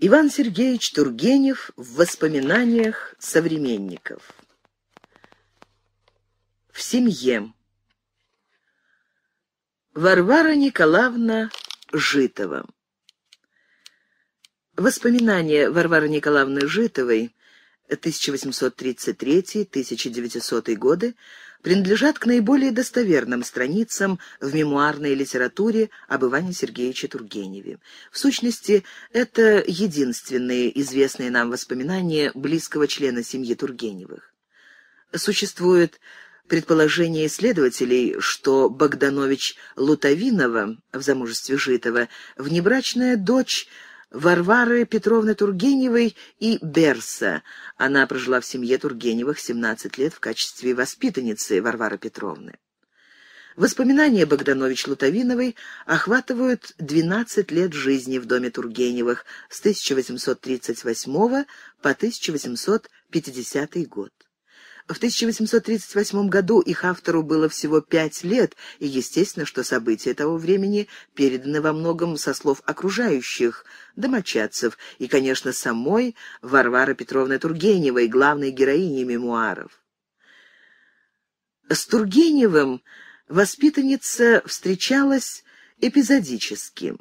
Иван Сергеевич Тургенев в воспоминаниях современников. В семье. Варвара Николаевна Житова. Воспоминания Варвары Николаевны Житовой 1833-1900 годы принадлежат к наиболее достоверным страницам в мемуарной литературе об Иване Сергеевиче Тургеневе. В сущности, это единственные известные нам воспоминания близкого члена семьи Тургеневых. Существует предположение исследователей, что Богданович Лутовинова в замужестве Житова, внебрачная дочь Варвары Петровны Тургеневой и Берса. Она прожила в семье Тургеневых 17 лет в качестве воспитанницы Варвары Петровны. Воспоминания Богданович-Лутовиновой охватывают 12 лет жизни в доме Тургеневых с 1838 по 1850 год. В 1838 году их автору было всего пять лет, и естественно, что события того времени переданы во многом со слов окружающих, домочадцев и, конечно, самой Варвары Петровны Тургеневой, главной героини мемуаров. С Тургеневым воспитанница встречалась эпизодически,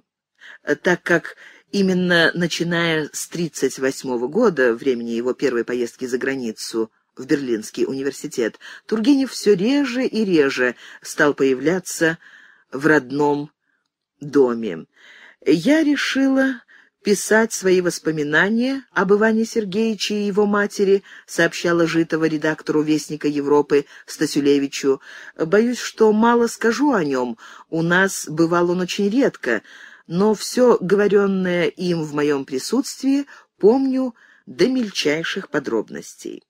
так как именно начиная с 1938 года, времени его первой поездки за границу, в Берлинский университет, Тургенев все реже и реже стал появляться в родном доме. Я решила писать свои воспоминания об Иване Сергеевиче и его матери, сообщала Житого редактору «Вестника Европы» Стасюлевичу. «Боюсь, что мало скажу о нем. У нас бывал он очень редко, но все, говоренное им в моем присутствии, помню до мельчайших подробностей».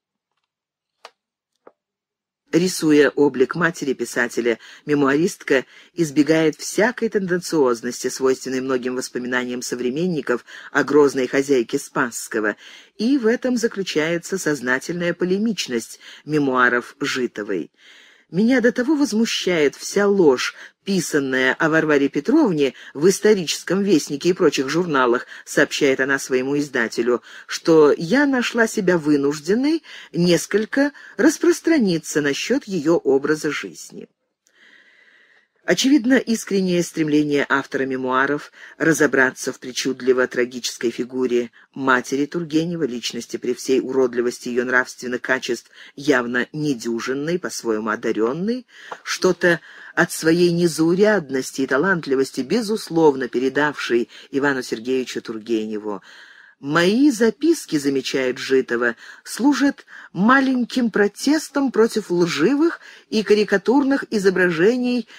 Рисуя облик матери писателя, мемуаристка избегает всякой тенденциозности, свойственной многим воспоминаниям современников о грозной хозяйке Спасского, и в этом заключается сознательная полемичность мемуаров Житовой. Меня до того возмущает вся ложь, писанная о Варваре Петровне в историческом вестнике и прочих журналах, сообщает она своему издателю, что я нашла себя вынужденной несколько распространиться насчет ее образа жизни. Очевидно, искреннее стремление автора мемуаров разобраться в причудливо-трагической фигуре матери Тургенева, личности при всей уродливости ее нравственных качеств, явно недюжинной, по-своему одаренной, что-то от своей незаурядности и талантливости, безусловно, передавшей Ивану Сергеевичу Тургеневу. «Мои записки, — замечает Житова, — служат маленьким протестом против лживых и карикатурных изображений —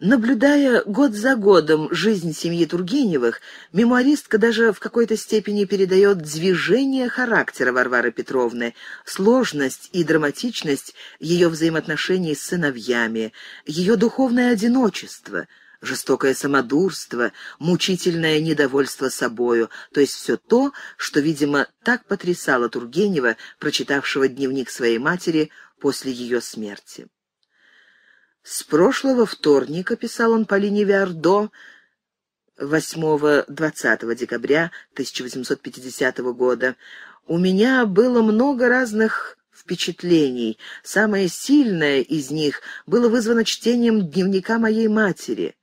Наблюдая год за годом жизнь семьи Тургеневых, мемуаристка даже в какой-то степени передает движение характера Варвары Петровны, сложность и драматичность ее взаимоотношений с сыновьями, ее духовное одиночество, жестокое самодурство, мучительное недовольство собою, то есть все то, что, видимо, так потрясало Тургенева, прочитавшего дневник своей матери после ее смерти. С прошлого вторника, писал он Полине Виардо, 8-20 декабря 1850 года, у меня было много разных впечатлений. Самое сильное из них было вызвано чтением дневника моей матери.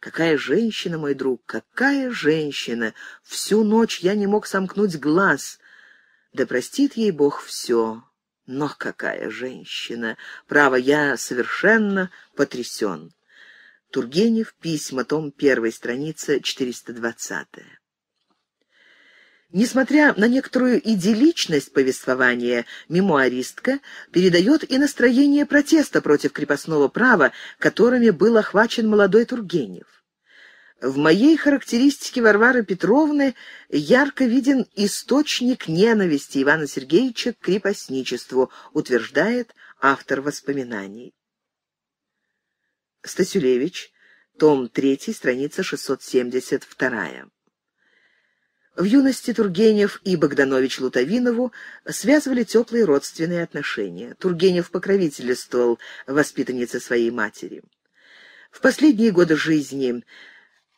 Какая женщина, мой друг, какая женщина! Всю ночь я не мог сомкнуть глаз. Да простит ей Бог все. Но какая женщина! Право, я совершенно потрясен. Тургенев, письма, том 1, страница 420. Несмотря на некоторую идилличность повествования, мемуаристка передает и настроение протеста против крепостного права, которыми был охвачен молодой Тургенев. В моей характеристике Варвары Петровны ярко виден источник ненависти Ивана Сергеевича к крепостничеству, утверждает автор воспоминаний. Стасюлевич, том 3, страница 672. В юности Тургенев и Богданович Лутовинову связывали теплые родственные отношения. Тургенев покровительствовал воспитаннице своей матери. В последние годы жизни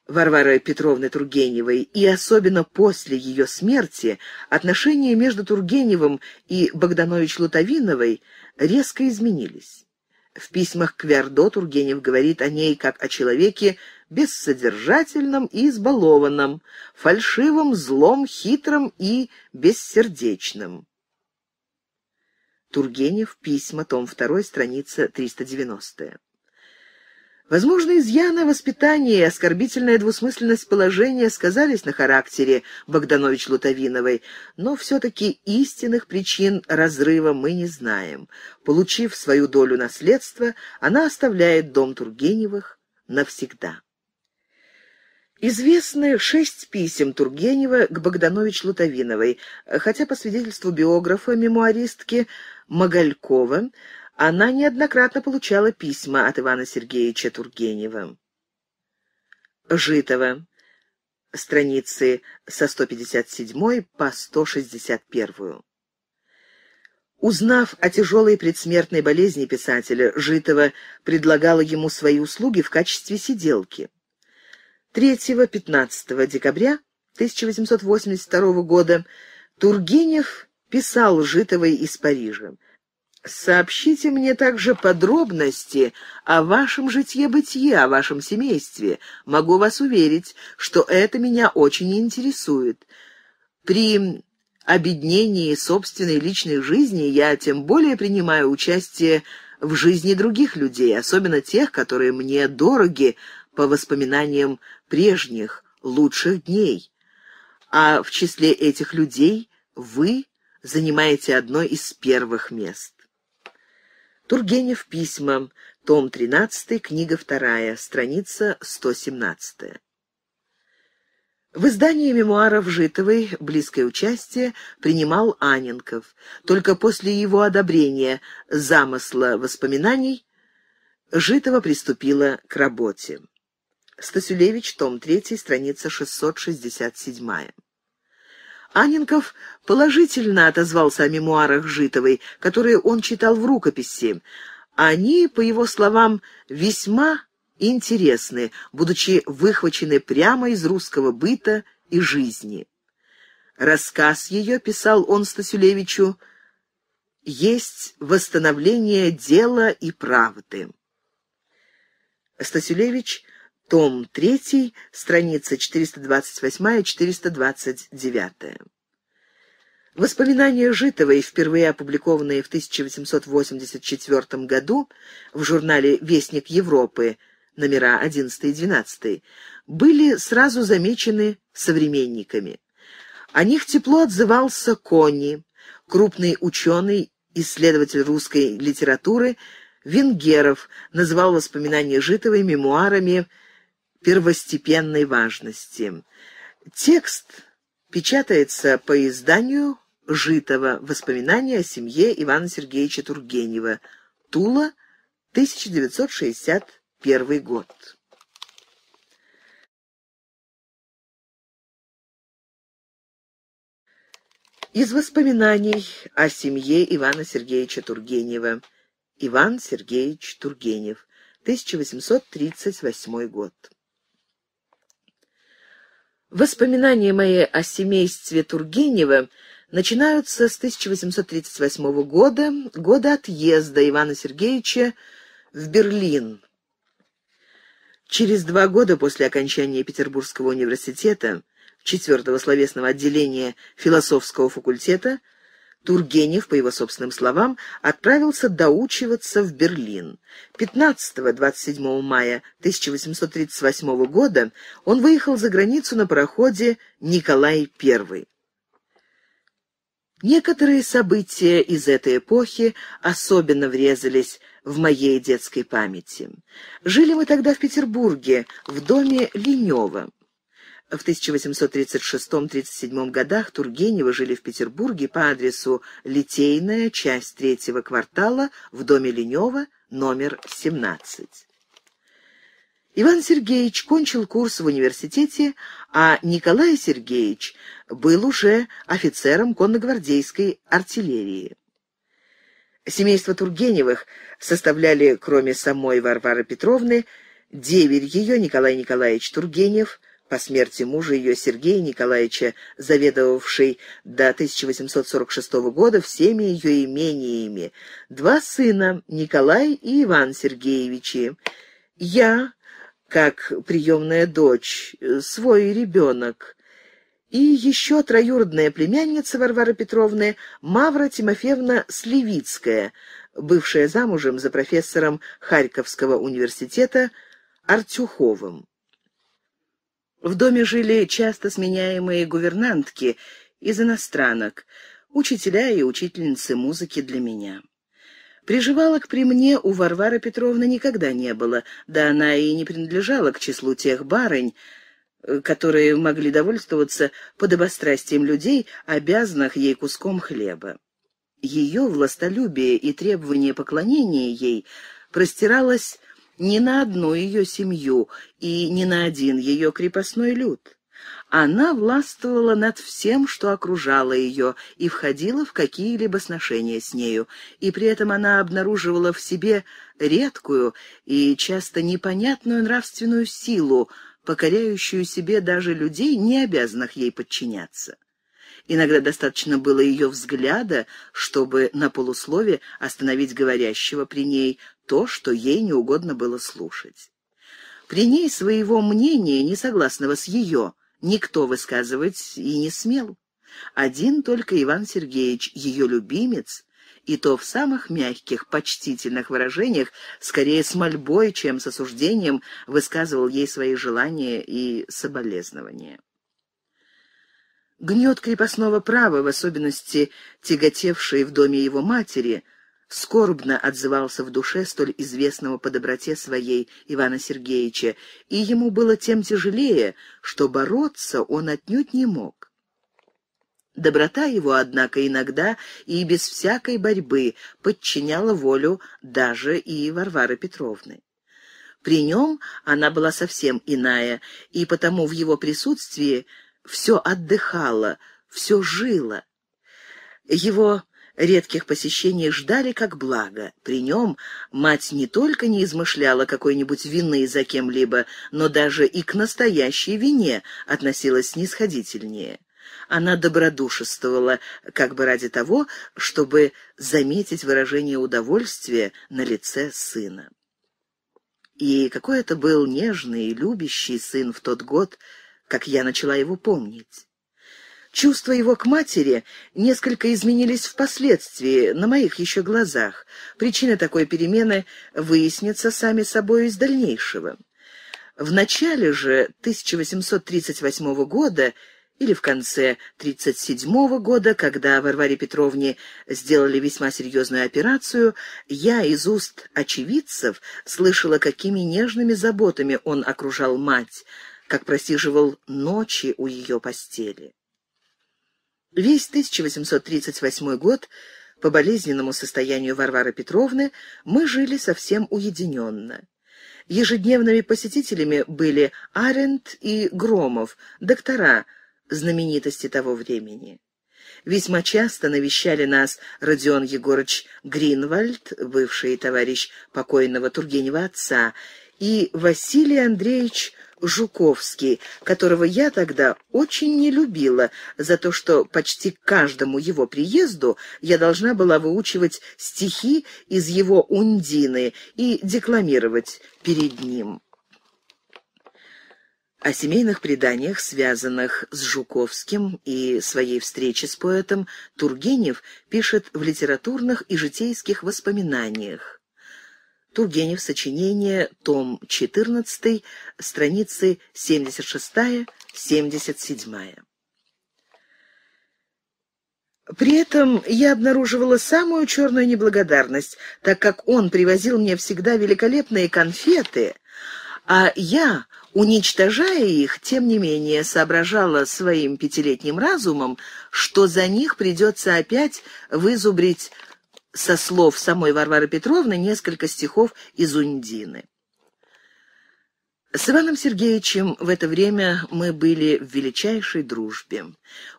Варвары Петровны Тургеневой, и особенно после ее смерти, отношения между Тургеневым и Богданович Лутовиновой резко изменились. В письмах к Вярдо Тургенев говорит о ней как о человеке бессодержательном и избалованном, фальшивом, злом, хитром и бессердечном. Тургенев, письма, том 2, страница 390. Возможно, изъяны воспитания и оскорбительная двусмысленность положения сказались на характере Богданович Лутовиновой, но все-таки истинных причин разрыва мы не знаем. Получив свою долю наследства, она оставляет дом Тургеневых навсегда. Известны шесть писем Тургенева к Богданович Лутовиновой, хотя, по свидетельству биографа-мемуаристки Могилькова, она неоднократно получала письма от Ивана Сергеевича Тургенева. Житова. Страницы со 157 по 161. Узнав о тяжелой предсмертной болезни писателя, Житова предлагала ему свои услуги в качестве сиделки. 3-15 декабря 1882 года Тургенев писал Житовой из Парижа. Сообщите мне также подробности о вашем житье-бытие, о вашем семействе. Могу вас уверить, что это меня очень интересует. При обеднении собственной личной жизни я тем более принимаю участие в жизни других людей, особенно тех, которые мне дороги по воспоминаниям прежних, лучших дней. А в числе этих людей вы занимаете одно из первых мест. Тургенев письма, том 13, книга 2, страница 117. В издании мемуаров Житовой близкое участие принимал Аненков. Только после его одобрения замысла воспоминаний Житова приступила к работе. Стасюлевич, том 3, страница 667. Анинков положительно отозвался о мемуарах Житовой, которые он читал в рукописи. Они, по его словам, весьма интересны, будучи выхвачены прямо из русского быта и жизни. Рассказ ее, писал он Стасюлевичу, есть восстановление дела и правды. Стасюлевич – том 3, страница 428-429. Воспоминания Житовой, впервые опубликованные в 1884 году в журнале «Вестник Европы», номера 11 и 12, были сразу замечены современниками. О них тепло отзывался Кони, крупный ученый, исследователь русской литературы, Венгеров, называл воспоминания Житовой мемуарами «Венгеров» первостепенной важности. Текст печатается по изданию «Житого «Воспоминания о семье Ивана Сергеевича Тургенева. Тула, 1961 год». Из воспоминаний о семье Ивана Сергеевича Тургенева. Иван Сергеевич Тургенев, 1838 год. Воспоминания мои о семействе Тургенева начинаются с 1838 года, года отъезда Ивана Сергеевича в Берлин. Через два года после окончания Петербургского университета, четвертого словесного отделения философского факультета, Тургенев, по его собственным словам, отправился доучиваться в Берлин. 15-27 мая 1838 года он выехал за границу на пароходе «Николай I». Некоторые события из этой эпохи особенно врезались в моей детской памяти. Жили мы тогда в Петербурге, в доме Ленева. В 1836-37 годах Тургеневы жили в Петербурге по адресу Литейная, часть третьего квартала, в доме Ленева, номер 17. Иван Сергеевич кончил курс в университете, а Николай Сергеевич был уже офицером конногвардейской артиллерии. Семейство Тургеневых составляли, кроме самой Варвары Петровны, деверь ее Николай Николаевич Тургенев, по смерти мужа ее Сергея Николаевича, заведовавшей до 1846 года всеми ее имениями, два сына Николай и Иван Сергеевичи. Я, как приемная дочь, свой ребенок. И еще троюродная племянница Варвары Петровны Мавра Тимофеевна Сливицкая, бывшая замужем за профессором Харьковского университета Артюховым. В доме жили часто сменяемые гувернантки из иностранок, учителя и учительницы музыки для меня. Приживалок при мне у Варвары Петровны никогда не было, да она и не принадлежала к числу тех барынь, э, которые могли довольствоваться подобострастием людей, обязанных ей куском хлеба. Ее властолюбие и требование поклонения ей простиралось ни на одну ее семью и ни на один ее крепостной люд. Она властвовала над всем, что окружало ее, и входила в какие-либо сношения с нею, и при этом она обнаруживала в себе редкую и часто непонятную нравственную силу, покоряющую себе даже людей, не обязанных ей подчиняться. Иногда достаточно было ее взгляда, чтобы на полуслове остановить говорящего при ней, то, что ей не угодно было слушать. При ней своего мнения, не согласного с ее, никто высказывать и не смел. Один только Иван Сергеевич, ее любимец, и то в самых мягких, почтительных выражениях, скорее с мольбой, чем с осуждением, высказывал ей свои желания и соболезнования. Гнет крепостного права, в особенности тяготевший в доме его матери – скорбно отзывался в душе столь известного по доброте своей Ивана Сергеевича, и ему было тем тяжелее, что бороться он отнюдь не мог. Доброта его, однако, иногда и без всякой борьбы подчиняла волю даже и Варвары Петровны. При нем она была совсем иная, и потому в его присутствии все отдыхало, все жило. Его редких посещений ждали как благо. При нем мать не только не измышляла какой-нибудь вины за кем-либо, но даже и к настоящей вине относилась снисходительнее. Она добродушествовала, как бы ради того, чтобы заметить выражение удовольствия на лице сына. И какой это был нежный и любящий сын в тот год, как я начала его помнить. Чувства его к матери несколько изменились впоследствии, на моих еще глазах. Причина такой перемены выяснится сами собой из дальнейшего. В начале же 1838 года или в конце 1937 года, когда Варваре Петровне сделали весьма серьезную операцию, я из уст очевидцев слышала, какими нежными заботами он окружал мать, как просиживал ночи у ее постели. Весь 1838 год по болезненному состоянию Варвары Петровны мы жили совсем уединенно. Ежедневными посетителями были Аренд и Громов, доктора, знаменитости того времени. Весьма часто навещали нас Родион Егорыч Гринвальд, бывший товарищ покойного Тургенева отца, и Василий Андреевич Жуковский, которого я тогда очень не любила за то, что почти к каждому его приезду я должна была выучивать стихи из его «Ундины» и декламировать перед ним о семейных преданиях, связанных с Жуковским и своей встречи с поэтом, Тургенев пишет в литературных и житейских воспоминаниях. Тургенев, сочинение, том 14, страницы 76-77. При этом я обнаруживала самую черную неблагодарность, так как он привозил мне всегда великолепные конфеты, а я, уничтожая их, тем не менее соображала своим пятилетним разумом, что за них придется опять вызубрить со слов самой Варвары Петровны несколько стихов из Ундины. С Иваном Сергеевичем в это время мы были в величайшей дружбе.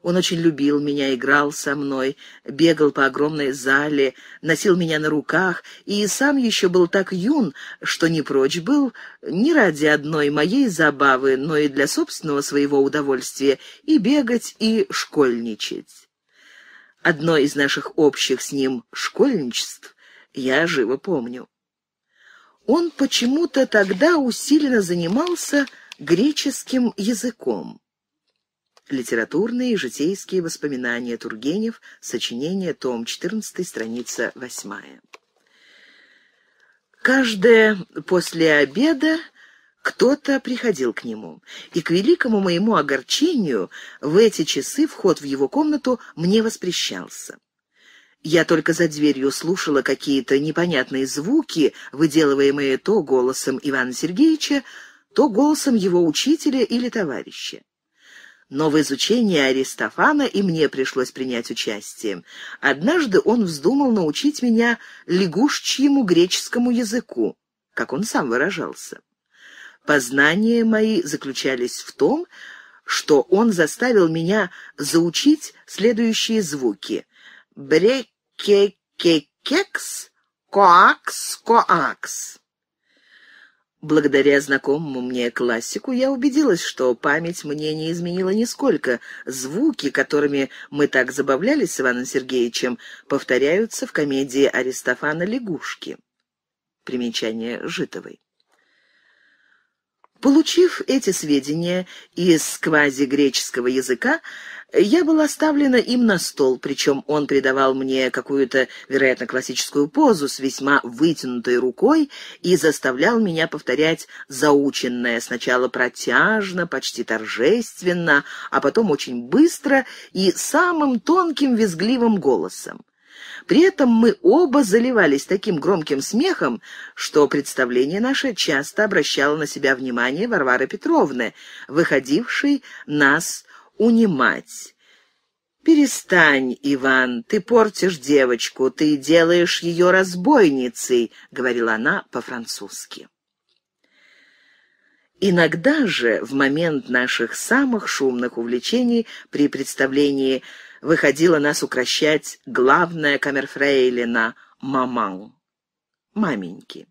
Он очень любил меня, играл со мной, бегал по огромной зале, носил меня на руках, и сам еще был так юн, что не прочь был не ради одной моей забавы, но и для собственного своего удовольствия и бегать, и школьничать одно из наших общих с ним школьничеств, я живо помню. Он почему-то тогда усиленно занимался греческим языком. Литературные и житейские воспоминания Тургенев, сочинение, том 14, страница 8. Каждое после обеда кто-то приходил к нему, и к великому моему огорчению в эти часы вход в его комнату мне воспрещался. Я только за дверью слушала какие-то непонятные звуки, выделываемые то голосом Ивана Сергеевича, то голосом его учителя или товарища. Но в изучении Аристофана и мне пришлось принять участие. Однажды он вздумал научить меня лягушчьему греческому языку, как он сам выражался. Познания мои заключались в том, что он заставил меня заучить следующие звуки. Брекекекекс, коакс, коакс. Благодаря знакомому мне классику я убедилась, что память мне не изменила нисколько. Звуки, которыми мы так забавлялись с Иваном Сергеевичем, повторяются в комедии Аристофана «Лягушки». Примечание Житовой. Получив эти сведения из квазигреческого языка, я была оставлена им на стол, причем он придавал мне какую-то, вероятно, классическую позу с весьма вытянутой рукой и заставлял меня повторять заученное сначала протяжно, почти торжественно, а потом очень быстро и самым тонким визгливым голосом. При этом мы оба заливались таким громким смехом, что представление наше часто обращало на себя внимание Варвары Петровны, выходившей нас унимать. «Перестань, Иван, ты портишь девочку, ты делаешь ее разбойницей», — говорила она по-французски. Иногда же, в момент наших самых шумных увлечений при представлении «Перестань, выходила нас укращать главная камерфрейлина Маман, маменьки.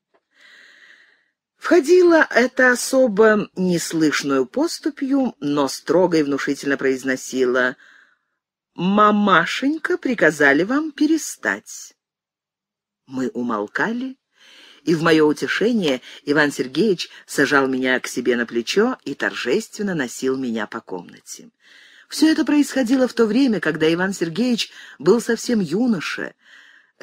Входила эта особо неслышную поступью, но строго и внушительно произносила «Мамашенька, приказали вам перестать». Мы умолкали, и в мое утешение Иван Сергеевич сажал меня к себе на плечо и торжественно носил меня по комнате. Все это происходило в то время, когда Иван Сергеевич был совсем юноше.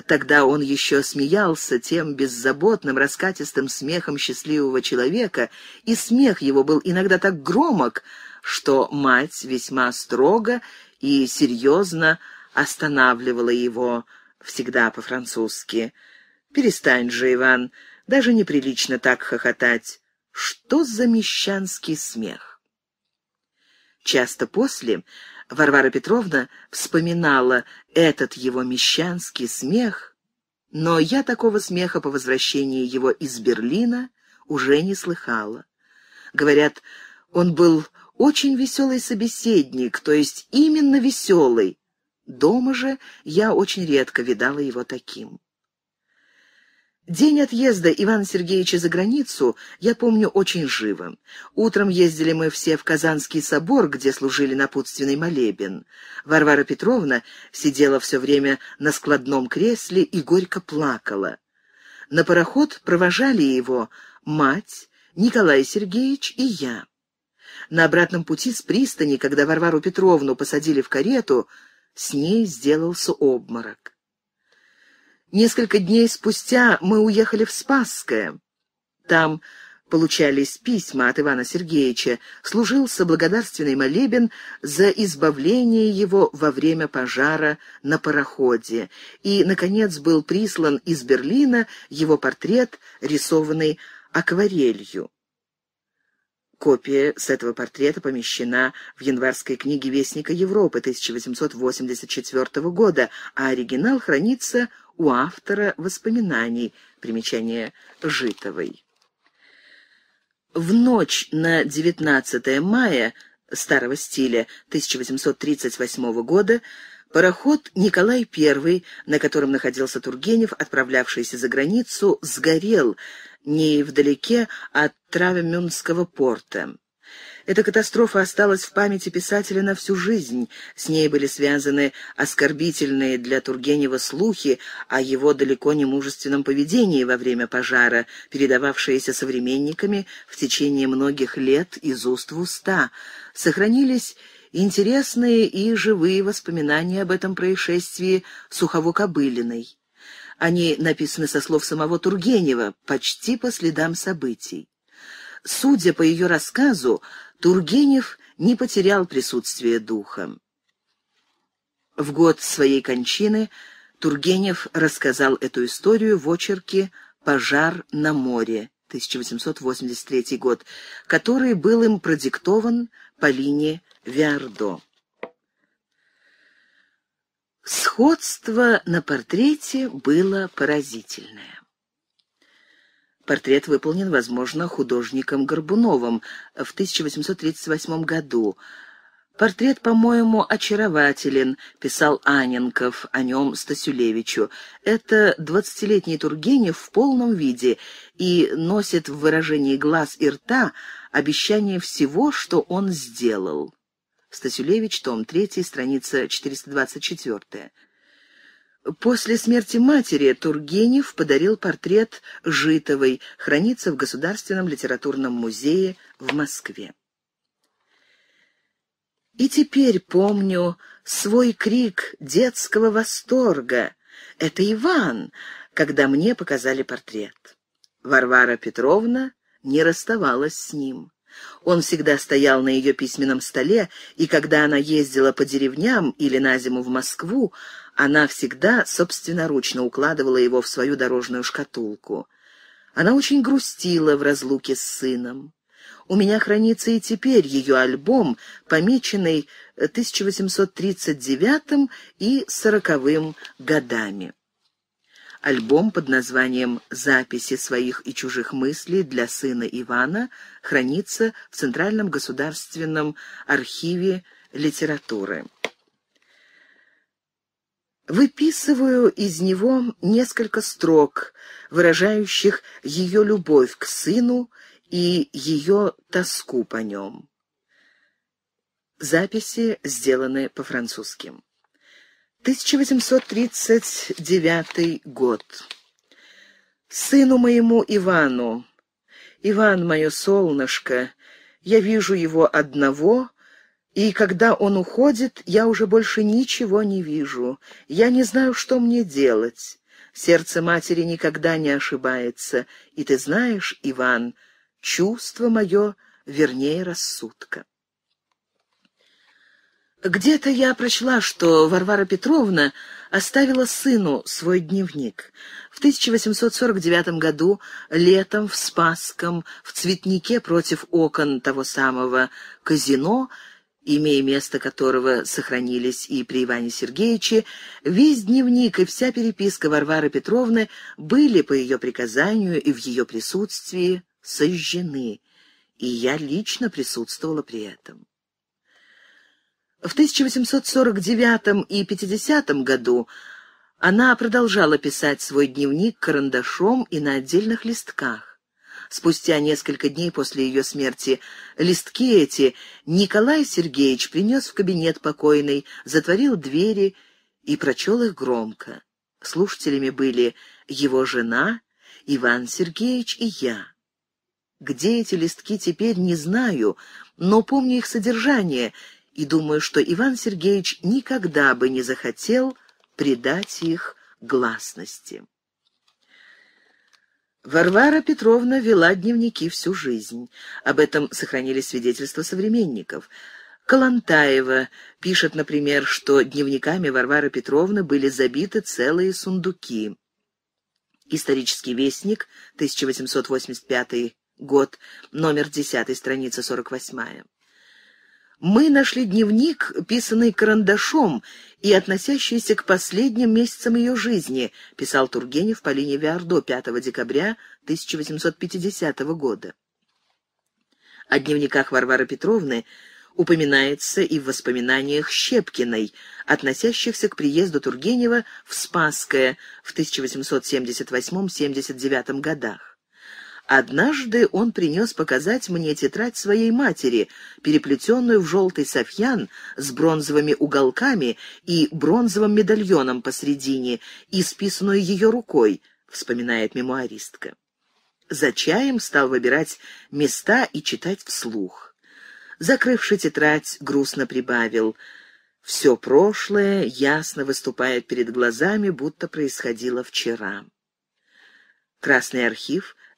Тогда он еще смеялся тем беззаботным, раскатистым смехом счастливого человека, и смех его был иногда так громок, что мать весьма строго и серьезно останавливала его, всегда по-французски. «Перестань же, Иван, даже неприлично так хохотать. Что за мещанский смех?» Часто после Варвара Петровна вспоминала этот его мещанский смех, но я такого смеха по возвращении его из Берлина уже не слыхала. Говорят, он был очень веселый собеседник, то есть именно веселый. Дома же я очень редко видала его таким. День отъезда Ивана Сергеевича за границу я помню очень живо. Утром ездили мы все в Казанский собор, где служили напутственный молебен. Варвара Петровна сидела все время на складном кресле и горько плакала. На пароход провожали его мать, Николай Сергеевич и я. На обратном пути с пристани, когда Варвару Петровну посадили в карету, с ней сделался обморок. Несколько дней спустя мы уехали в Спасское. Там получались письма от Ивана Сергеевича, служился благодарственный молебен за избавление его во время пожара на пароходе, и, наконец, был прислан из Берлина его портрет, рисованный акварелью. Копия с этого портрета помещена в январской книге Вестника Европы 1884 года, а оригинал хранится у автора воспоминаний, примечание Житовой. В ночь на 19 мая старого стиля 1838 года Пароход Николай I, на котором находился Тургенев, отправлявшийся за границу, сгорел не вдалеке от Травемюнского порта. Эта катастрофа осталась в памяти писателя на всю жизнь. С ней были связаны оскорбительные для Тургенева слухи о его далеко не мужественном поведении во время пожара, передававшиеся современниками в течение многих лет из уст в уста. Сохранились интересные и живые воспоминания об этом происшествии Сухово-Кобылиной. Они написаны со слов самого Тургенева, почти по следам событий. Судя по ее рассказу, Тургенев не потерял присутствие духа. В год своей кончины Тургенев рассказал эту историю в очерке «Пожар на море» 1883 год, который был им продиктован Полине Виардо. Сходство на портрете было поразительное. Портрет выполнен, возможно, художником Горбуновым в 1838 году. «Портрет, по-моему, очарователен», — писал Аненков о нем Стасюлевичу. «Это двадцатилетний Тургенев в полном виде и носит в выражении глаз и рта обещание всего, что он сделал». Стасюлевич, том 3, страница 424. После смерти матери Тургенев подарил портрет Житовой, хранится в Государственном литературном музее в Москве. И теперь помню свой крик детского восторга. Это Иван, когда мне показали портрет. Варвара Петровна не расставалась с ним. Он всегда стоял на ее письменном столе, и когда она ездила по деревням или на зиму в Москву, она всегда собственноручно укладывала его в свою дорожную шкатулку. Она очень грустила в разлуке с сыном. У меня хранится и теперь ее альбом, помеченный 1839 и 40 годами. Альбом под названием «Записи своих и чужих мыслей для сына Ивана» хранится в Центральном государственном архиве литературы. Выписываю из него несколько строк, выражающих ее любовь к сыну и ее тоску по нем. Записи сделаны по-французски. 1839 год. Сыну моему Ивану. Иван, мое солнышко, я вижу его одного и когда он уходит, я уже больше ничего не вижу. Я не знаю, что мне делать. Сердце матери никогда не ошибается. И ты знаешь, Иван, чувство мое вернее рассудка. Где-то я прочла, что Варвара Петровна оставила сыну свой дневник. В 1849 году, летом, в Спасском, в Цветнике против окон того самого казино — имея место которого сохранились и при Иване Сергеевиче, весь дневник и вся переписка Варвары Петровны были по ее приказанию и в ее присутствии сожжены, и я лично присутствовала при этом. В 1849 и 50 году она продолжала писать свой дневник карандашом и на отдельных листках. Спустя несколько дней после ее смерти листки эти Николай Сергеевич принес в кабинет покойной, затворил двери и прочел их громко. Слушателями были его жена, Иван Сергеевич и я. Где эти листки теперь, не знаю, но помню их содержание и думаю, что Иван Сергеевич никогда бы не захотел предать их гласности. Варвара Петровна вела дневники всю жизнь. Об этом сохранили свидетельства современников. Калантаева пишет, например, что дневниками Варвары Петровны были забиты целые сундуки. Исторический вестник, 1885 год, номер 10, страница 48 мы нашли дневник, писанный карандашом и относящийся к последним месяцам ее жизни, писал Тургенев по линии Виардо 5 декабря 1850 года. О дневниках Варвары Петровны упоминается и в воспоминаниях Щепкиной, относящихся к приезду Тургенева в Спасское в 1878-79 годах. Однажды он принес показать мне тетрадь своей матери, переплетенную в желтый софьян с бронзовыми уголками и бронзовым медальоном посредине, исписанную ее рукой, вспоминает мемуаристка. За чаем стал выбирать места и читать вслух. Закрывши тетрадь, грустно прибавил — все прошлое ясно выступает перед глазами, будто происходило вчера. Красный архив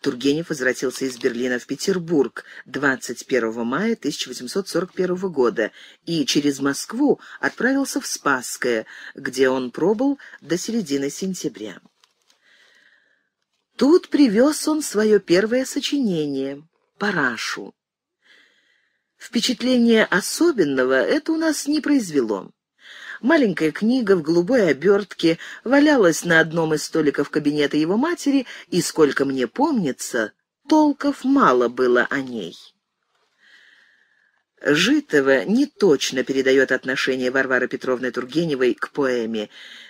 Тургенев возвратился из Берлина в Петербург 21 мая 1841 года и через Москву отправился в Спасское, где он пробыл до середины сентября. Тут привез он свое первое сочинение «Парашу». Впечатление особенного это у нас не произвело. Маленькая книга в голубой обертке валялась на одном из столиков кабинета его матери, и, сколько мне помнится, толков мало было о ней. Житова не точно передает отношение Варвары Петровны Тургеневой к поэме.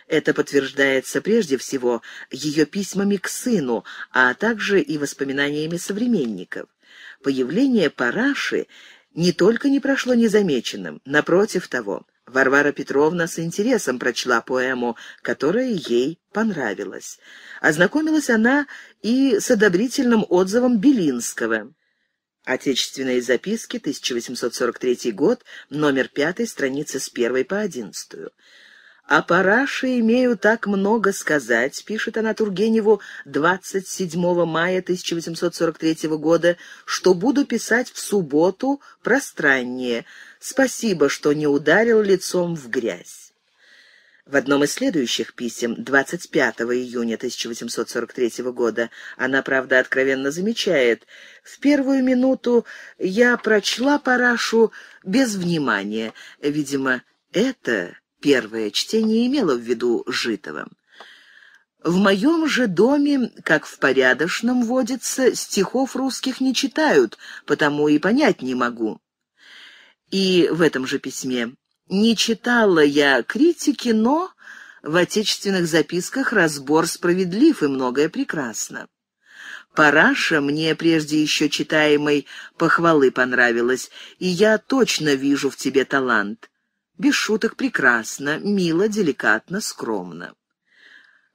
Это подтверждается прежде всего ее письмами к сыну, а также и воспоминаниями современников. Появление Параши не только не прошло незамеченным, напротив того — Варвара Петровна с интересом прочла поэму, которая ей понравилась. Ознакомилась она и с одобрительным отзывом Белинского. Отечественные записки, 1843 год, номер 5, страницы с 1 по 11. «О «А параше имею так много сказать», — пишет она Тургеневу 27 мая 1843 года, «что буду писать в субботу пространнее. Спасибо, что не ударил лицом в грязь». В одном из следующих писем 25 июня 1843 года она, правда, откровенно замечает «В первую минуту я прочла парашу без внимания. Видимо, это...» Первое чтение имело в виду Житова. В моем же доме, как в порядочном водится, стихов русских не читают, потому и понять не могу. И в этом же письме. Не читала я критики, но в отечественных записках разбор справедлив и многое прекрасно. Параша мне прежде еще читаемой похвалы понравилась, и я точно вижу в тебе талант без шуток прекрасно, мило, деликатно, скромно.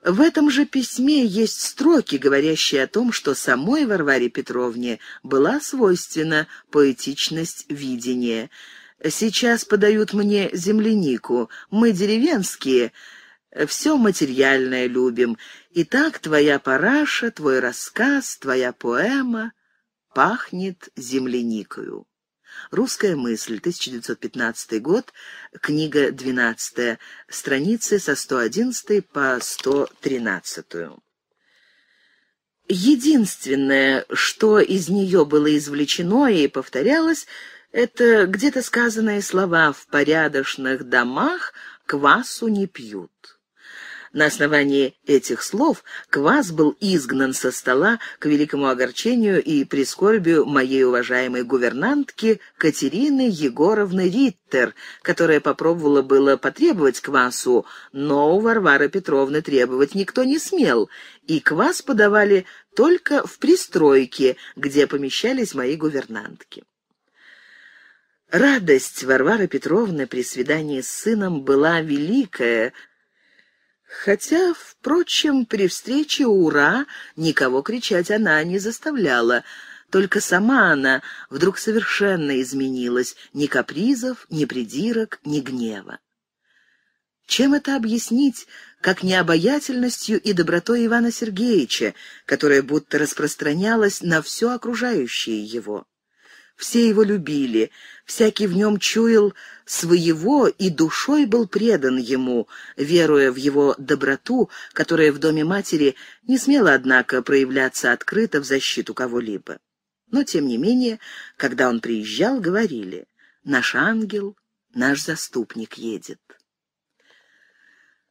В этом же письме есть строки, говорящие о том, что самой Варваре Петровне была свойственна поэтичность видения. «Сейчас подают мне землянику. Мы деревенские, все материальное любим. И так твоя параша, твой рассказ, твоя поэма пахнет земляникою». «Русская мысль», 1915 год, книга 12, страницы со 111 по 113. Единственное, что из нее было извлечено и повторялось, это где-то сказанные слова «в порядочных домах квасу не пьют». На основании этих слов Квас был изгнан со стола к великому огорчению и прискорбию моей уважаемой гувернантки Катерины Егоровны Риттер, которая попробовала было потребовать Квасу, но у Варвары Петровны требовать никто не смел, и Квас подавали только в пристройке, где помещались мои гувернантки. Радость Варвары Петровны при свидании с сыном была великая, Хотя, впрочем, при встрече «Ура!» никого кричать она не заставляла. Только сама она вдруг совершенно изменилась. Ни капризов, ни придирок, ни гнева. Чем это объяснить, как необаятельностью и добротой Ивана Сергеевича, которая будто распространялась на все окружающее его? Все его любили, Всякий в нем чуял своего и душой был предан ему, веруя в его доброту, которая в доме матери не смела, однако, проявляться открыто в защиту кого-либо. Но, тем не менее, когда он приезжал, говорили «Наш ангел, наш заступник едет».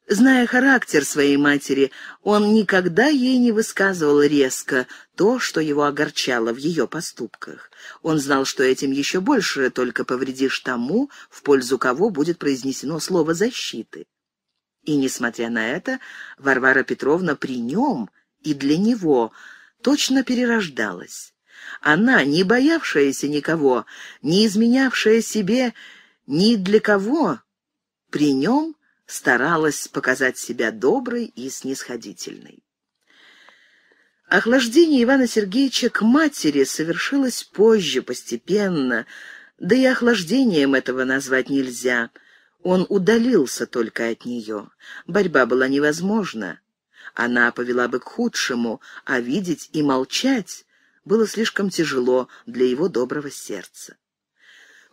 Зная характер своей матери, он никогда ей не высказывал резко то, что его огорчало в ее поступках. Он знал, что этим еще больше только повредишь тому, в пользу кого будет произнесено слово «защиты». И, несмотря на это, Варвара Петровна при нем и для него точно перерождалась. Она, не боявшаяся никого, не изменявшая себе ни для кого, при нем — старалась показать себя доброй и снисходительной. Охлаждение Ивана Сергеевича к матери совершилось позже, постепенно, да и охлаждением этого назвать нельзя. Он удалился только от нее. Борьба была невозможна. Она повела бы к худшему, а видеть и молчать было слишком тяжело для его доброго сердца.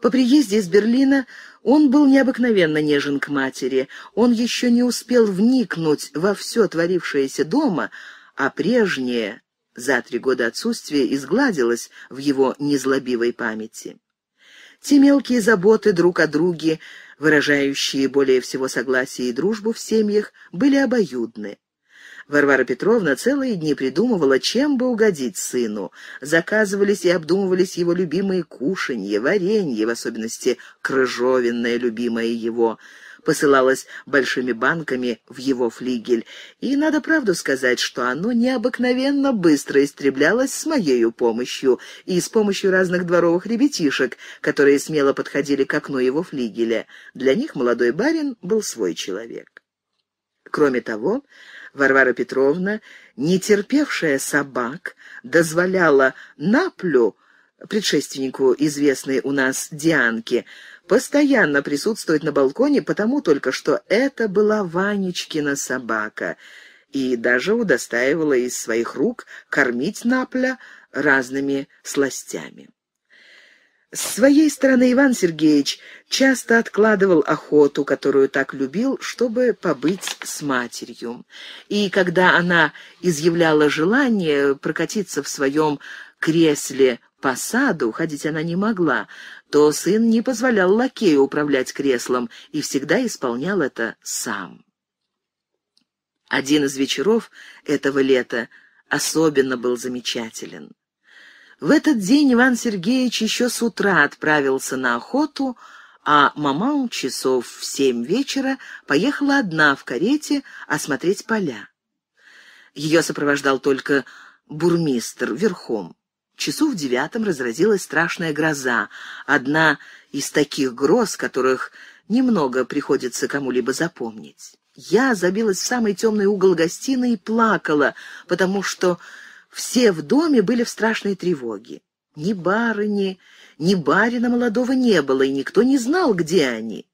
По приезде из Берлина он был необыкновенно нежен к матери. Он еще не успел вникнуть во все творившееся дома, а прежнее за три года отсутствия изгладилось в его незлобивой памяти. Те мелкие заботы друг о друге, выражающие более всего согласие и дружбу в семьях, были обоюдны. Варвара Петровна целые дни придумывала, чем бы угодить сыну. Заказывались и обдумывались его любимые кушанье, варенье, в особенности крыжовенное, любимое его посылалось большими банками в его флигель, и надо правду сказать, что оно необыкновенно быстро истреблялось с моею помощью и с помощью разных дворовых ребятишек, которые смело подходили к окну его флигеля. Для них молодой барин был свой человек. Кроме того, Варвара Петровна, не терпевшая собак, дозволяла Наплю, предшественнику известной у нас Дианке, постоянно присутствовать на балконе, потому только что это была Ванечкина собака, и даже удостаивала из своих рук кормить Напля разными сластями. С своей стороны Иван Сергеевич часто откладывал охоту, которую так любил, чтобы побыть с матерью. И когда она изъявляла желание прокатиться в своем кресле по саду, ходить она не могла, то сын не позволял лакею управлять креслом и всегда исполнял это сам. Один из вечеров этого лета особенно был замечателен. В этот день Иван Сергеевич еще с утра отправился на охоту, а мама часов в семь вечера поехала одна в карете осмотреть поля. Ее сопровождал только бурмистр верхом. Часу в девятом разразилась страшная гроза, одна из таких гроз, которых немного приходится кому-либо запомнить. Я забилась в самый темный угол гостиной и плакала, потому что все в доме были в страшной тревоге. Ни барыни, ни барина молодого не было, и никто не знал, где они.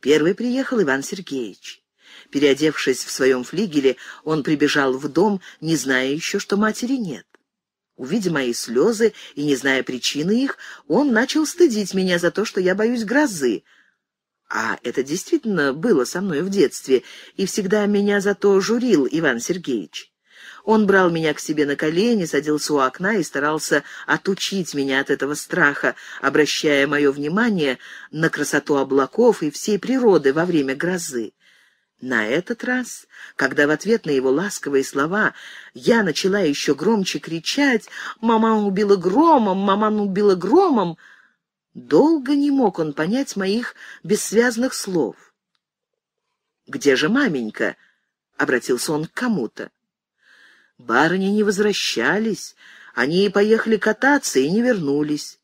Первый приехал Иван Сергеевич. Переодевшись в своем флигеле, он прибежал в дом, не зная еще, что матери нет. Увидя мои слезы и не зная причины их, он начал стыдить меня за то, что я боюсь грозы. А это действительно было со мной в детстве, и всегда меня за то журил Иван Сергеевич. Он брал меня к себе на колени, садился у окна и старался отучить меня от этого страха, обращая мое внимание на красоту облаков и всей природы во время грозы. На этот раз, когда в ответ на его ласковые слова я начала еще громче кричать «Мама убила громом! Мама убила громом!», долго не мог он понять моих бессвязных слов. «Где же маменька?» — обратился он к кому-то. Барыни не возвращались, они поехали кататься и не вернулись.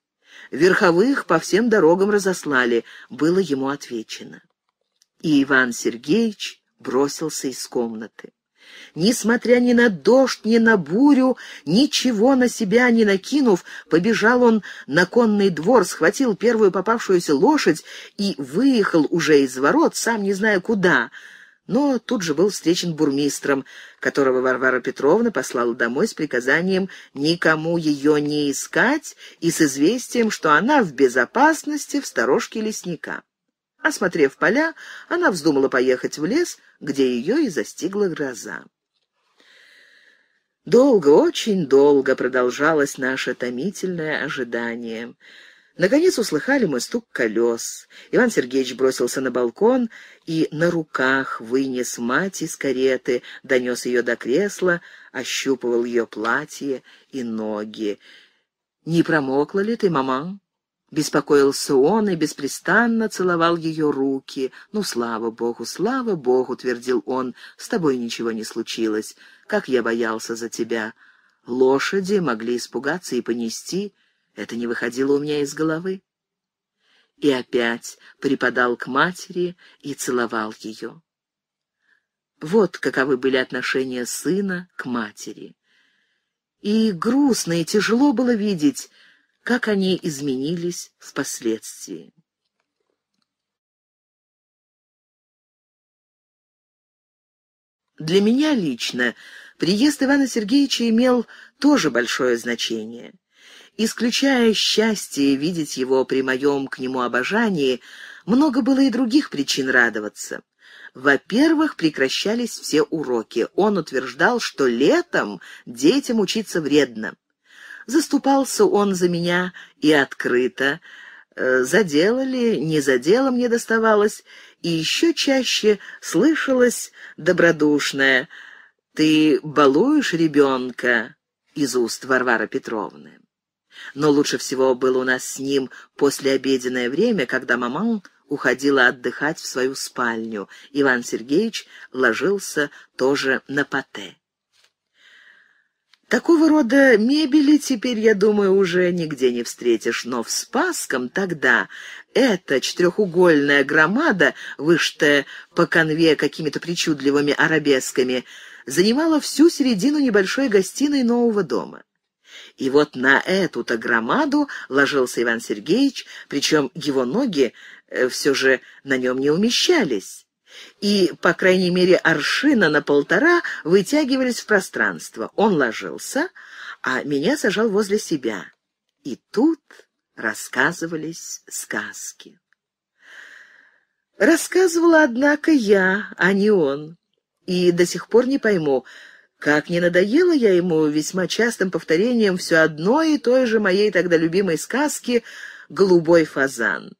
Верховых по всем дорогам разослали, было ему отвечено. И Иван Сергеевич бросился из комнаты. Несмотря ни на дождь, ни на бурю, ничего на себя не накинув, побежал он на конный двор, схватил первую попавшуюся лошадь и выехал уже из ворот, сам не зная куда — но тут же был встречен бурмистром, которого Варвара Петровна послала домой с приказанием никому ее не искать и с известием, что она в безопасности в сторожке лесника. Осмотрев поля, она вздумала поехать в лес, где ее и застигла гроза. Долго, очень долго продолжалось наше томительное ожидание — Наконец услыхали мы стук колес. Иван Сергеевич бросился на балкон и на руках вынес мать из кареты, донес ее до кресла, ощупывал ее платье и ноги. «Не промокла ли ты, мама? Беспокоился он и беспрестанно целовал ее руки. «Ну, слава Богу, слава Богу!» — твердил он. «С тобой ничего не случилось. Как я боялся за тебя! Лошади могли испугаться и понести. Это не выходило у меня из головы. И опять припадал к матери и целовал ее. Вот каковы были отношения сына к матери. И грустно и тяжело было видеть, как они изменились впоследствии. Для меня лично приезд Ивана Сергеевича имел тоже большое значение. Исключая счастье видеть его при моем к нему обожании, много было и других причин радоваться. Во-первых, прекращались все уроки. Он утверждал, что летом детям учиться вредно. Заступался он за меня и открыто. Э, заделали, ли, не задела мне доставалось, и еще чаще слышалось добродушное «Ты балуешь ребенка» из уст Варвары Петровны. Но лучше всего было у нас с ним послеобеденное время, когда маман уходила отдыхать в свою спальню. Иван Сергеевич ложился тоже на поте. Такого рода мебели теперь, я думаю, уже нигде не встретишь, но в Спасском тогда эта четырехугольная громада, выштая по конве какими-то причудливыми арабесками, занимала всю середину небольшой гостиной нового дома. И вот на эту-то громаду ложился Иван Сергеевич, причем его ноги э, все же на нем не умещались и, по крайней мере, аршина на полтора вытягивались в пространство. Он ложился, а меня сажал возле себя. И тут рассказывались сказки. Рассказывала, однако, я, а не он. И до сих пор не пойму, как не надоело я ему весьма частым повторением все одной и той же моей тогда любимой сказки «Голубой фазан».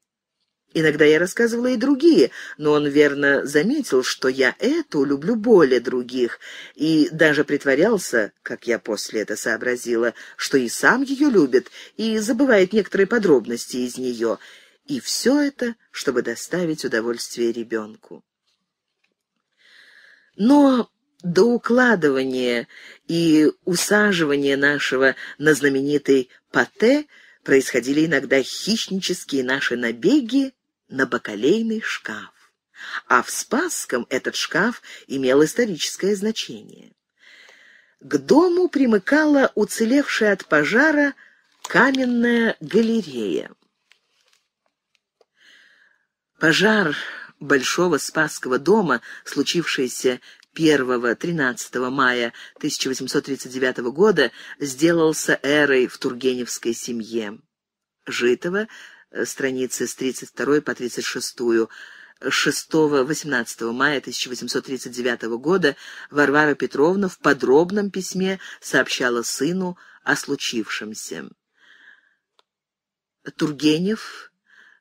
Иногда я рассказывала и другие, но он верно заметил, что я эту люблю более других, и даже притворялся, как я после это сообразила, что и сам ее любит, и забывает некоторые подробности из нее. И все это, чтобы доставить удовольствие ребенку. Но до укладывания и усаживания нашего на знаменитый пате происходили иногда хищнические наши набеги на бакалейный шкаф. А в Спасском этот шкаф имел историческое значение. К дому примыкала уцелевшая от пожара каменная галерея. Пожар большого Спасского дома, случившийся 1-13 мая 1839 года сделался эрой в Тургеневской семье. Житова, э, страницы с 32 по 36, 6-18 мая 1839 года Варвара Петровна в подробном письме сообщала сыну о случившемся. Тургенев,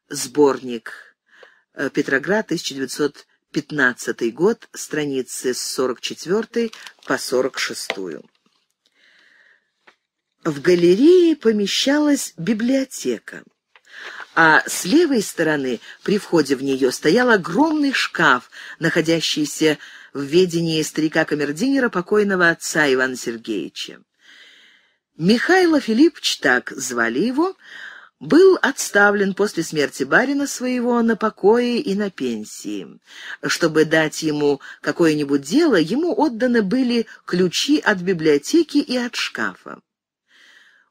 сборник э, «Петроград, 1900 15 год, страницы с 44 по 46. В галерее помещалась библиотека, а с левой стороны при входе в нее стоял огромный шкаф, находящийся в ведении старика-камердинера покойного отца Ивана Сергеевича. Михайло Филиппович, так звали его, — был отставлен после смерти барина своего на покое и на пенсии. Чтобы дать ему какое-нибудь дело, ему отданы были ключи от библиотеки и от шкафа.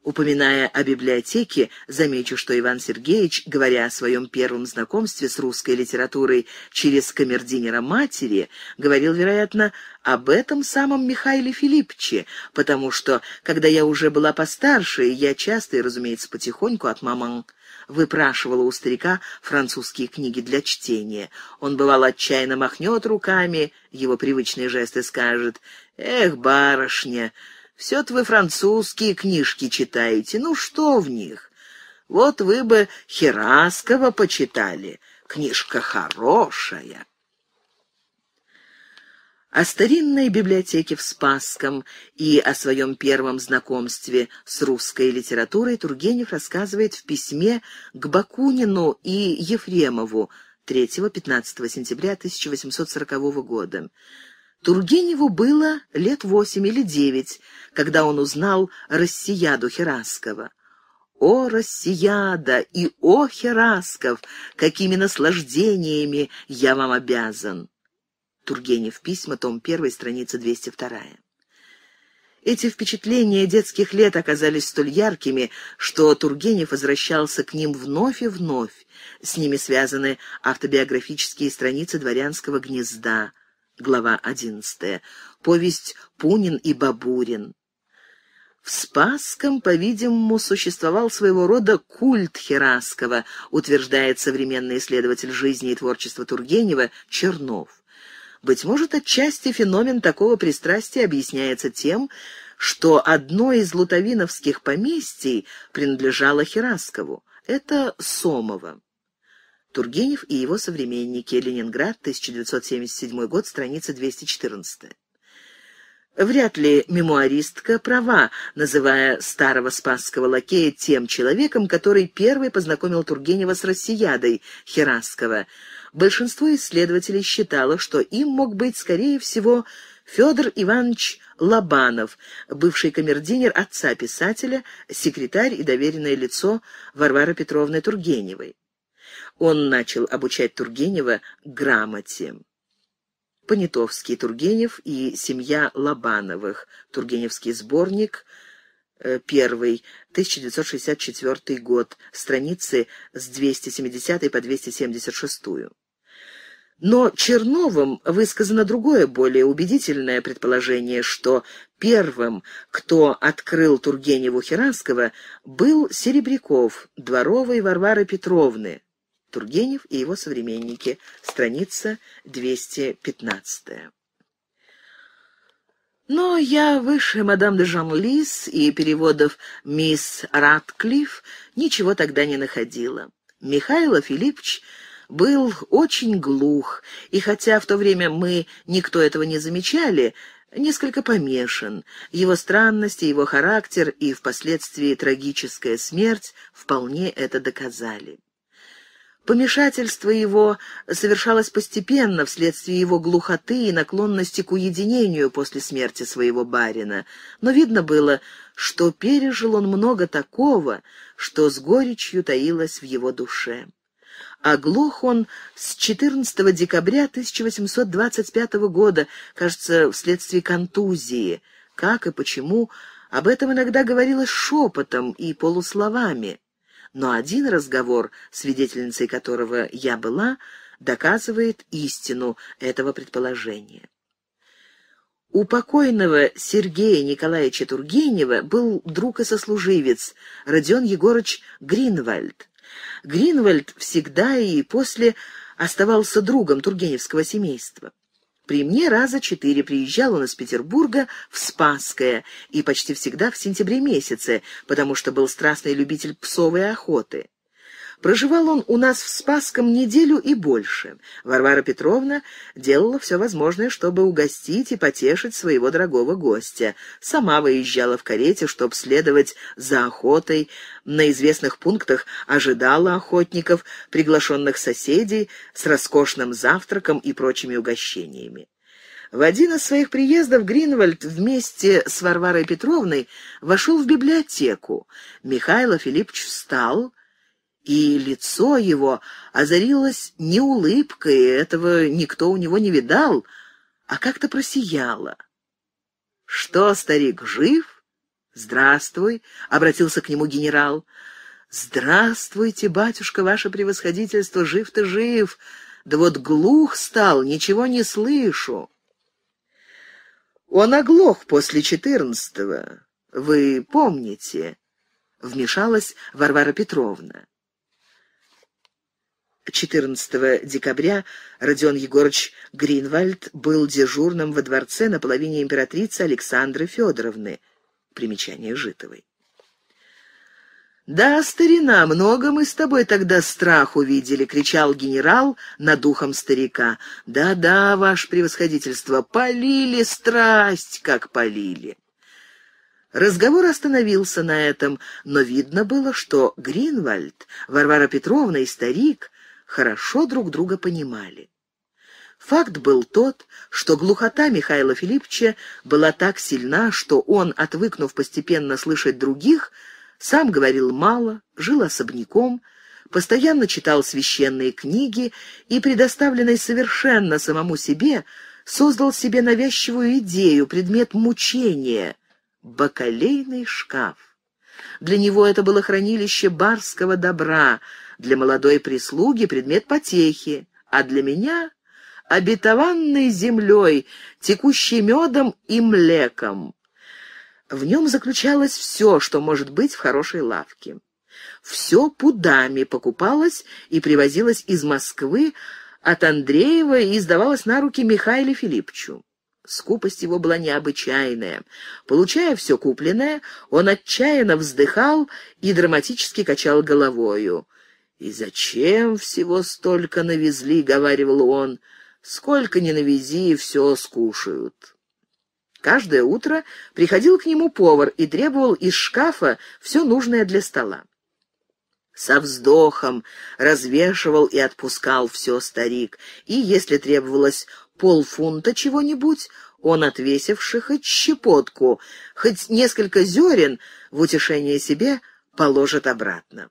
Упоминая о библиотеке, замечу, что Иван Сергеевич, говоря о своем первом знакомстве с русской литературой через камердинера матери, говорил, вероятно, об этом самом Михаиле Филипповиче, потому что, когда я уже была постарше, я часто и, разумеется, потихоньку от маман выпрашивала у старика французские книги для чтения. Он, бывал отчаянно махнет руками, его привычный жест и скажет «Эх, барышня!» Все-то вы французские книжки читаете. Ну что в них? Вот вы бы Хераскова почитали. Книжка хорошая. О старинной библиотеке в Спасском и о своем первом знакомстве с русской литературой Тургенев рассказывает в письме к Бакунину и Ефремову 3-15 сентября 1840 года. Тургеневу было лет восемь или девять, когда он узнал «Россияду» Хераскова. «О, Россияда и о, Херасков, какими наслаждениями я вам обязан!» Тургенев, письма, том 1, страница 202. Эти впечатления детских лет оказались столь яркими, что Тургенев возвращался к ним вновь и вновь. С ними связаны автобиографические страницы «Дворянского гнезда», Глава 11. Повесть «Пунин и Бабурин». В Спасском, по-видимому, существовал своего рода культ Хераскова, утверждает современный исследователь жизни и творчества Тургенева Чернов. Быть может, отчасти феномен такого пристрастия объясняется тем, что одно из лутовиновских поместий принадлежало Хераскову. Это Сомово. Тургенев и его современники. Ленинград, 1977 год, страница 214. Вряд ли мемуаристка права, называя старого спасского лакея тем человеком, который первый познакомил Тургенева с россиядой Хераскова. Большинство исследователей считало, что им мог быть, скорее всего, Федор Иванович Лобанов, бывший камердинер отца писателя, секретарь и доверенное лицо Варвары Петровны Тургеневой. Он начал обучать Тургенева грамоте. Понятовский, Тургенев и семья Лобановых. Тургеневский сборник, э, первый, 1964 год, страницы с 270 по 276. Но Черновым высказано другое, более убедительное предположение, что первым, кто открыл Тургеневу Хераскова, был Серебряков, дворовой Варвары Петровны. Тургенев и его современники. Страница 215. Но ну, а я выше мадам де Жанлис и переводов мисс Ратклифф ничего тогда не находила. Михайло Филиппович был очень глух, и хотя в то время мы никто этого не замечали, несколько помешан. Его странности, его характер и впоследствии трагическая смерть вполне это доказали. Помешательство его совершалось постепенно вследствие его глухоты и наклонности к уединению после смерти своего барина, но видно было, что пережил он много такого, что с горечью таилось в его душе. Оглох он с 14 декабря 1825 года, кажется, вследствие контузии. Как и почему, об этом иногда говорилось шепотом и полусловами но один разговор, свидетельницей которого я была, доказывает истину этого предположения. У покойного Сергея Николаевича Тургенева был друг и сослуживец Родион Егорыч Гринвальд. Гринвальд всегда и после оставался другом тургеневского семейства. При мне раза четыре приезжал он из Петербурга в Спасское и почти всегда в сентябре месяце, потому что был страстный любитель псовой охоты. Проживал он у нас в Спасском неделю и больше. Варвара Петровна делала все возможное, чтобы угостить и потешить своего дорогого гостя. Сама выезжала в карете, чтобы следовать за охотой. На известных пунктах ожидала охотников, приглашенных соседей с роскошным завтраком и прочими угощениями. В один из своих приездов Гринвальд вместе с Варварой Петровной вошел в библиотеку. Михайло Филиппович встал, и лицо его озарилось не улыбкой, этого никто у него не видал, а как-то просияло. «Что, старик, жив?» «Здравствуй», — обратился к нему генерал. «Здравствуйте, батюшка, ваше превосходительство, жив ты жив! Да вот глух стал, ничего не слышу!» «Он оглох после четырнадцатого, вы помните?» — вмешалась Варвара Петровна. 14 декабря Родион Егорович Гринвальд был дежурным во дворце на половине императрицы Александры Федоровны. Примечание Житовой. «Да, старина, много мы с тобой тогда страх увидели», — кричал генерал над духом старика. «Да-да, ваше превосходительство, полили страсть, как полили». Разговор остановился на этом, но видно было, что Гринвальд, Варвара Петровна и старик хорошо друг друга понимали. Факт был тот, что глухота Михаила Филипповича была так сильна, что он, отвыкнув постепенно слышать других, сам говорил мало, жил особняком, постоянно читал священные книги и, предоставленный совершенно самому себе, создал себе навязчивую идею, предмет мучения — бакалейный шкаф. Для него это было хранилище барского добра — для молодой прислуги предмет потехи, а для меня — обетованной землей, текущей медом и млеком. В нем заключалось все, что может быть в хорошей лавке. Все пудами покупалось и привозилось из Москвы от Андреева и сдавалось на руки Михаилу Филипповичу. Скупость его была необычайная. Получая все купленное, он отчаянно вздыхал и драматически качал головою. «И зачем всего столько навезли?» — говаривал он. «Сколько ни навези, все скушают». Каждое утро приходил к нему повар и требовал из шкафа все нужное для стола. Со вздохом развешивал и отпускал все старик, и, если требовалось полфунта чего-нибудь, он, отвесивший хоть щепотку, хоть несколько зерен, в утешение себе положит обратно.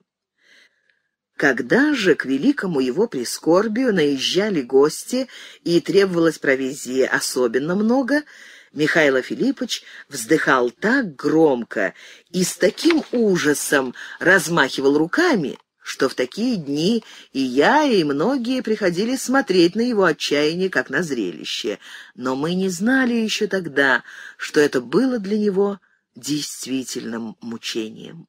Когда же, к великому его прискорбию, наезжали гости и требовалось провизии особенно много, Михаил Филиппович вздыхал так громко и с таким ужасом размахивал руками, что в такие дни и я, и многие приходили смотреть на его отчаяние, как на зрелище. Но мы не знали еще тогда, что это было для него действительным мучением.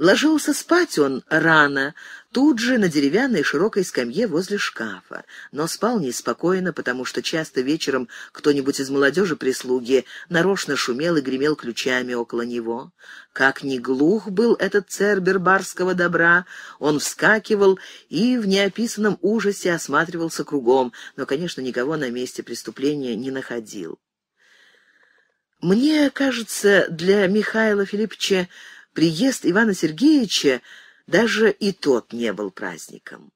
Ложился спать он рано, тут же на деревянной широкой скамье возле шкафа, но спал неспокойно, потому что часто вечером кто-нибудь из молодежи прислуги нарочно шумел и гремел ключами около него. Как ни глух был этот цербер барского добра, он вскакивал и в неописанном ужасе осматривался кругом, но, конечно, никого на месте преступления не находил. Мне кажется, для Михаила Филипповича приезд Ивана Сергеевича даже и тот не был праздником.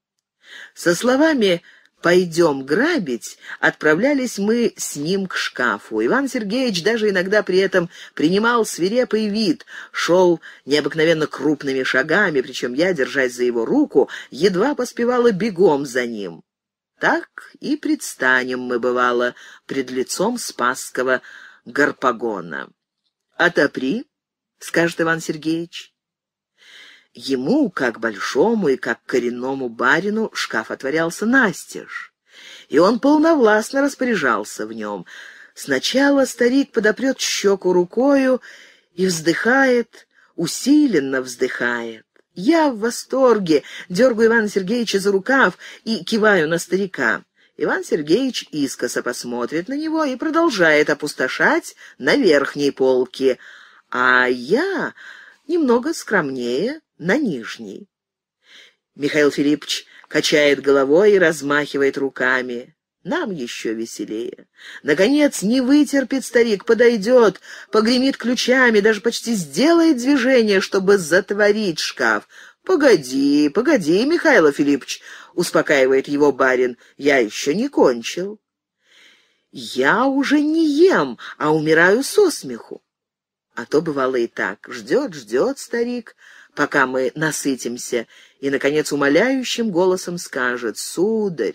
Со словами «пойдем грабить» отправлялись мы с ним к шкафу. Иван Сергеевич даже иногда при этом принимал свирепый вид, шел необыкновенно крупными шагами, причем я, держась за его руку, едва поспевала бегом за ним. Так и предстанем мы, бывало, пред лицом спасского гарпагона. «Отопри!» скажет Иван Сергеевич. Ему, как большому и как коренному барину, шкаф отворялся настежь, и он полновластно распоряжался в нем. Сначала старик подопрет щеку рукою и вздыхает, усиленно вздыхает. Я в восторге, дергаю Ивана Сергеевича за рукав и киваю на старика. Иван Сергеевич искоса посмотрит на него и продолжает опустошать на верхней полке — а я немного скромнее на нижней. Михаил Филиппович качает головой и размахивает руками. Нам еще веселее. Наконец, не вытерпит старик, подойдет, погремит ключами, даже почти сделает движение, чтобы затворить шкаф. «Погоди, погоди, Михаил Филиппович», — успокаивает его барин, — «я еще не кончил». «Я уже не ем, а умираю со смеху. А то бывало и так. Ждет, ждет старик, пока мы насытимся, и, наконец, умоляющим голосом скажет «Сударь,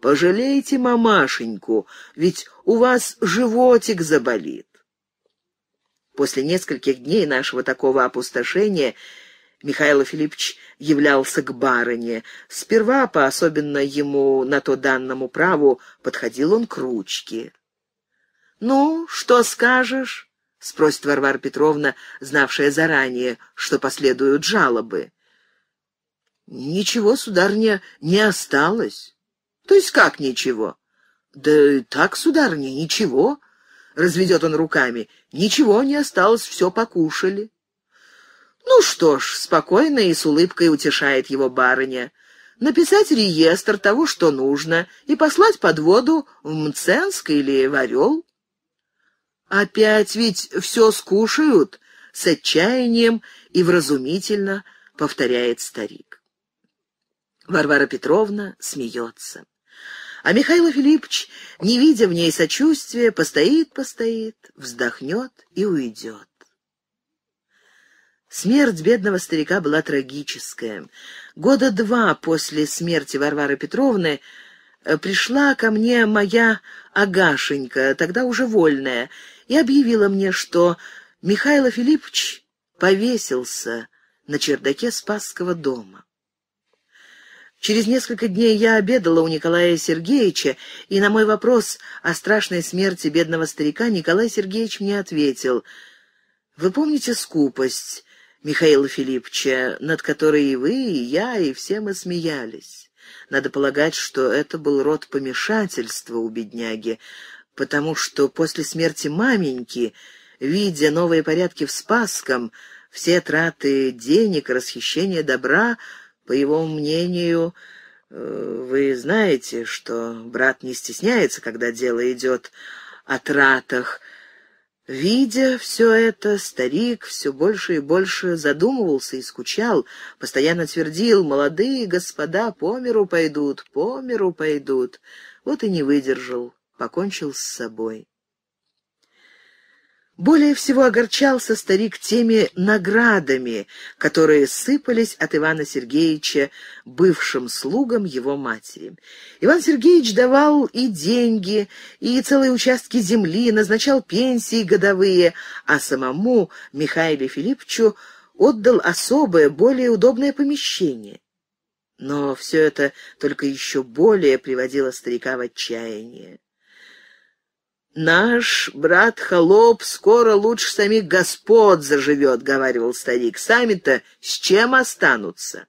пожалейте мамашеньку, ведь у вас животик заболит». После нескольких дней нашего такого опустошения Михаил Филиппович являлся к барыне. Сперва, по особенно ему на то данному праву, подходил он к ручке. «Ну, что скажешь?» — спросит Варвара Петровна, знавшая заранее, что последуют жалобы. «Ничего, сударня, не осталось». «То есть как ничего?» «Да так, сударня, ничего», — разведет он руками. «Ничего не осталось, все покушали». «Ну что ж», — спокойно и с улыбкой утешает его барыня, «написать реестр того, что нужно, и послать под воду в Мценск или в Орел». «Опять ведь все скушают?» — с отчаянием и вразумительно повторяет старик. Варвара Петровна смеется. А Михаил Филиппович, не видя в ней сочувствия, постоит-постоит, вздохнет и уйдет. Смерть бедного старика была трагическая. Года два после смерти Варвары Петровны э, пришла ко мне моя Агашенька, тогда уже вольная, и объявила мне, что Михаил Филиппович повесился на чердаке Спасского дома. Через несколько дней я обедала у Николая Сергеевича, и на мой вопрос о страшной смерти бедного старика Николай Сергеевич мне ответил, «Вы помните скупость Михаила Филипповича, над которой и вы, и я, и все мы смеялись?» Надо полагать, что это был род помешательства у бедняги потому что после смерти маменьки, видя новые порядки в Спасском, все траты денег, расхищение добра, по его мнению, э, вы знаете, что брат не стесняется, когда дело идет о тратах. Видя все это, старик все больше и больше задумывался и скучал, постоянно твердил, молодые господа по миру пойдут, по миру пойдут. Вот и не выдержал покончил с собой. Более всего огорчался старик теми наградами, которые сыпались от Ивана Сергеевича бывшим слугам его матери. Иван Сергеевич давал и деньги, и целые участки земли, назначал пенсии годовые, а самому Михаилу Филипповичу отдал особое, более удобное помещение. Но все это только еще более приводило старика в отчаяние. «Наш брат-холоп скоро лучше самих господ заживет», — говорил старик. «Сами-то с чем останутся?»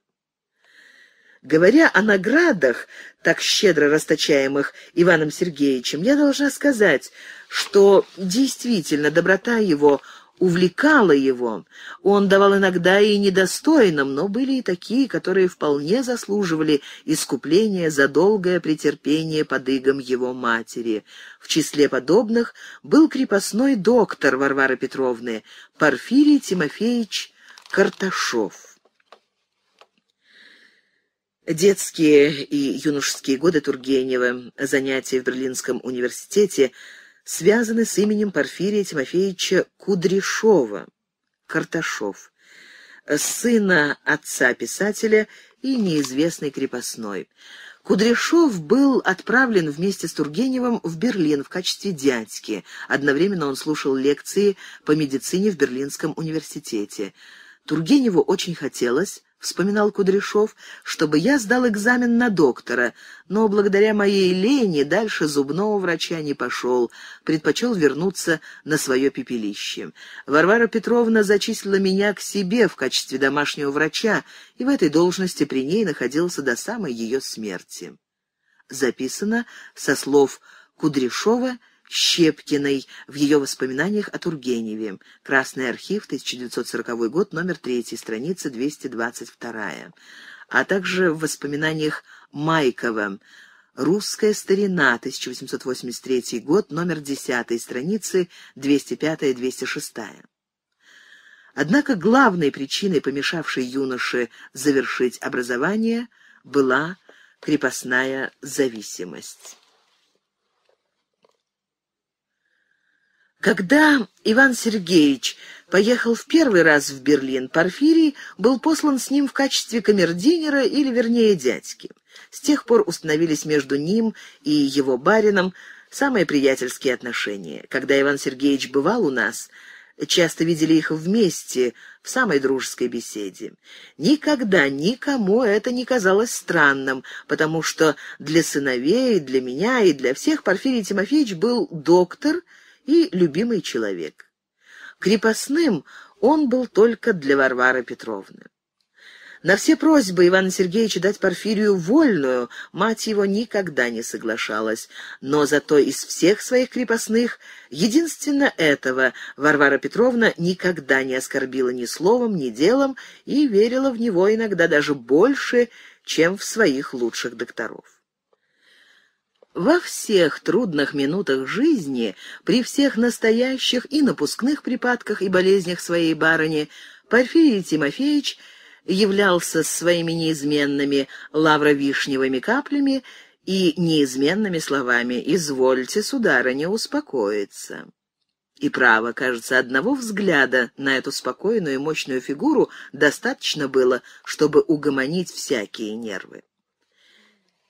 Говоря о наградах, так щедро расточаемых Иваном Сергеевичем, я должна сказать, что действительно доброта его — увлекало его. Он давал иногда и недостойным, но были и такие, которые вполне заслуживали искупления за долгое претерпение под игом его матери. В числе подобных был крепостной доктор Варвары Петровны Порфирий Тимофеевич Карташов. Детские и юношеские годы Тургенева, занятия в Берлинском университете – связаны с именем Порфирия Тимофеевича Кудряшова, Карташов, сына отца-писателя и неизвестной крепостной. Кудряшов был отправлен вместе с Тургеневым в Берлин в качестве дядьки. Одновременно он слушал лекции по медицине в Берлинском университете. Тургеневу очень хотелось, Вспоминал Кудряшов, чтобы я сдал экзамен на доктора, но благодаря моей лени дальше зубного врача не пошел, предпочел вернуться на свое пепелище. Варвара Петровна зачислила меня к себе в качестве домашнего врача, и в этой должности при ней находился до самой ее смерти. Записано со слов Кудряшова Щепкиной в ее воспоминаниях о Тургеневе. Красный архив, 1940 год, номер 3, страница 222. А также в воспоминаниях Майкова «Русская старина», 1883 год, номер 10, страницы 205-206. Однако главной причиной, помешавшей юноше завершить образование, была крепостная зависимость. Когда Иван Сергеевич поехал в первый раз в Берлин, Порфирий был послан с ним в качестве камердинера или, вернее, дядьки. С тех пор установились между ним и его барином самые приятельские отношения. Когда Иван Сергеевич бывал у нас, часто видели их вместе в самой дружеской беседе. Никогда никому это не казалось странным, потому что для сыновей, для меня и для всех Порфирий Тимофеевич был доктор – и любимый человек. Крепостным он был только для Варвары Петровны. На все просьбы Ивана Сергеевича дать Порфирию вольную мать его никогда не соглашалась, но зато из всех своих крепостных единственно этого Варвара Петровна никогда не оскорбила ни словом, ни делом и верила в него иногда даже больше, чем в своих лучших докторов. Во всех трудных минутах жизни, при всех настоящих и напускных припадках и болезнях своей барыни, Порфирий Тимофеевич являлся своими неизменными лавровишневыми каплями и неизменными словами «Извольте, сударыня, успокоиться». И право, кажется, одного взгляда на эту спокойную и мощную фигуру достаточно было, чтобы угомонить всякие нервы.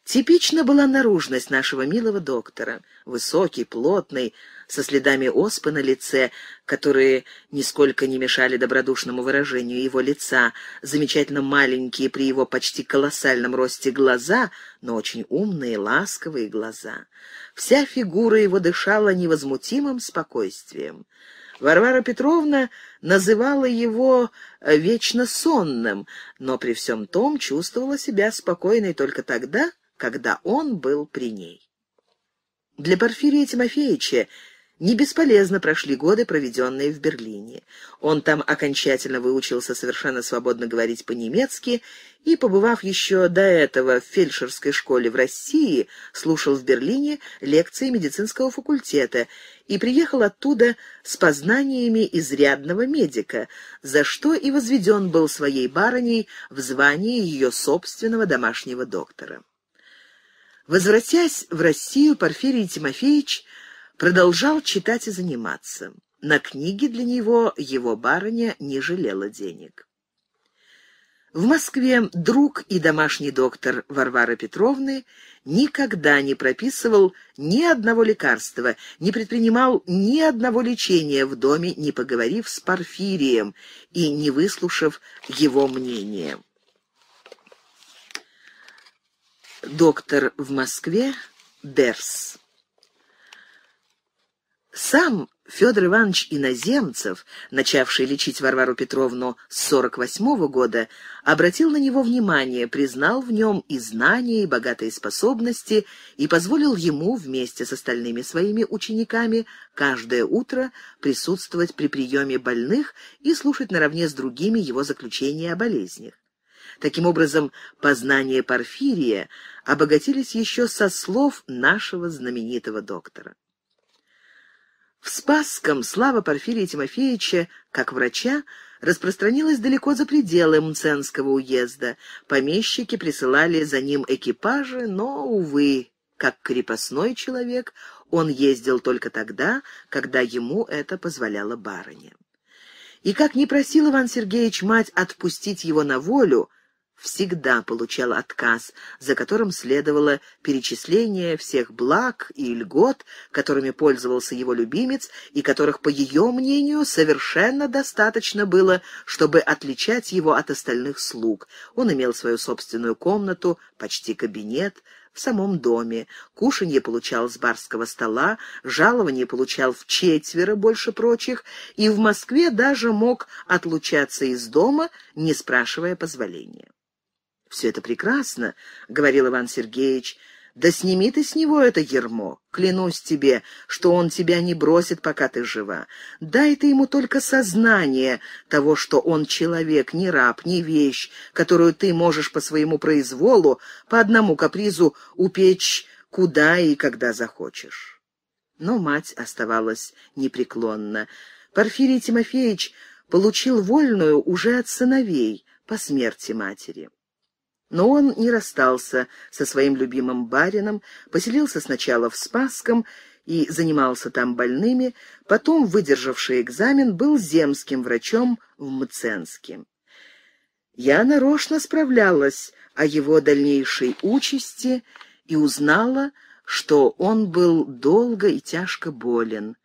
Типична была наружность нашего милого доктора. Высокий, плотный, со следами оспы на лице, которые нисколько не мешали добродушному выражению его лица, замечательно маленькие при его почти колоссальном росте глаза, но очень умные, ласковые глаза. Вся фигура его дышала невозмутимым спокойствием. Варвара Петровна называла его э, вечно сонным, но при всем том чувствовала себя спокойной только тогда, когда он был при ней. Для Порфирия Тимофеевича не бесполезно прошли годы, проведенные в Берлине. Он там окончательно выучился совершенно свободно говорить по-немецки и, побывав еще до этого в фельдшерской школе в России, слушал в Берлине лекции медицинского факультета и приехал оттуда с познаниями изрядного медика, за что и возведен был своей барыней в звании ее собственного домашнего доктора. Возвратясь в Россию, Порфирий Тимофеевич продолжал читать и заниматься. На книги для него его барыня не жалела денег. В Москве друг и домашний доктор Варвары Петровны никогда не прописывал ни одного лекарства, не предпринимал ни одного лечения в доме, не поговорив с Порфирием и не выслушав его мнения. Доктор в Москве Дерс. Сам Федор Иванович Иноземцев, начавший лечить Варвару Петровну с 48 года, обратил на него внимание, признал в нем и знания, и богатые способности, и позволил ему вместе с остальными своими учениками каждое утро присутствовать при приеме больных и слушать наравне с другими его заключения о болезнях. Таким образом, познания Порфирия обогатились еще со слов нашего знаменитого доктора. В Спасском слава Порфирия Тимофеевича, как врача, распространилась далеко за пределы Мценского уезда. Помещики присылали за ним экипажи, но, увы, как крепостной человек, он ездил только тогда, когда ему это позволяла барыня. И как не просил Иван Сергеевич мать отпустить его на волю, всегда получал отказ, за которым следовало перечисление всех благ и льгот, которыми пользовался его любимец и которых, по ее мнению, совершенно достаточно было, чтобы отличать его от остальных слуг. Он имел свою собственную комнату, почти кабинет, в самом доме. Кушанье получал с барского стола, жалование получал в четверо больше прочих, и в Москве даже мог отлучаться из дома, не спрашивая позволения. Все это прекрасно, говорил Иван Сергеевич. Да сними ты с него это ермо. Клянусь тебе, что он тебя не бросит, пока ты жива. Дай ты ему только сознание того, что он человек, не раб, не вещь, которую ты можешь по своему произволу, по одному капризу упечь куда и когда захочешь. Но мать оставалась непреклонна. Порфирий Тимофеевич получил вольную уже от сыновей по смерти матери. Но он не расстался со своим любимым барином, поселился сначала в Спасском и занимался там больными, потом, выдержавший экзамен, был земским врачом в Мценске. Я нарочно справлялась о его дальнейшей участи и узнала, что он был долго и тяжко болен.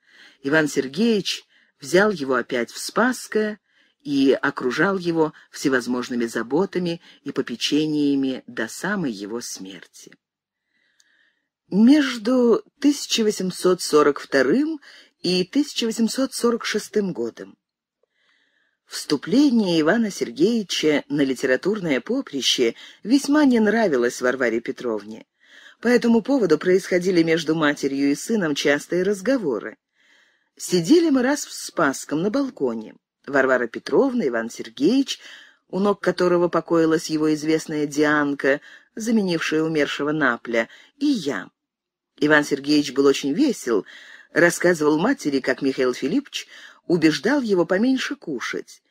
Иван Сергеевич взял его опять в Спасское и окружал его всевозможными заботами и попечениями до самой его смерти. Между 1842 и 1846 годом Вступление Ивана Сергеевича на литературное поприще весьма не нравилось Варваре Петровне. По этому поводу происходили между матерью и сыном частые разговоры. Сидели мы раз в Спасском на балконе. Варвара Петровна, Иван Сергеевич, у ног которого покоилась его известная Дианка, заменившая умершего Напля, и я. Иван Сергеевич был очень весел, рассказывал матери, как Михаил Филиппович убеждал его поменьше кушать,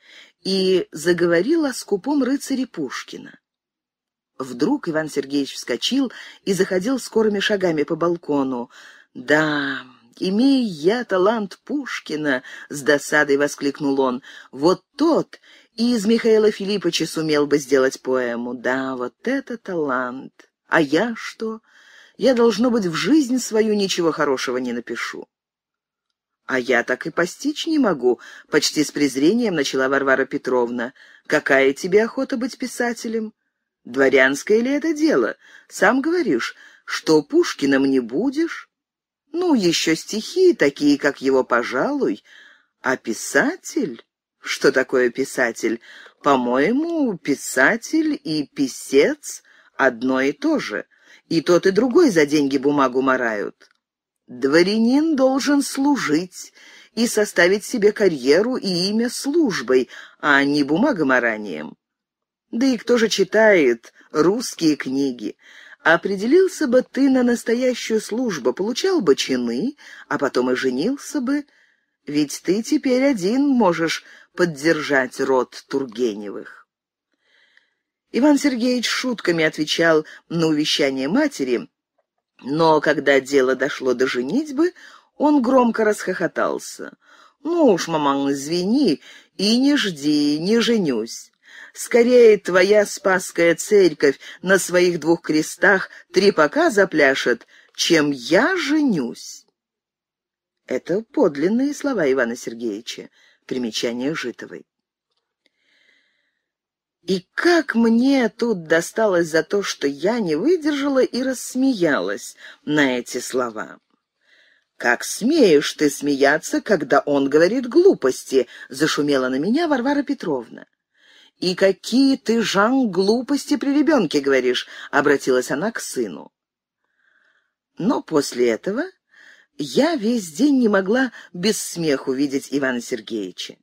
и заговорил о скупом рыцаре Пушкина. Вдруг Иван Сергеевич вскочил и заходил скорыми шагами по балкону. «Да, имея я талант Пушкина!» — с досадой воскликнул он. «Вот тот и из Михаила Филипповича сумел бы сделать поэму. Да, вот это талант! А я что? Я, должно быть, в жизнь свою ничего хорошего не напишу». «А я так и постичь не могу», — почти с презрением начала Варвара Петровна. «Какая тебе охота быть писателем? Дворянское ли это дело? Сам говоришь, что Пушкиным не будешь, ну, еще стихи, такие, как его, пожалуй. А писатель? Что такое писатель? По-моему, писатель и писец одно и то же. И тот, и другой за деньги бумагу марают. Дворянин должен служить и составить себе карьеру и имя службой, а не бумагоморанием. Да и кто же читает русские книги? Определился бы ты на настоящую службу, получал бы чины, а потом и женился бы, ведь ты теперь один можешь поддержать род Тургеневых. Иван Сергеевич шутками отвечал на увещание матери, но когда дело дошло до женитьбы, он громко расхохотался. «Ну уж, маман, извини и не жди, не женюсь. Скорее твоя спасская церковь на своих двух крестах три пока запляшет, чем я женюсь. Это подлинные слова Ивана Сергеевича. Примечание Житовой. И как мне тут досталось за то, что я не выдержала и рассмеялась на эти слова. «Как смеешь ты смеяться, когда он говорит глупости?» — зашумела на меня Варвара Петровна. «И какие ты, Жан, глупости при ребенке говоришь!» — обратилась она к сыну. Но после этого я весь день не могла без смеху видеть Ивана Сергеевича.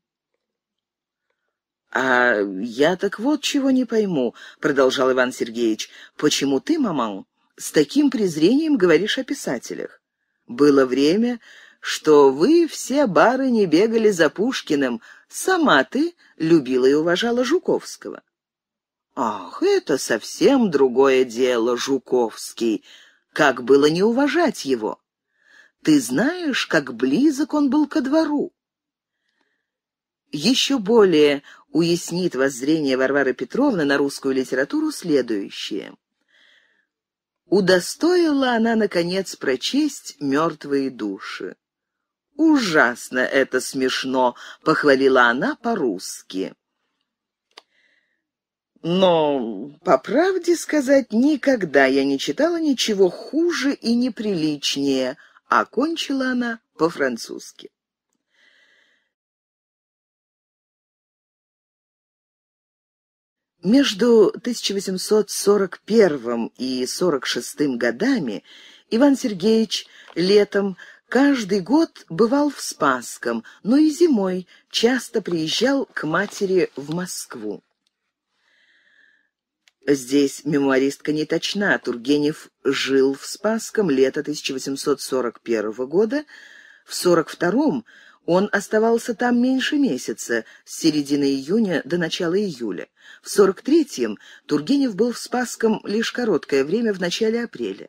«А я так вот чего не пойму», — продолжал Иван Сергеевич, — «почему ты, маман, с таким презрением говоришь о писателях? Было время, что вы все бары не бегали за Пушкиным, Сама ты любила и уважала Жуковского». «Ах, это совсем другое дело, Жуковский. Как было не уважать его? Ты знаешь, как близок он был ко двору?» Еще более уяснит воззрение Варвары Петровны на русскую литературу следующее. Удостоила она, наконец, прочесть «Мертвые души». «Ужасно это смешно», — похвалила она по-русски. Но, по правде сказать, никогда я не читала ничего хуже и неприличнее, окончила она по-французски. Между 1841 и 46 годами Иван Сергеевич летом Каждый год бывал в Спасском, но и зимой часто приезжал к матери в Москву. Здесь мемуаристка не точна. Тургенев жил в Спасском лето 1841 года. В 1942 он оставался там меньше месяца, с середины июня до начала июля. В 1943-м Тургенев был в Спасском лишь короткое время в начале апреля.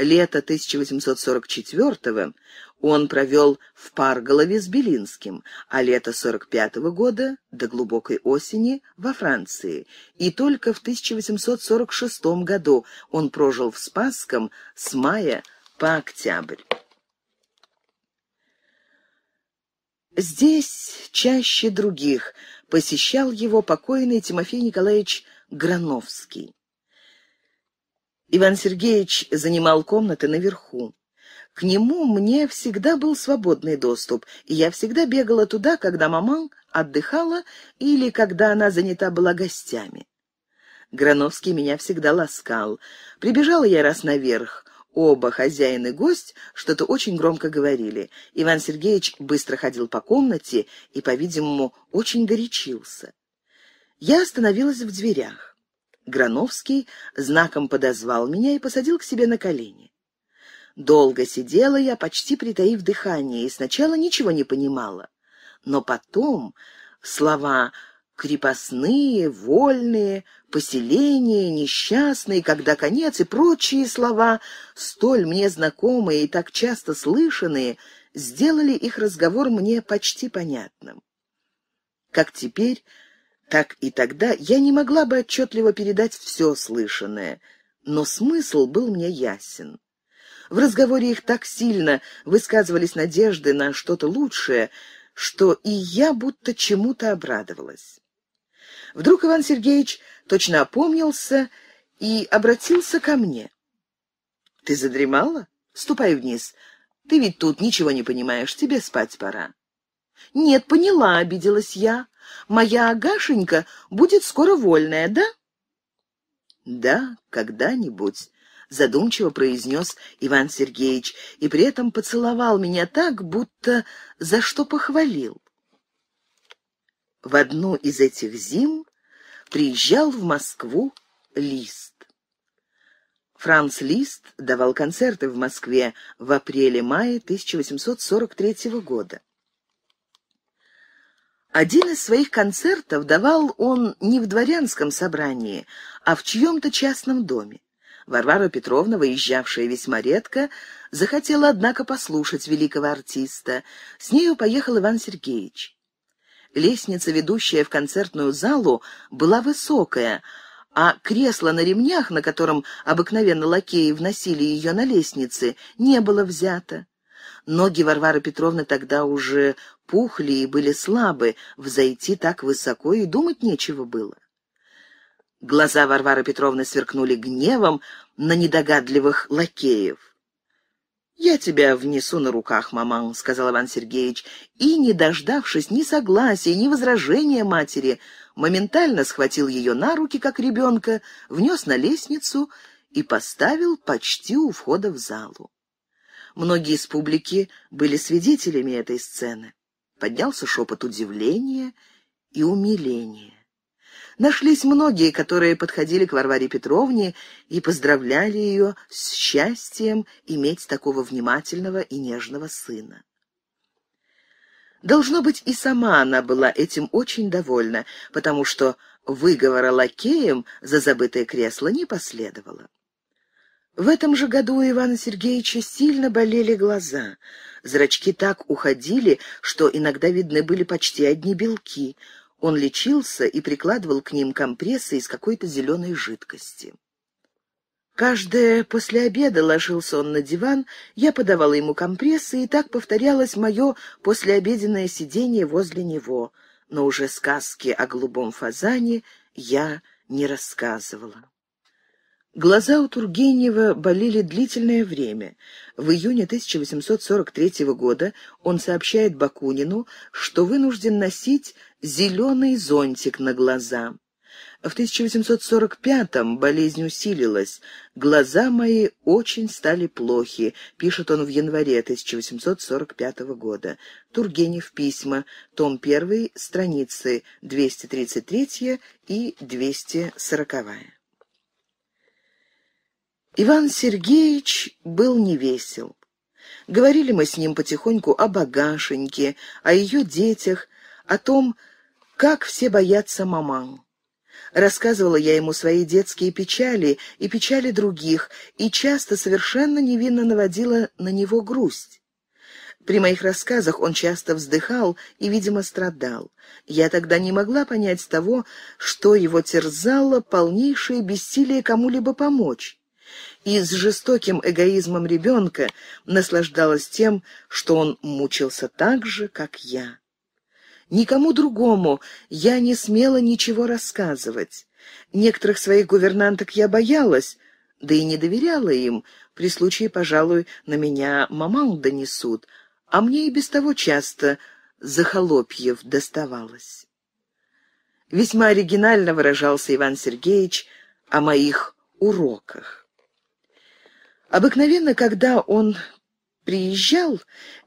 Лето 1844 он провел в Парголове с Белинским, а лето 45 -го года до глубокой осени во Франции. И только в 1846 году он прожил в Спасском с мая по октябрь. Здесь чаще других посещал его покойный Тимофей Николаевич Грановский. Иван Сергеевич занимал комнаты наверху. К нему мне всегда был свободный доступ, и я всегда бегала туда, когда маман отдыхала или когда она занята была гостями. Грановский меня всегда ласкал. Прибежала я раз наверх. Оба, хозяин и гость, что-то очень громко говорили. Иван Сергеевич быстро ходил по комнате и, по-видимому, очень горячился. Я остановилась в дверях. Грановский знаком подозвал меня и посадил к себе на колени. Долго сидела я, почти притаив дыхание, и сначала ничего не понимала. Но потом слова «крепостные», «вольные», «поселение», «несчастные», «когда конец» и прочие слова, столь мне знакомые и так часто слышанные, сделали их разговор мне почти понятным. Как теперь так и тогда я не могла бы отчетливо передать все слышанное, но смысл был мне ясен. В разговоре их так сильно высказывались надежды на что-то лучшее, что и я будто чему-то обрадовалась. Вдруг Иван Сергеевич точно опомнился и обратился ко мне. «Ты задремала? Ступай вниз. Ты ведь тут ничего не понимаешь, тебе спать пора». «Нет, поняла», — обиделась я. «Моя Агашенька будет скоро вольная, да?» «Да, когда-нибудь», — задумчиво произнес Иван Сергеевич, и при этом поцеловал меня так, будто за что похвалил. В одну из этих зим приезжал в Москву Лист. Франц Лист давал концерты в Москве в апреле-мае 1843 года. Один из своих концертов давал он не в дворянском собрании, а в чьем-то частном доме. Варвара Петровна, выезжавшая весьма редко, захотела, однако, послушать великого артиста. С нею поехал Иван Сергеевич. Лестница, ведущая в концертную залу, была высокая, а кресло на ремнях, на котором обыкновенно лакеи вносили ее на лестнице, не было взято. Ноги Варвары Петровны тогда уже пухли и были слабы, взойти так высоко и думать нечего было. Глаза Варвары Петровны сверкнули гневом на недогадливых лакеев. «Я тебя внесу на руках, маман», — сказал Иван Сергеевич, и, не дождавшись ни согласия, ни возражения матери, моментально схватил ее на руки, как ребенка, внес на лестницу и поставил почти у входа в залу. Многие из публики были свидетелями этой сцены. Поднялся шепот удивления и умиления. Нашлись многие, которые подходили к Варваре Петровне и поздравляли ее с счастьем иметь такого внимательного и нежного сына. Должно быть, и сама она была этим очень довольна, потому что выговора лакеем за забытое кресло не последовало. В этом же году у Ивана Сергеевича сильно болели глаза. Зрачки так уходили, что иногда видны были почти одни белки. Он лечился и прикладывал к ним компрессы из какой-то зеленой жидкости. Каждое после обеда ложился он на диван, я подавала ему компрессы, и так повторялось мое послеобеденное сидение возле него. Но уже сказки о голубом фазане я не рассказывала. Глаза у Тургенева болели длительное время. В июне 1843 года он сообщает Бакунину, что вынужден носить зеленый зонтик на глаза. В 1845-м болезнь усилилась. «Глаза мои очень стали плохи», — пишет он в январе 1845 года. Тургенев письма, том 1, страницы 233 и 240. Иван Сергеевич был невесел. Говорили мы с ним потихоньку о багашеньке, о ее детях, о том, как все боятся маман. Рассказывала я ему свои детские печали и печали других, и часто совершенно невинно наводила на него грусть. При моих рассказах он часто вздыхал и, видимо, страдал. Я тогда не могла понять того, что его терзало полнейшее бессилие кому-либо помочь и с жестоким эгоизмом ребенка наслаждалась тем, что он мучился так же, как я. Никому другому я не смела ничего рассказывать. Некоторых своих гувернанток я боялась, да и не доверяла им. При случае, пожалуй, на меня мамам донесут, а мне и без того часто захолопьев доставалось. Весьма оригинально выражался Иван Сергеевич о моих уроках. Обыкновенно, когда он приезжал,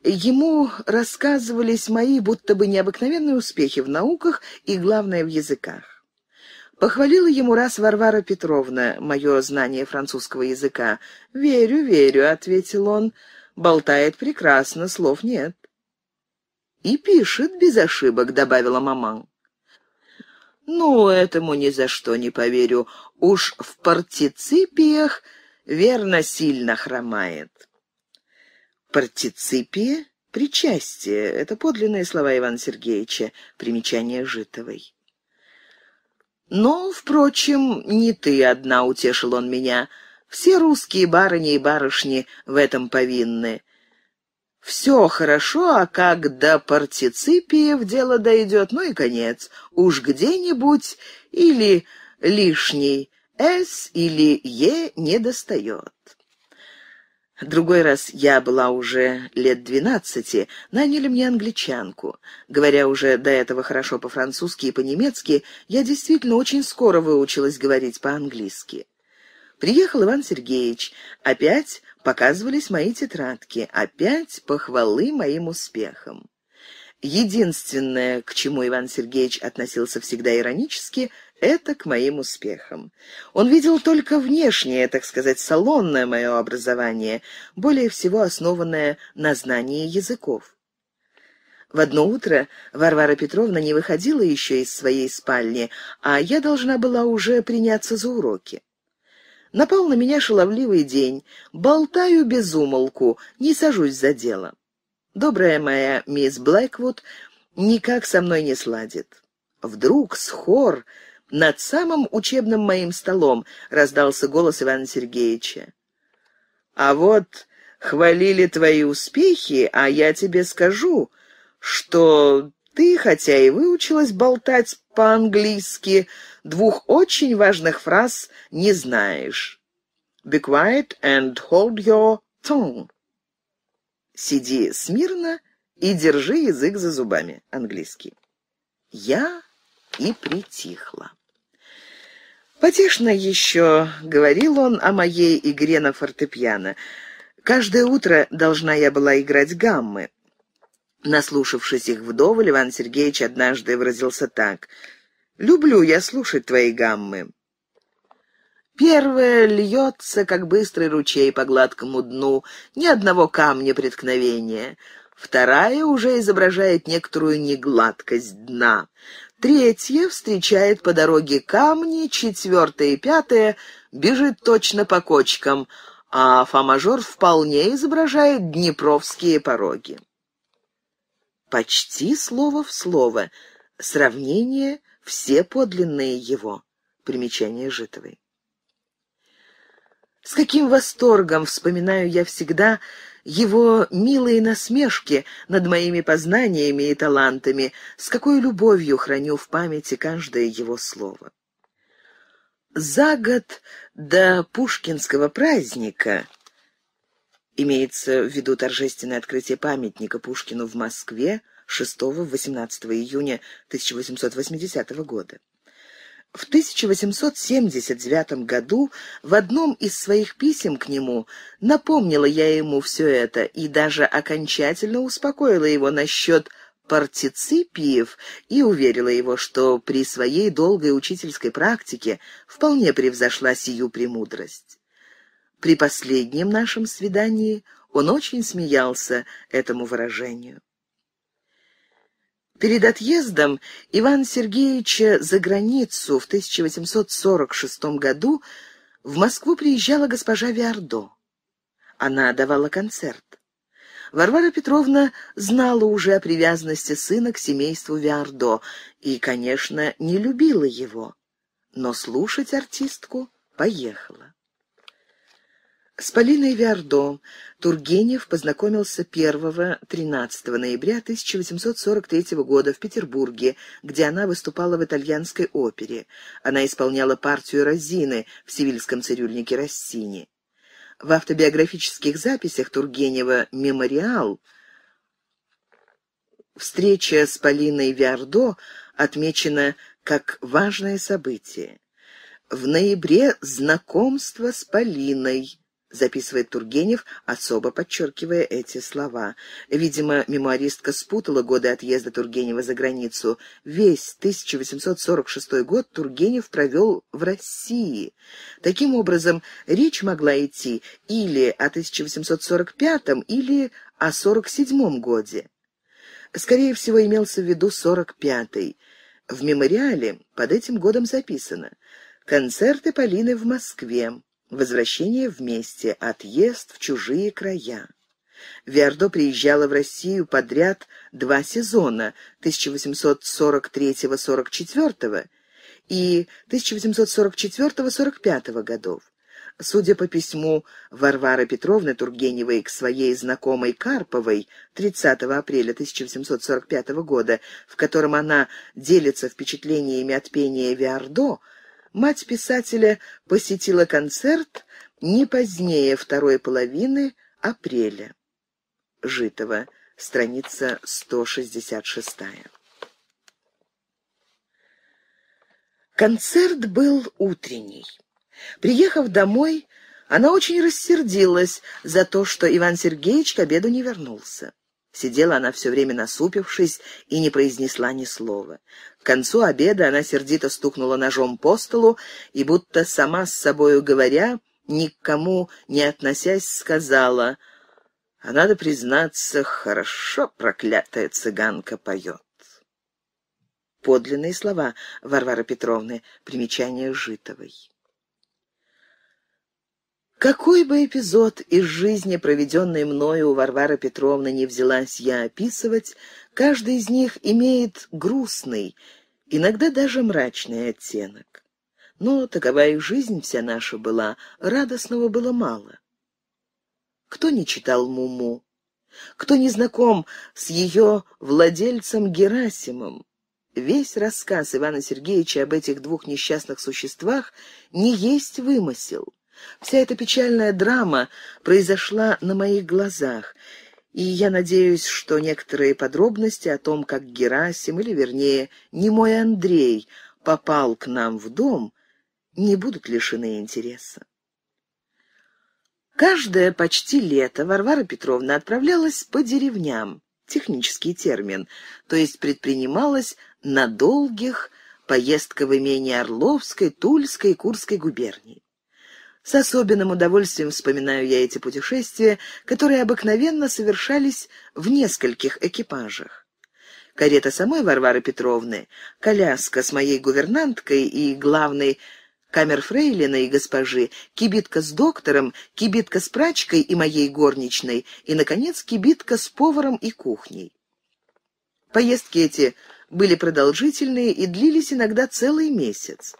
ему рассказывались мои будто бы необыкновенные успехи в науках и, главное, в языках. Похвалила ему раз Варвара Петровна мое знание французского языка. «Верю, верю», — ответил он, — «болтает прекрасно, слов нет». «И пишет без ошибок», — добавила маман. «Ну, этому ни за что не поверю. Уж в партиципиях...» верно сильно хромает. Партиципия — причастие. Это подлинные слова Ивана Сергеевича. Примечание Житовой. Но, впрочем, не ты одна утешил он меня. Все русские барыни и барышни в этом повинны. Все хорошо, а как до в дело дойдет, ну и конец. Уж где-нибудь или лишний «С» или «Е» не достает. Другой раз я была уже лет двенадцати, наняли мне англичанку. Говоря уже до этого хорошо по-французски и по-немецки, я действительно очень скоро выучилась говорить по-английски. Приехал Иван Сергеевич. Опять показывались мои тетрадки, опять похвалы моим успехам. Единственное, к чему Иван Сергеевич относился всегда иронически, это к моим успехам. Он видел только внешнее, так сказать, салонное мое образование, более всего основанное на знании языков. В одно утро Варвара Петровна не выходила еще из своей спальни, а я должна была уже приняться за уроки. Напал на меня шаловливый день. Болтаю без умолку, не сажусь за дело. Добрая моя мисс Блэквуд никак со мной не сладит. Вдруг с хор над самым учебным моим столом», — раздался голос Ивана Сергеевича. «А вот хвалили твои успехи, а я тебе скажу, что ты, хотя и выучилась болтать по-английски, двух очень важных фраз не знаешь. Be quiet and hold your tongue. Сиди смирно и держи язык за зубами. Английский. Я и притихла. Потешно еще говорил он о моей игре на фортепиано. Каждое утро должна я была играть гаммы. Наслушавшись их вдоволь, Иван Сергеевич однажды выразился так. «Люблю я слушать твои гаммы». Первое льется, как быстрый ручей по гладкому дну, ни одного камня преткновения. Вторая уже изображает некоторую негладкость дна. Третье встречает по дороге камни, четвертое и пятое бежит точно по кочкам, а фамажор вполне изображает днепровские пороги. Почти слово в слово. Сравнение все подлинные его. Примечание Житовой. С каким восторгом вспоминаю я всегда его милые насмешки над моими познаниями и талантами, с какой любовью храню в памяти каждое его слово. За год до Пушкинского праздника имеется в виду торжественное открытие памятника Пушкину в Москве 6-18 июня 1880 года. В 1879 году в одном из своих писем к нему напомнила я ему все это и даже окончательно успокоила его насчет партиципиев и уверила его, что при своей долгой учительской практике вполне превзошла сию премудрость. При последнем нашем свидании он очень смеялся этому выражению. Перед отъездом Ивана Сергеевича за границу в 1846 году в Москву приезжала госпожа Виардо. Она давала концерт. Варвара Петровна знала уже о привязанности сына к семейству Виардо и, конечно, не любила его, но слушать артистку поехала. С Полиной Виардо Тургенев познакомился 1-13 ноября 1843 года в Петербурге, где она выступала в итальянской опере. Она исполняла партию Розины в «Сивильском цирюльнике Россини». В автобиографических записях Тургенева «Мемориал» встреча с Полиной Виардо отмечена как важное событие. В ноябре знакомство с Полиной записывает Тургенев, особо подчеркивая эти слова. Видимо, мемуаристка спутала годы отъезда Тургенева за границу. Весь 1846 год Тургенев провел в России. Таким образом, речь могла идти или о 1845, или о 47 годе. Скорее всего, имелся в виду 45-й. В мемориале под этим годом записано «Концерты Полины в Москве». Возвращение вместе, отъезд в чужие края. Виардо приезжала в Россию подряд два сезона 1843-44 и 1844-45 годов. Судя по письму Варвары Петровны Тургеневой к своей знакомой Карповой 30 апреля 1845 года, в котором она делится впечатлениями от пения Виардо, Мать писателя посетила концерт не позднее второй половины апреля. Житова, страница 166. Концерт был утренний. Приехав домой, она очень рассердилась за то, что Иван Сергеевич к обеду не вернулся. Сидела она все время насупившись и не произнесла ни слова. К концу обеда она сердито стукнула ножом по столу и, будто сама с собою говоря, никому не относясь, сказала, «А надо признаться, хорошо проклятая цыганка поет». Подлинные слова Варвары Петровны, примечание Житовой. Какой бы эпизод из жизни, проведенной мною у Варвары Петровны, не взялась я описывать, каждый из них имеет грустный, иногда даже мрачный оттенок. Но такова и жизнь вся наша была, радостного было мало. Кто не читал «Муму»? Кто не знаком с ее владельцем Герасимом? Весь рассказ Ивана Сергеевича об этих двух несчастных существах не есть вымысел. Вся эта печальная драма произошла на моих глазах, и я надеюсь, что некоторые подробности о том, как Герасим, или вернее, не мой Андрей, попал к нам в дом, не будут лишены интереса. Каждое почти лето Варвара Петровна отправлялась по деревням, технический термин, то есть предпринималась на долгих поездках в имение Орловской, Тульской, и Курской губерний. С особенным удовольствием вспоминаю я эти путешествия, которые обыкновенно совершались в нескольких экипажах. Карета самой Варвары Петровны, коляска с моей гувернанткой и главной камерфрейлина и госпожи, кибитка с доктором, кибитка с прачкой и моей горничной, и, наконец, кибитка с поваром и кухней. Поездки эти были продолжительные и длились иногда целый месяц.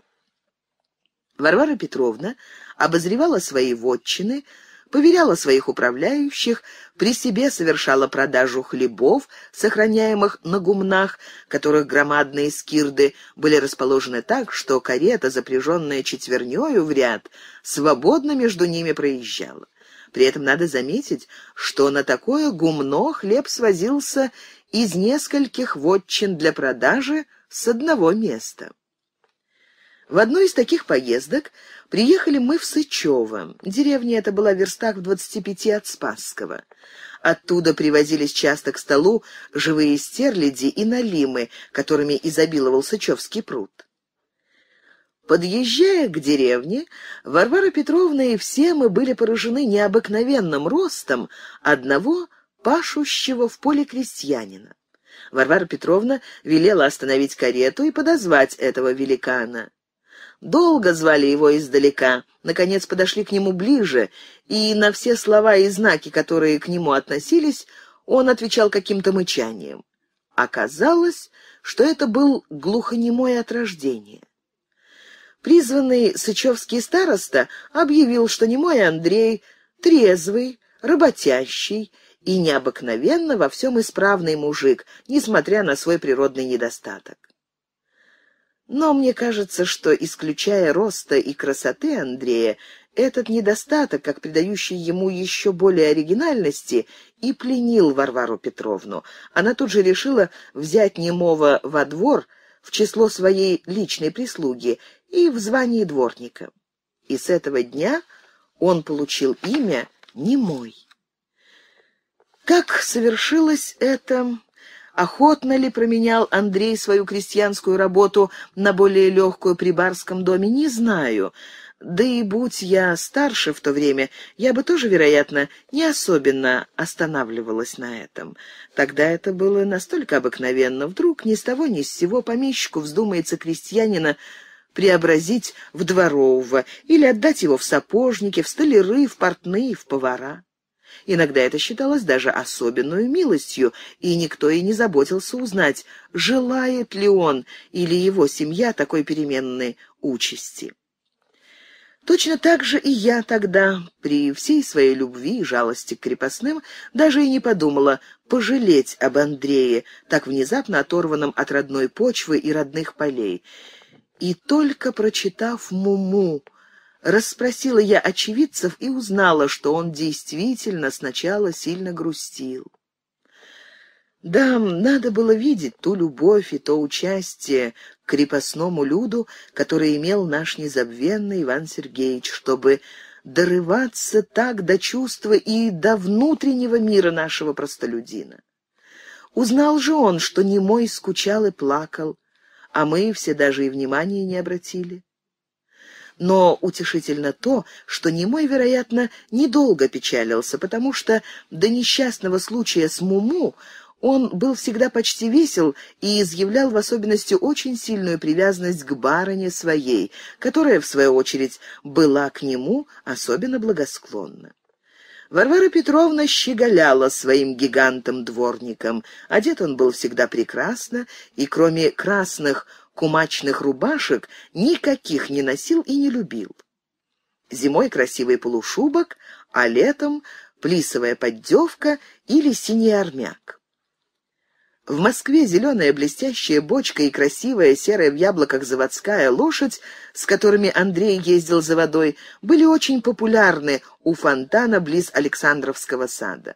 Варвара Петровна обозревала свои вотчины, поверяла своих управляющих, при себе совершала продажу хлебов, сохраняемых на гумнах, которых громадные скирды были расположены так, что карета, запряженная четвернёю в ряд, свободно между ними проезжала. При этом надо заметить, что на такое гумно хлеб свозился из нескольких вотчин для продажи с одного места. В одну из таких поездок Приехали мы в Сычево. Деревня эта была в верстах в двадцати пяти от Спасского. Оттуда привозились часто к столу живые стерляди и налимы, которыми изобиловал Сычевский пруд. Подъезжая к деревне, Варвара Петровна и все мы были поражены необыкновенным ростом одного пашущего в поле крестьянина. Варвара Петровна велела остановить карету и подозвать этого великана. Долго звали его издалека, наконец подошли к нему ближе, и на все слова и знаки, которые к нему относились, он отвечал каким-то мычанием. Оказалось, что это был глухонемой от рождения. Призванный сычевский староста объявил, что немой Андрей трезвый, работящий и необыкновенно во всем исправный мужик, несмотря на свой природный недостаток. Но мне кажется, что, исключая роста и красоты Андрея, этот недостаток, как придающий ему еще более оригинальности, и пленил Варвару Петровну. Она тут же решила взять немого во двор в число своей личной прислуги и в звании дворника. И с этого дня он получил имя Немой. Как совершилось это, Охотно ли променял Андрей свою крестьянскую работу на более легкую при барском доме, не знаю. Да и будь я старше в то время, я бы тоже, вероятно, не особенно останавливалась на этом. Тогда это было настолько обыкновенно. Вдруг ни с того ни с сего помещику вздумается крестьянина преобразить в дворового или отдать его в сапожники, в столяры, в портные, в повара. Иногда это считалось даже особенной милостью, и никто и не заботился узнать, желает ли он или его семья такой переменной участи. Точно так же и я тогда, при всей своей любви и жалости к крепостным, даже и не подумала пожалеть об Андрее, так внезапно оторванном от родной почвы и родных полей. И только прочитав «Муму», -му, Расспросила я очевидцев и узнала, что он действительно сначала сильно грустил. Да, надо было видеть ту любовь и то участие к крепостному люду, который имел наш незабвенный Иван Сергеевич, чтобы дорываться так до чувства и до внутреннего мира нашего простолюдина. Узнал же он, что немой скучал и плакал, а мы все даже и внимания не обратили. Но утешительно то, что Немой, вероятно, недолго печалился, потому что до несчастного случая с Муму он был всегда почти весел и изъявлял в особенности очень сильную привязанность к барыне своей, которая, в свою очередь, была к нему особенно благосклонна. Варвара Петровна щеголяла своим гигантом-дворником. Одет он был всегда прекрасно, и кроме красных кумачных рубашек никаких не носил и не любил. Зимой красивый полушубок, а летом плисовая поддевка или синий армяк. В Москве зеленая блестящая бочка и красивая серая в яблоках заводская лошадь, с которыми Андрей ездил за водой, были очень популярны у фонтана близ Александровского сада.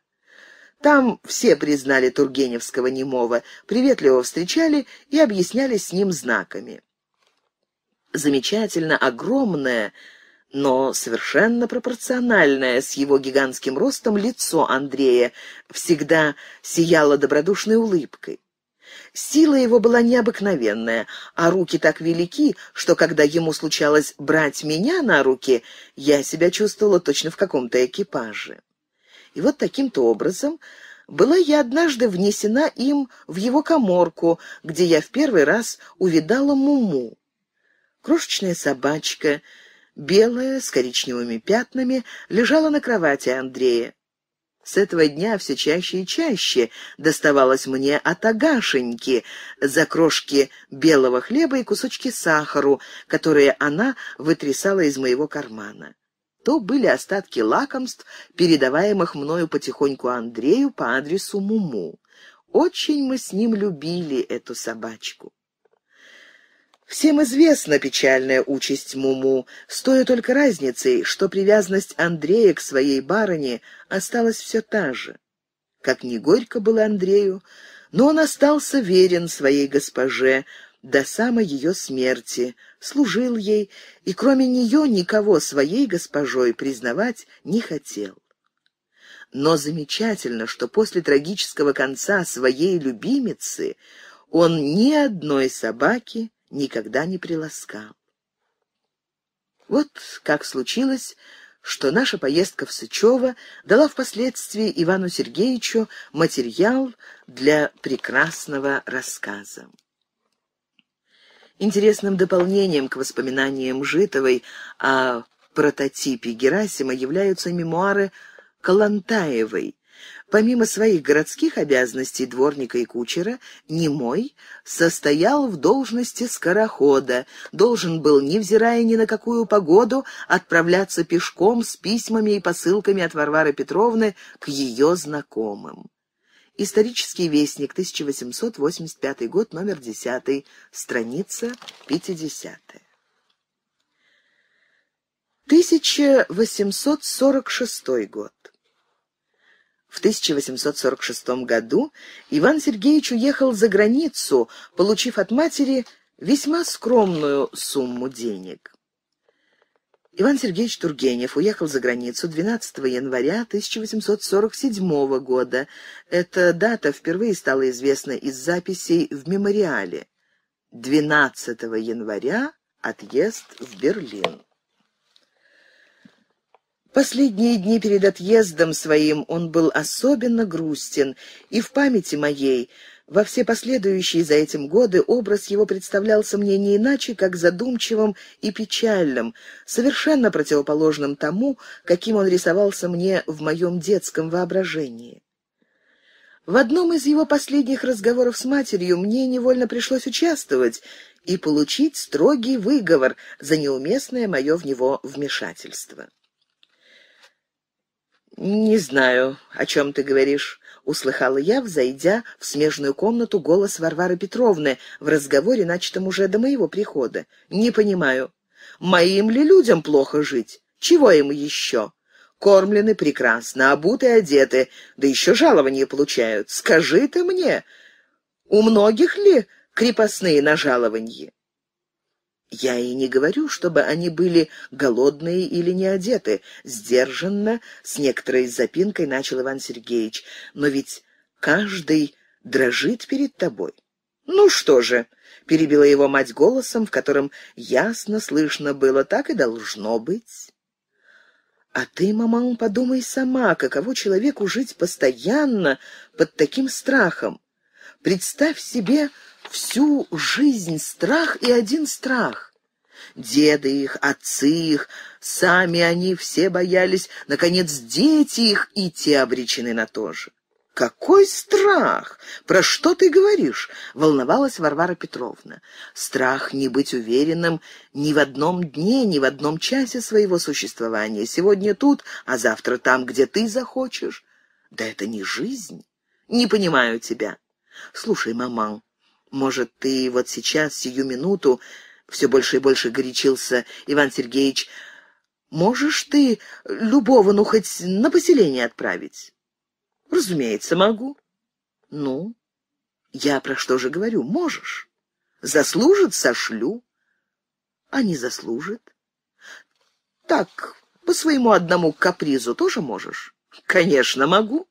Там все признали Тургеневского немого, приветливо встречали и объясняли с ним знаками. Замечательно огромное, но совершенно пропорциональное с его гигантским ростом лицо Андрея всегда сияло добродушной улыбкой. Сила его была необыкновенная, а руки так велики, что когда ему случалось брать меня на руки, я себя чувствовала точно в каком-то экипаже. И вот таким-то образом была я однажды внесена им в его коморку, где я в первый раз увидала Муму. Крошечная собачка, белая, с коричневыми пятнами, лежала на кровати Андрея. С этого дня все чаще и чаще доставалось мне от Агашеньки за крошки белого хлеба и кусочки сахару, которые она вытрясала из моего кармана то были остатки лакомств, передаваемых мною потихоньку Андрею по адресу Муму. Очень мы с ним любили эту собачку. Всем известна печальная участь Муму, с той только разницей, что привязанность Андрея к своей барыне осталась все та же. Как ни горько было Андрею, но он остался верен своей госпоже, до самой ее смерти, служил ей и кроме нее никого своей госпожой признавать не хотел. Но замечательно, что после трагического конца своей любимицы он ни одной собаки никогда не приласкал. Вот как случилось, что наша поездка в Сычево дала впоследствии Ивану Сергеевичу материал для прекрасного рассказа. Интересным дополнением к воспоминаниям Житовой о прототипе Герасима являются мемуары Калантаевой. Помимо своих городских обязанностей дворника и кучера, Немой состоял в должности скорохода, должен был, невзирая ни на какую погоду, отправляться пешком с письмами и посылками от Варвары Петровны к ее знакомым. Исторический вестник, 1885 год, номер 10, страница 50. 1846 год. В 1846 году Иван Сергеевич уехал за границу, получив от матери весьма скромную сумму денег. Иван Сергеевич Тургенев уехал за границу 12 января 1847 года. Эта дата впервые стала известна из записей в мемориале. 12 января отъезд в Берлин. Последние дни перед отъездом своим он был особенно грустен, и в памяти моей – во все последующие за этим годы образ его представлялся мне не иначе, как задумчивым и печальным, совершенно противоположным тому, каким он рисовался мне в моем детском воображении. В одном из его последних разговоров с матерью мне невольно пришлось участвовать и получить строгий выговор за неуместное мое в него вмешательство. «Не знаю, о чем ты говоришь», — услыхала я, взойдя в смежную комнату голос Варвары Петровны в разговоре, начатом уже до моего прихода. «Не понимаю. Моим ли людям плохо жить? Чего им еще? Кормлены прекрасно, обуты одеты, да еще жалования получают. Скажи ты мне, у многих ли крепостные на жалованье?» Я и не говорю, чтобы они были голодные или не одеты. Сдержанно, с некоторой запинкой начал Иван Сергеевич. Но ведь каждый дрожит перед тобой. «Ну что же», — перебила его мать голосом, в котором ясно слышно было, так и должно быть. «А ты, мама, подумай сама, каково человеку жить постоянно под таким страхом. Представь себе, всю жизнь страх и один страх. Деды их, отцы их, сами они все боялись, наконец, дети их, и те обречены на то же. «Какой страх? Про что ты говоришь?» — волновалась Варвара Петровна. «Страх не быть уверенным ни в одном дне, ни в одном часе своего существования. Сегодня тут, а завтра там, где ты захочешь. Да это не жизнь. Не понимаю тебя. Слушай, маман, может, ты вот сейчас, сию минуту, все больше и больше горячился Иван Сергеевич, можешь ты любого, ну, хоть на поселение отправить? Разумеется, могу. Ну, я про что же говорю? Можешь. Заслужит — сошлю. А не заслужит? Так, по своему одному капризу тоже можешь? Конечно, могу.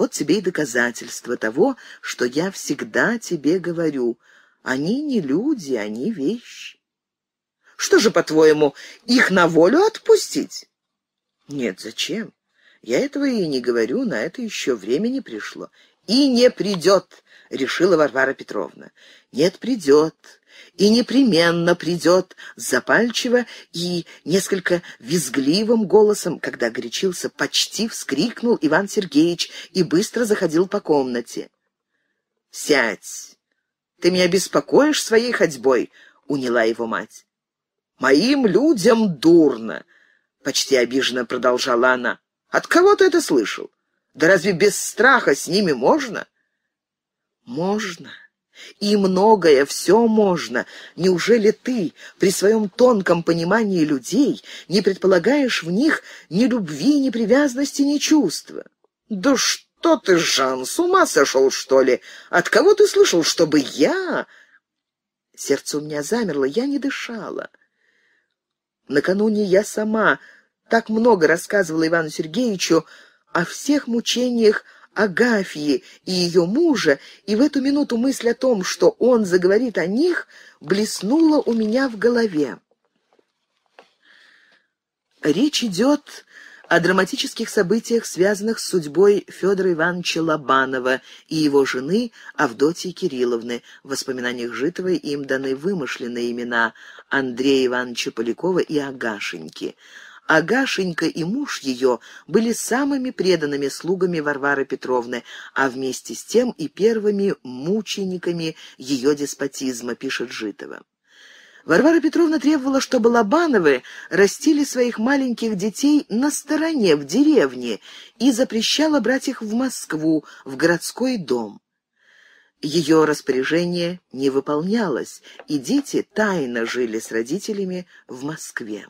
Вот тебе и доказательство того, что я всегда тебе говорю. Они не люди, они вещи. Что же, по-твоему, их на волю отпустить? Нет, зачем? Я этого и не говорю, на это еще время не пришло. И не придет, решила Варвара Петровна. Нет, придет, и непременно придет запальчиво и несколько визгливым голосом, когда горячился, почти вскрикнул Иван Сергеевич и быстро заходил по комнате. «Сядь! Ты меня беспокоишь своей ходьбой!» — уняла его мать. «Моим людям дурно!» — почти обиженно продолжала она. «От кого ты это слышал? Да разве без страха с ними можно?» «Можно!» И многое, все можно. Неужели ты при своем тонком понимании людей не предполагаешь в них ни любви, ни привязанности, ни чувства? Да что ты, Жан, с ума сошел, что ли? От кого ты слышал, чтобы я... Сердце у меня замерло, я не дышала. Накануне я сама так много рассказывала Ивану Сергеевичу о всех мучениях Агафьи и ее мужа, и в эту минуту мысль о том, что он заговорит о них, блеснула у меня в голове. Речь идет о драматических событиях, связанных с судьбой Федора Ивановича Лобанова и его жены Авдотьи Кирилловны. В воспоминаниях Житовой им даны вымышленные имена Андрея Ивановича Полякова и Агашеньки. Агашенька и муж ее были самыми преданными слугами Варвары Петровны, а вместе с тем и первыми мучениками ее деспотизма, пишет Житова. Варвара Петровна требовала, чтобы Лобановы растили своих маленьких детей на стороне, в деревне, и запрещала брать их в Москву, в городской дом. Ее распоряжение не выполнялось, и дети тайно жили с родителями в Москве.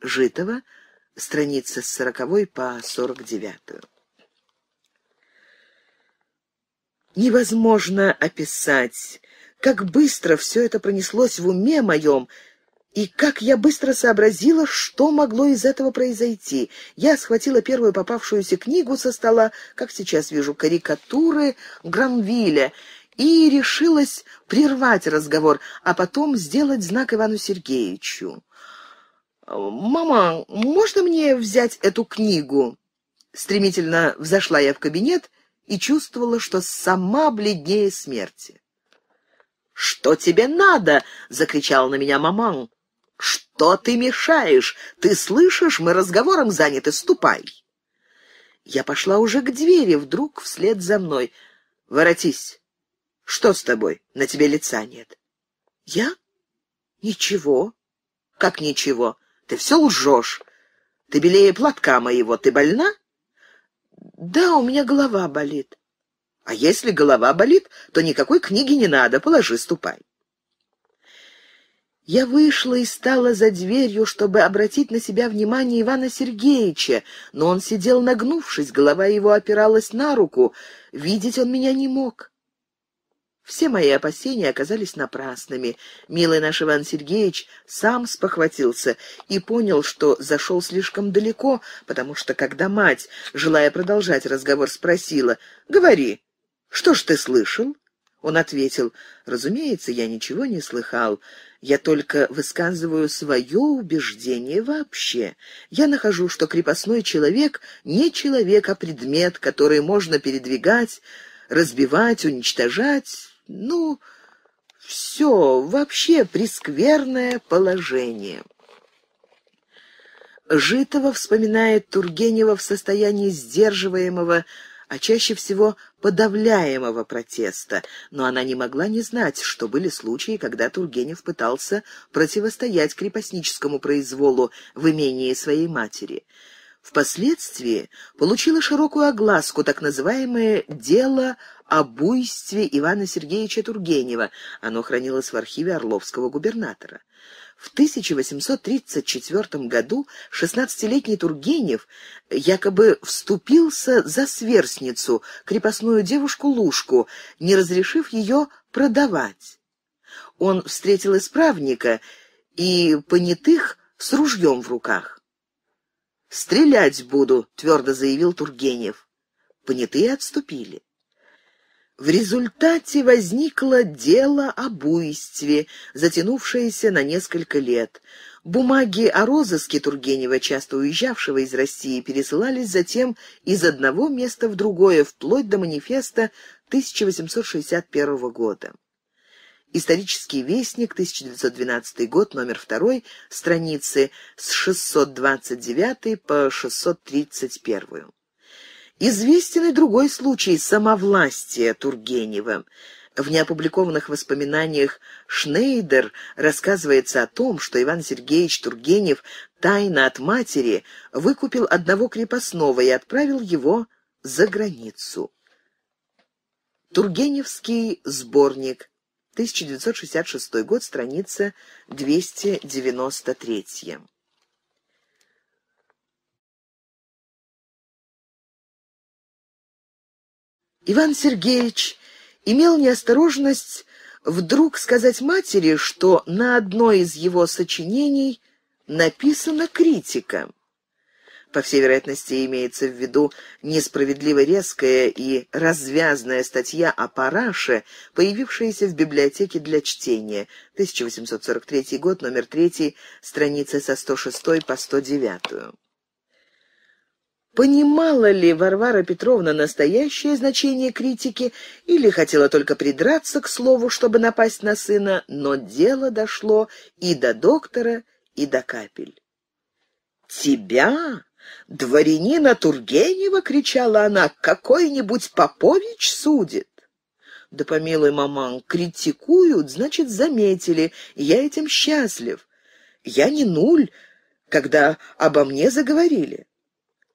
Житова, страница с 40 по 49. Невозможно описать, как быстро все это пронеслось в уме моем, и как я быстро сообразила, что могло из этого произойти. Я схватила первую попавшуюся книгу со стола, как сейчас вижу, карикатуры Гранвилля, и решилась прервать разговор, а потом сделать знак Ивану Сергеевичу. «Мама, можно мне взять эту книгу?» Стремительно взошла я в кабинет и чувствовала, что сама бледнее смерти. «Что тебе надо?» — закричал на меня маман. «Что ты мешаешь? Ты слышишь, мы разговором заняты, ступай!» Я пошла уже к двери, вдруг вслед за мной. «Воротись! Что с тобой? На тебе лица нет». «Я? Ничего. Как ничего? Ты все лжешь. Ты белее платка моего. Ты больна? Да, у меня голова болит. А если голова болит, то никакой книги не надо. Положи, ступай. Я вышла и стала за дверью, чтобы обратить на себя внимание Ивана Сергеевича, но он сидел нагнувшись, голова его опиралась на руку. Видеть он меня не мог. Все мои опасения оказались напрасными. Милый наш Иван Сергеевич сам спохватился и понял, что зашел слишком далеко, потому что, когда мать, желая продолжать разговор, спросила «Говори, что ж ты слышал?» Он ответил, «Разумеется, я ничего не слыхал. Я только высказываю свое убеждение вообще. Я нахожу, что крепостной человек не человек, а предмет, который можно передвигать, разбивать, уничтожать, ну, все, вообще прескверное положение. Житова вспоминает Тургенева в состоянии сдерживаемого, а чаще всего подавляемого протеста, но она не могла не знать, что были случаи, когда Тургенев пытался противостоять крепостническому произволу в имении своей матери. Впоследствии получило широкую огласку так называемое «дело о буйстве Ивана Сергеевича Тургенева». Оно хранилось в архиве Орловского губернатора. В 1834 году 16-летний Тургенев якобы вступился за сверстницу, крепостную девушку Лушку, не разрешив ее продавать. Он встретил исправника и понятых с ружьем в руках. «Стрелять буду», — твердо заявил Тургенев. Понятые отступили. В результате возникло дело о буйстве, затянувшееся на несколько лет. Бумаги о розыске Тургенева, часто уезжавшего из России, пересылались затем из одного места в другое, вплоть до манифеста 1861 года. Исторический вестник, 1912 год, номер 2, страницы с 629 по 631. Известен и другой случай самовластия Тургенева. В неопубликованных воспоминаниях Шнейдер рассказывается о том, что Иван Сергеевич Тургенев тайно от матери выкупил одного крепостного и отправил его за границу. Тургеневский сборник 1966 год, страница 293. Иван Сергеевич имел неосторожность вдруг сказать матери, что на одно из его сочинений написана критика. По всей вероятности, имеется в виду несправедливо резкая и развязная статья о параше, появившаяся в библиотеке для чтения, 1843 год, номер 3, страницы со 106 по 109. Понимала ли Варвара Петровна настоящее значение критики или хотела только придраться к слову, чтобы напасть на сына, но дело дошло и до доктора, и до капель. «Тебя?» «Дворянина Тургенева!» — кричала она. «Какой-нибудь Попович судит!» «Да помилуй, маман, критикуют, значит, заметили. Я этим счастлив. Я не нуль, когда обо мне заговорили».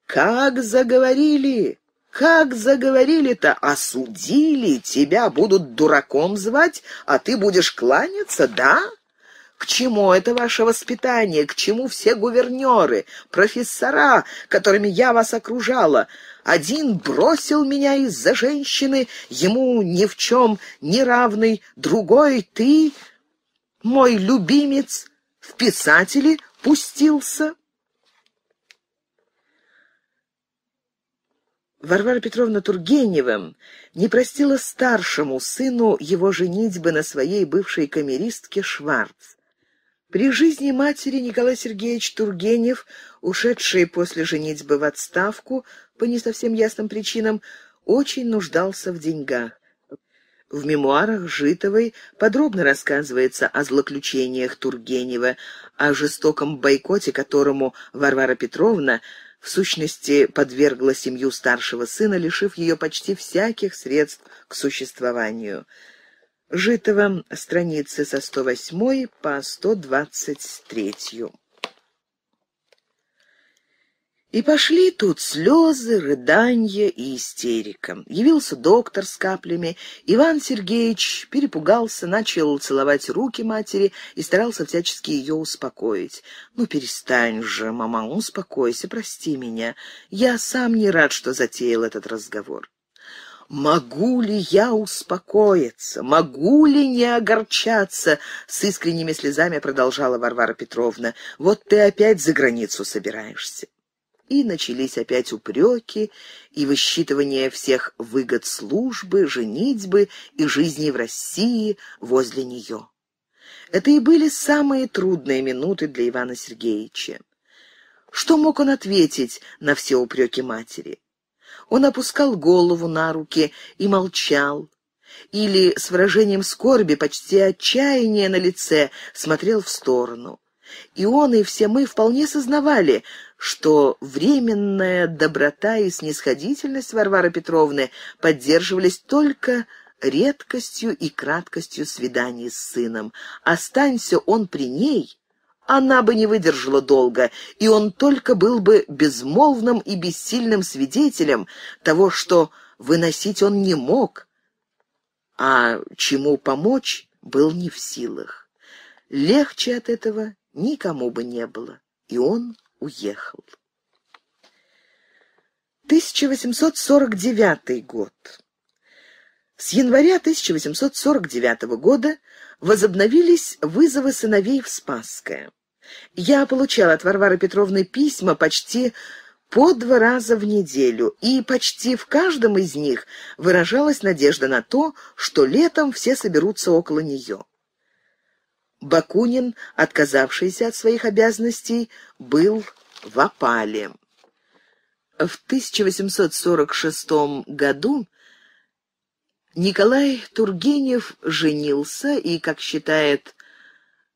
«Как заговорили!» Как заговорили-то, осудили, тебя будут дураком звать, а ты будешь кланяться, да?» К чему это ваше воспитание? К чему все гувернеры, профессора, которыми я вас окружала? Один бросил меня из-за женщины, ему ни в чем не равный, другой ты, мой любимец, в писатели пустился». Варвара Петровна Тургенева не простила старшему сыну его женитьбы на своей бывшей камеристке Шварц. При жизни матери Николай Сергеевич Тургенев, ушедший после женитьбы в отставку по не совсем ясным причинам, очень нуждался в деньгах. В мемуарах Житовой подробно рассказывается о злоключениях Тургенева, о жестоком бойкоте, которому Варвара Петровна в сущности подвергла семью старшего сына, лишив ее почти всяких средств к существованию. Житова страницы со 108 по 123. И пошли тут слезы, рыдания и истерика. Явился доктор с каплями. Иван Сергеевич перепугался, начал целовать руки матери и старался всячески ее успокоить. «Ну, перестань же, мама, успокойся, прости меня. Я сам не рад, что затеял этот разговор». Могу ли я успокоиться? Могу ли не огорчаться? С искренними слезами продолжала Варвара Петровна. Вот ты опять за границу собираешься. И начались опять упреки и высчитывание всех выгод службы, женитьбы и жизни в России возле нее. Это и были самые трудные минуты для Ивана Сергеевича. Что мог он ответить на все упреки матери? Он опускал голову на руки и молчал. Или с выражением скорби, почти отчаяния на лице, смотрел в сторону. И он, и все мы вполне сознавали, что временная доброта и снисходительность Варвары Петровны поддерживались только редкостью и краткостью свиданий с сыном. Останься он при ней, она бы не выдержала долго, и он только был бы безмолвным и бессильным свидетелем того, что выносить он не мог, а чему помочь был не в силах. Легче от этого никому бы не было, и он уехал. 1849 год. С января 1849 года возобновились вызовы сыновей в Спасское. Я получал от Варвары Петровны письма почти по два раза в неделю, и почти в каждом из них выражалась надежда на то, что летом все соберутся около нее. Бакунин, отказавшийся от своих обязанностей, был в опале. В 1846 году Николай Тургенев женился и, как считает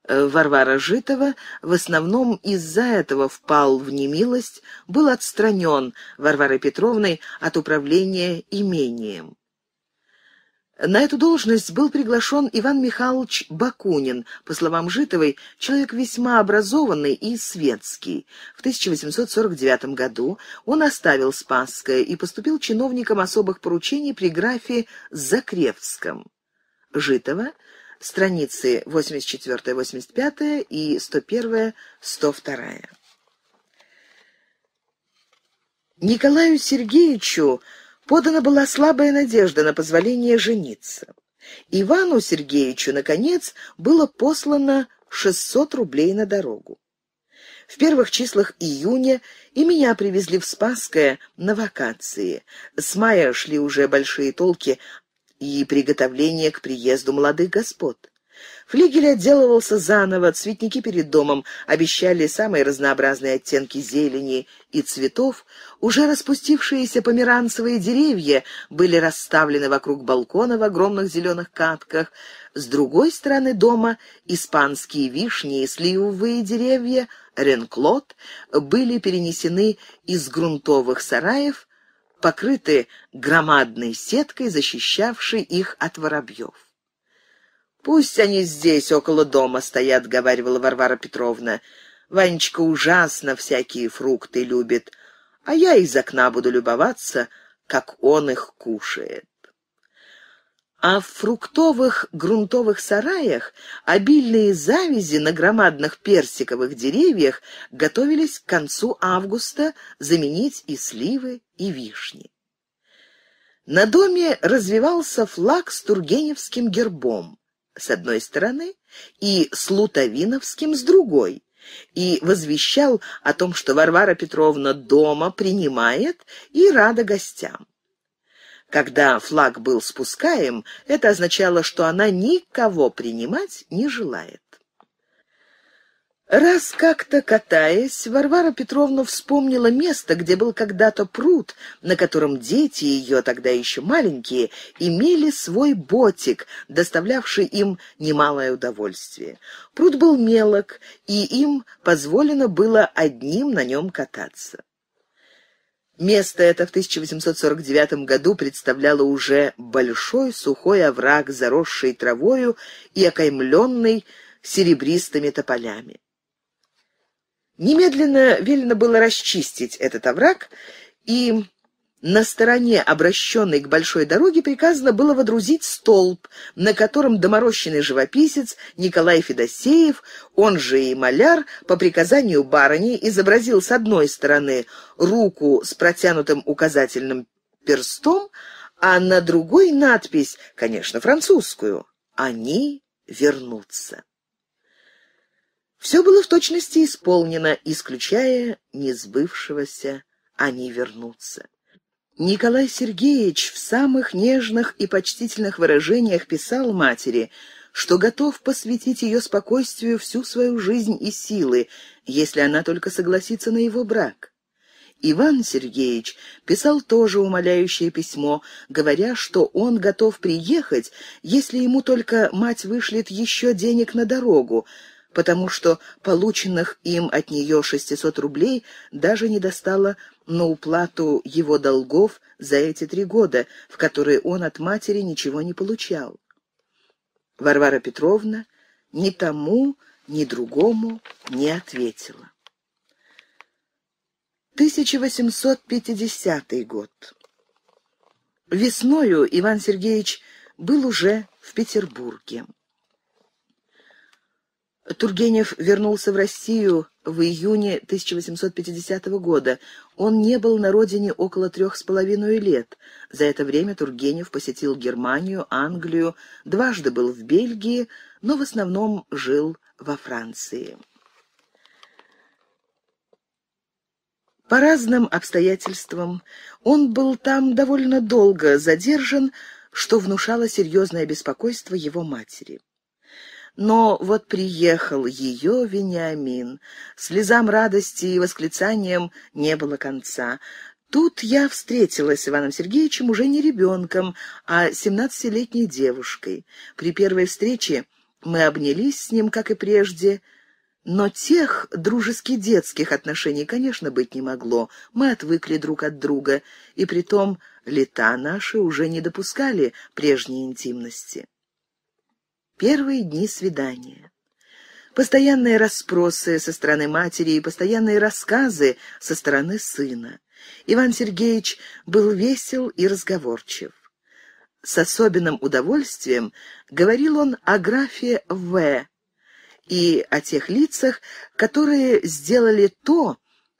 э, Варвара Житова, в основном из-за этого впал в немилость, был отстранен Варварой Петровной от управления имением. На эту должность был приглашен Иван Михайлович Бакунин, по словам Житовой, человек весьма образованный и светский. В 1849 году он оставил Спасское и поступил чиновником особых поручений при графе Закревском. Житова, страницы 84-85 и 101-102. Николаю Сергеевичу подана была слабая надежда на позволение жениться. Ивану Сергеевичу, наконец, было послано 600 рублей на дорогу. В первых числах июня и меня привезли в Спасское на вакации. С мая шли уже большие толки и приготовления к приезду молодых господ. Флигель отделывался заново, цветники перед домом обещали самые разнообразные оттенки зелени и цветов, уже распустившиеся померанцевые деревья были расставлены вокруг балкона в огромных зеленых катках, с другой стороны дома испанские вишни и сливовые деревья, ренклот, были перенесены из грунтовых сараев, покрыты громадной сеткой, защищавшей их от воробьев. «Пусть они здесь, около дома стоят», — говорила Варвара Петровна. «Ванечка ужасно всякие фрукты любит, а я из окна буду любоваться, как он их кушает». А в фруктовых грунтовых сараях обильные завязи на громадных персиковых деревьях готовились к концу августа заменить и сливы, и вишни. На доме развивался флаг с тургеневским гербом с одной стороны и с Лутовиновским с другой, и возвещал о том, что Варвара Петровна дома принимает и рада гостям. Когда флаг был спускаем, это означало, что она никого принимать не желает. Раз как-то катаясь, Варвара Петровна вспомнила место, где был когда-то пруд, на котором дети ее, тогда еще маленькие, имели свой ботик, доставлявший им немалое удовольствие. Пруд был мелок, и им позволено было одним на нем кататься. Место это в 1849 году представляло уже большой сухой овраг, заросший травою и окаймленный серебристыми тополями. Немедленно велено было расчистить этот овраг, и на стороне, обращенной к большой дороге, приказано было водрузить столб, на котором доморощенный живописец Николай Федосеев, он же и маляр, по приказанию барыни изобразил с одной стороны руку с протянутым указательным перстом, а на другой надпись, конечно, французскую «Они вернутся». Все было в точности исполнено, исключая несбывшегося «они вернутся». Николай Сергеевич в самых нежных и почтительных выражениях писал матери, что готов посвятить ее спокойствию всю свою жизнь и силы, если она только согласится на его брак. Иван Сергеевич писал тоже умоляющее письмо, говоря, что он готов приехать, если ему только мать вышлет еще денег на дорогу, потому что полученных им от нее 600 рублей даже не достало на уплату его долгов за эти три года, в которые он от матери ничего не получал. Варвара Петровна ни тому, ни другому не ответила. 1850 год. Весною Иван Сергеевич был уже в Петербурге. Тургенев вернулся в Россию в июне 1850 года. Он не был на родине около трех с половиной лет. За это время Тургенев посетил Германию, Англию, дважды был в Бельгии, но в основном жил во Франции. По разным обстоятельствам он был там довольно долго задержан, что внушало серьезное беспокойство его матери. Но вот приехал ее Вениамин. Слезам радости и восклицаниям не было конца. Тут я встретилась с Иваном Сергеевичем уже не ребенком, а семнадцатилетней девушкой. При первой встрече мы обнялись с ним, как и прежде, но тех дружески-детских отношений, конечно, быть не могло. Мы отвыкли друг от друга, и притом лета наши уже не допускали прежней интимности. Первые дни свидания. Постоянные расспросы со стороны матери и постоянные рассказы со стороны сына. Иван Сергеевич был весел и разговорчив. С особенным удовольствием говорил он о графе В. и о тех лицах, которые сделали то,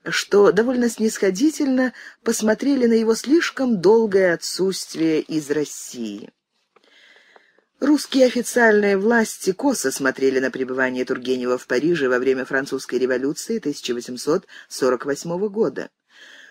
что довольно снисходительно посмотрели на его слишком долгое отсутствие из России. Русские официальные власти косо смотрели на пребывание Тургенева в Париже во время французской революции 1848 года.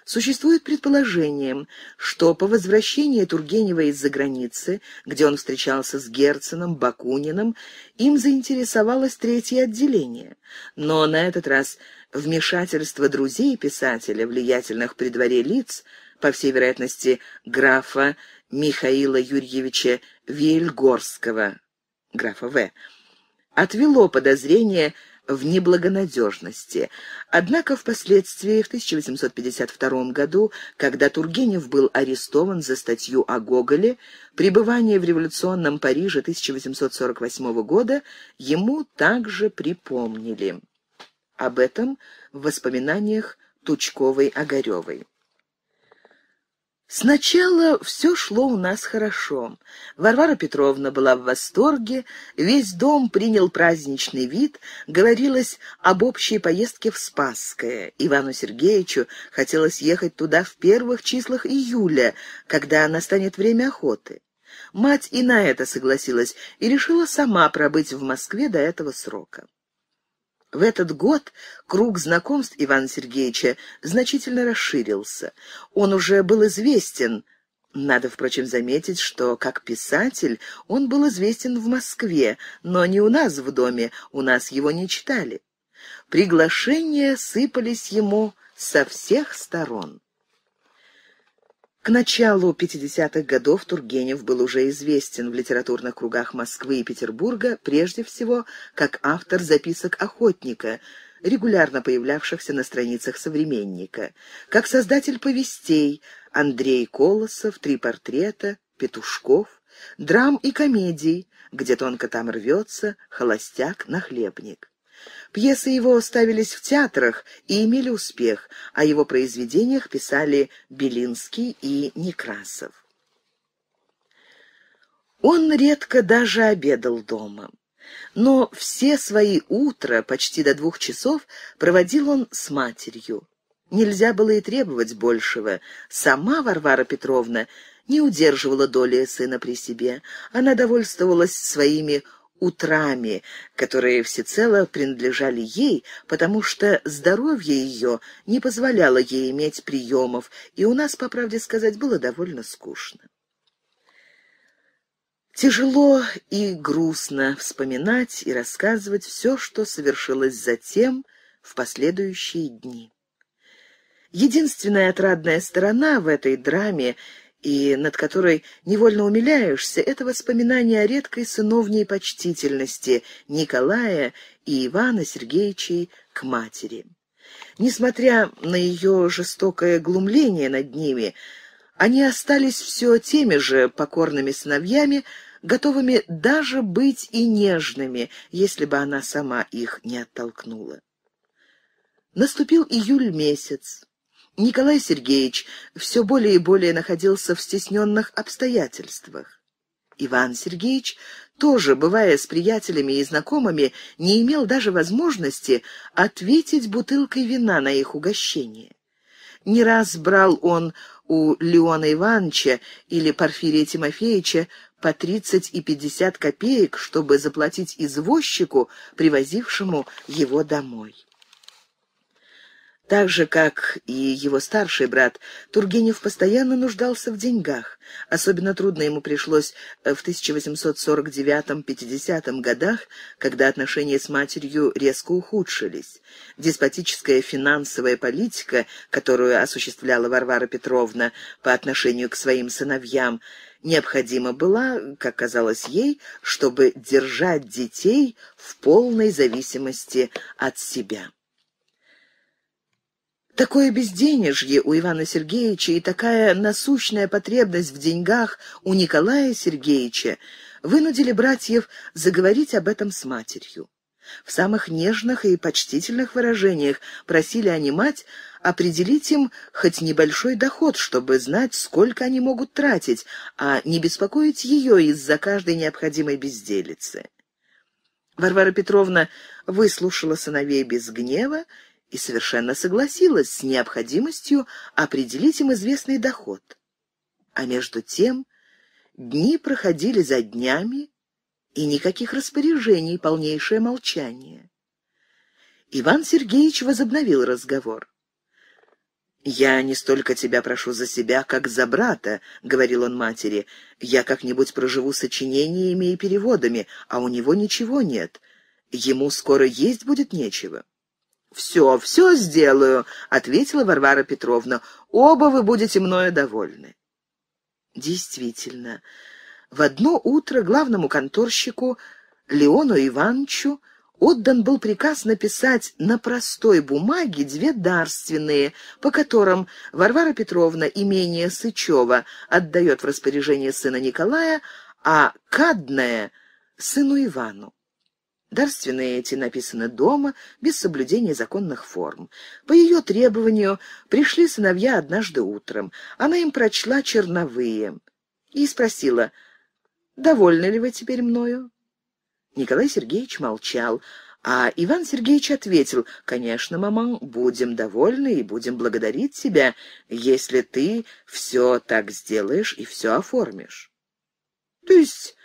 Существует предположение, что по возвращении Тургенева из-за границы, где он встречался с Герценом, Бакуниным, им заинтересовалось третье отделение. Но на этот раз вмешательство друзей писателя, влиятельных при дворе лиц, по всей вероятности графа Михаила Юрьевича Вельгорского, графа В., отвело подозрение в неблагонадежности. Однако впоследствии, в 1852 году, когда Тургенев был арестован за статью о Гоголе, пребывание в революционном Париже 1848 года ему также припомнили. Об этом в воспоминаниях Тучковой-Огаревой. Сначала все шло у нас хорошо. Варвара Петровна была в восторге, весь дом принял праздничный вид, говорилось об общей поездке в Спасское. Ивану Сергеевичу хотелось ехать туда в первых числах июля, когда настанет время охоты. Мать и на это согласилась и решила сама пробыть в Москве до этого срока. В этот год круг знакомств Ивана Сергеевича значительно расширился. Он уже был известен, надо, впрочем, заметить, что как писатель он был известен в Москве, но не у нас в доме, у нас его не читали. Приглашения сыпались ему со всех сторон. К началу 50-х годов Тургенев был уже известен в литературных кругах Москвы и Петербурга, прежде всего, как автор записок «Охотника», регулярно появлявшихся на страницах «Современника», как создатель повестей «Андрей Колосов», «Три портрета», «Петушков», драм и комедий, где тонко там рвется холостяк-нахлебник. Пьесы его ставились в театрах и имели успех, о а его произведениях писали Белинский и Некрасов. Он редко даже обедал дома. Но все свои утра, почти до двух часов, проводил он с матерью. Нельзя было и требовать большего. Сама Варвара Петровна не удерживала доли сына при себе. Она довольствовалась своими утрами, которые всецело принадлежали ей, потому что здоровье ее не позволяло ей иметь приемов, и у нас, по правде сказать, было довольно скучно. Тяжело и грустно вспоминать и рассказывать все, что совершилось затем в последующие дни. Единственная отрадная сторона в этой драме — и над которой невольно умиляешься, это воспоминание о редкой сыновней почтительности Николая и Ивана Сергеевичей к матери. Несмотря на ее жестокое глумление над ними, они остались все теми же покорными сыновьями, готовыми даже быть и нежными, если бы она сама их не оттолкнула. Наступил июль месяц. Николай Сергеевич все более и более находился в стесненных обстоятельствах. Иван Сергеевич, тоже бывая с приятелями и знакомыми, не имел даже возможности ответить бутылкой вина на их угощение. Не раз брал он у Леона Ивановича или Порфирия Тимофеевича по тридцать и пятьдесят копеек, чтобы заплатить извозчику, привозившему его домой. Так же, как и его старший брат, Тургенев постоянно нуждался в деньгах. Особенно трудно ему пришлось э, в 1849-50 годах, когда отношения с матерью резко ухудшились. Деспотическая финансовая политика, которую осуществляла Варвара Петровна по отношению к своим сыновьям, необходима была, как казалось ей, чтобы держать детей в полной зависимости от себя. Такое безденежье у Ивана Сергеевича и такая насущная потребность в деньгах у Николая Сергеевича вынудили братьев заговорить об этом с матерью. В самых нежных и почтительных выражениях просили они мать определить им хоть небольшой доход, чтобы знать, сколько они могут тратить, а не беспокоить ее из-за каждой необходимой безделицы. Варвара Петровна выслушала сыновей без гнева и совершенно согласилась с необходимостью определить им известный доход. А между тем дни проходили за днями, и никаких распоряжений, полнейшее молчание. Иван Сергеевич возобновил разговор. «Я не столько тебя прошу за себя, как за брата», — говорил он матери. «Я как-нибудь проживу сочинениями и переводами, а у него ничего нет. Ему скоро есть будет нечего» все, все сделаю», — ответила Варвара Петровна. «Оба вы будете мною довольны». Действительно, в одно утро главному конторщику Леону Ивановичу отдан был приказ написать на простой бумаге две дарственные, по которым Варвара Петровна имение Сычева отдает в распоряжение сына Николая, а кадное — сыну Ивану. Дарственные эти написаны дома, без соблюдения законных форм. По ее требованию пришли сыновья однажды утром. Она им прочла черновые и спросила, «Довольны ли вы теперь мною?» Николай Сергеевич молчал, а Иван Сергеевич ответил, «Конечно, мама, будем довольны и будем благодарить тебя, если ты все так сделаешь и все оформишь». «То есть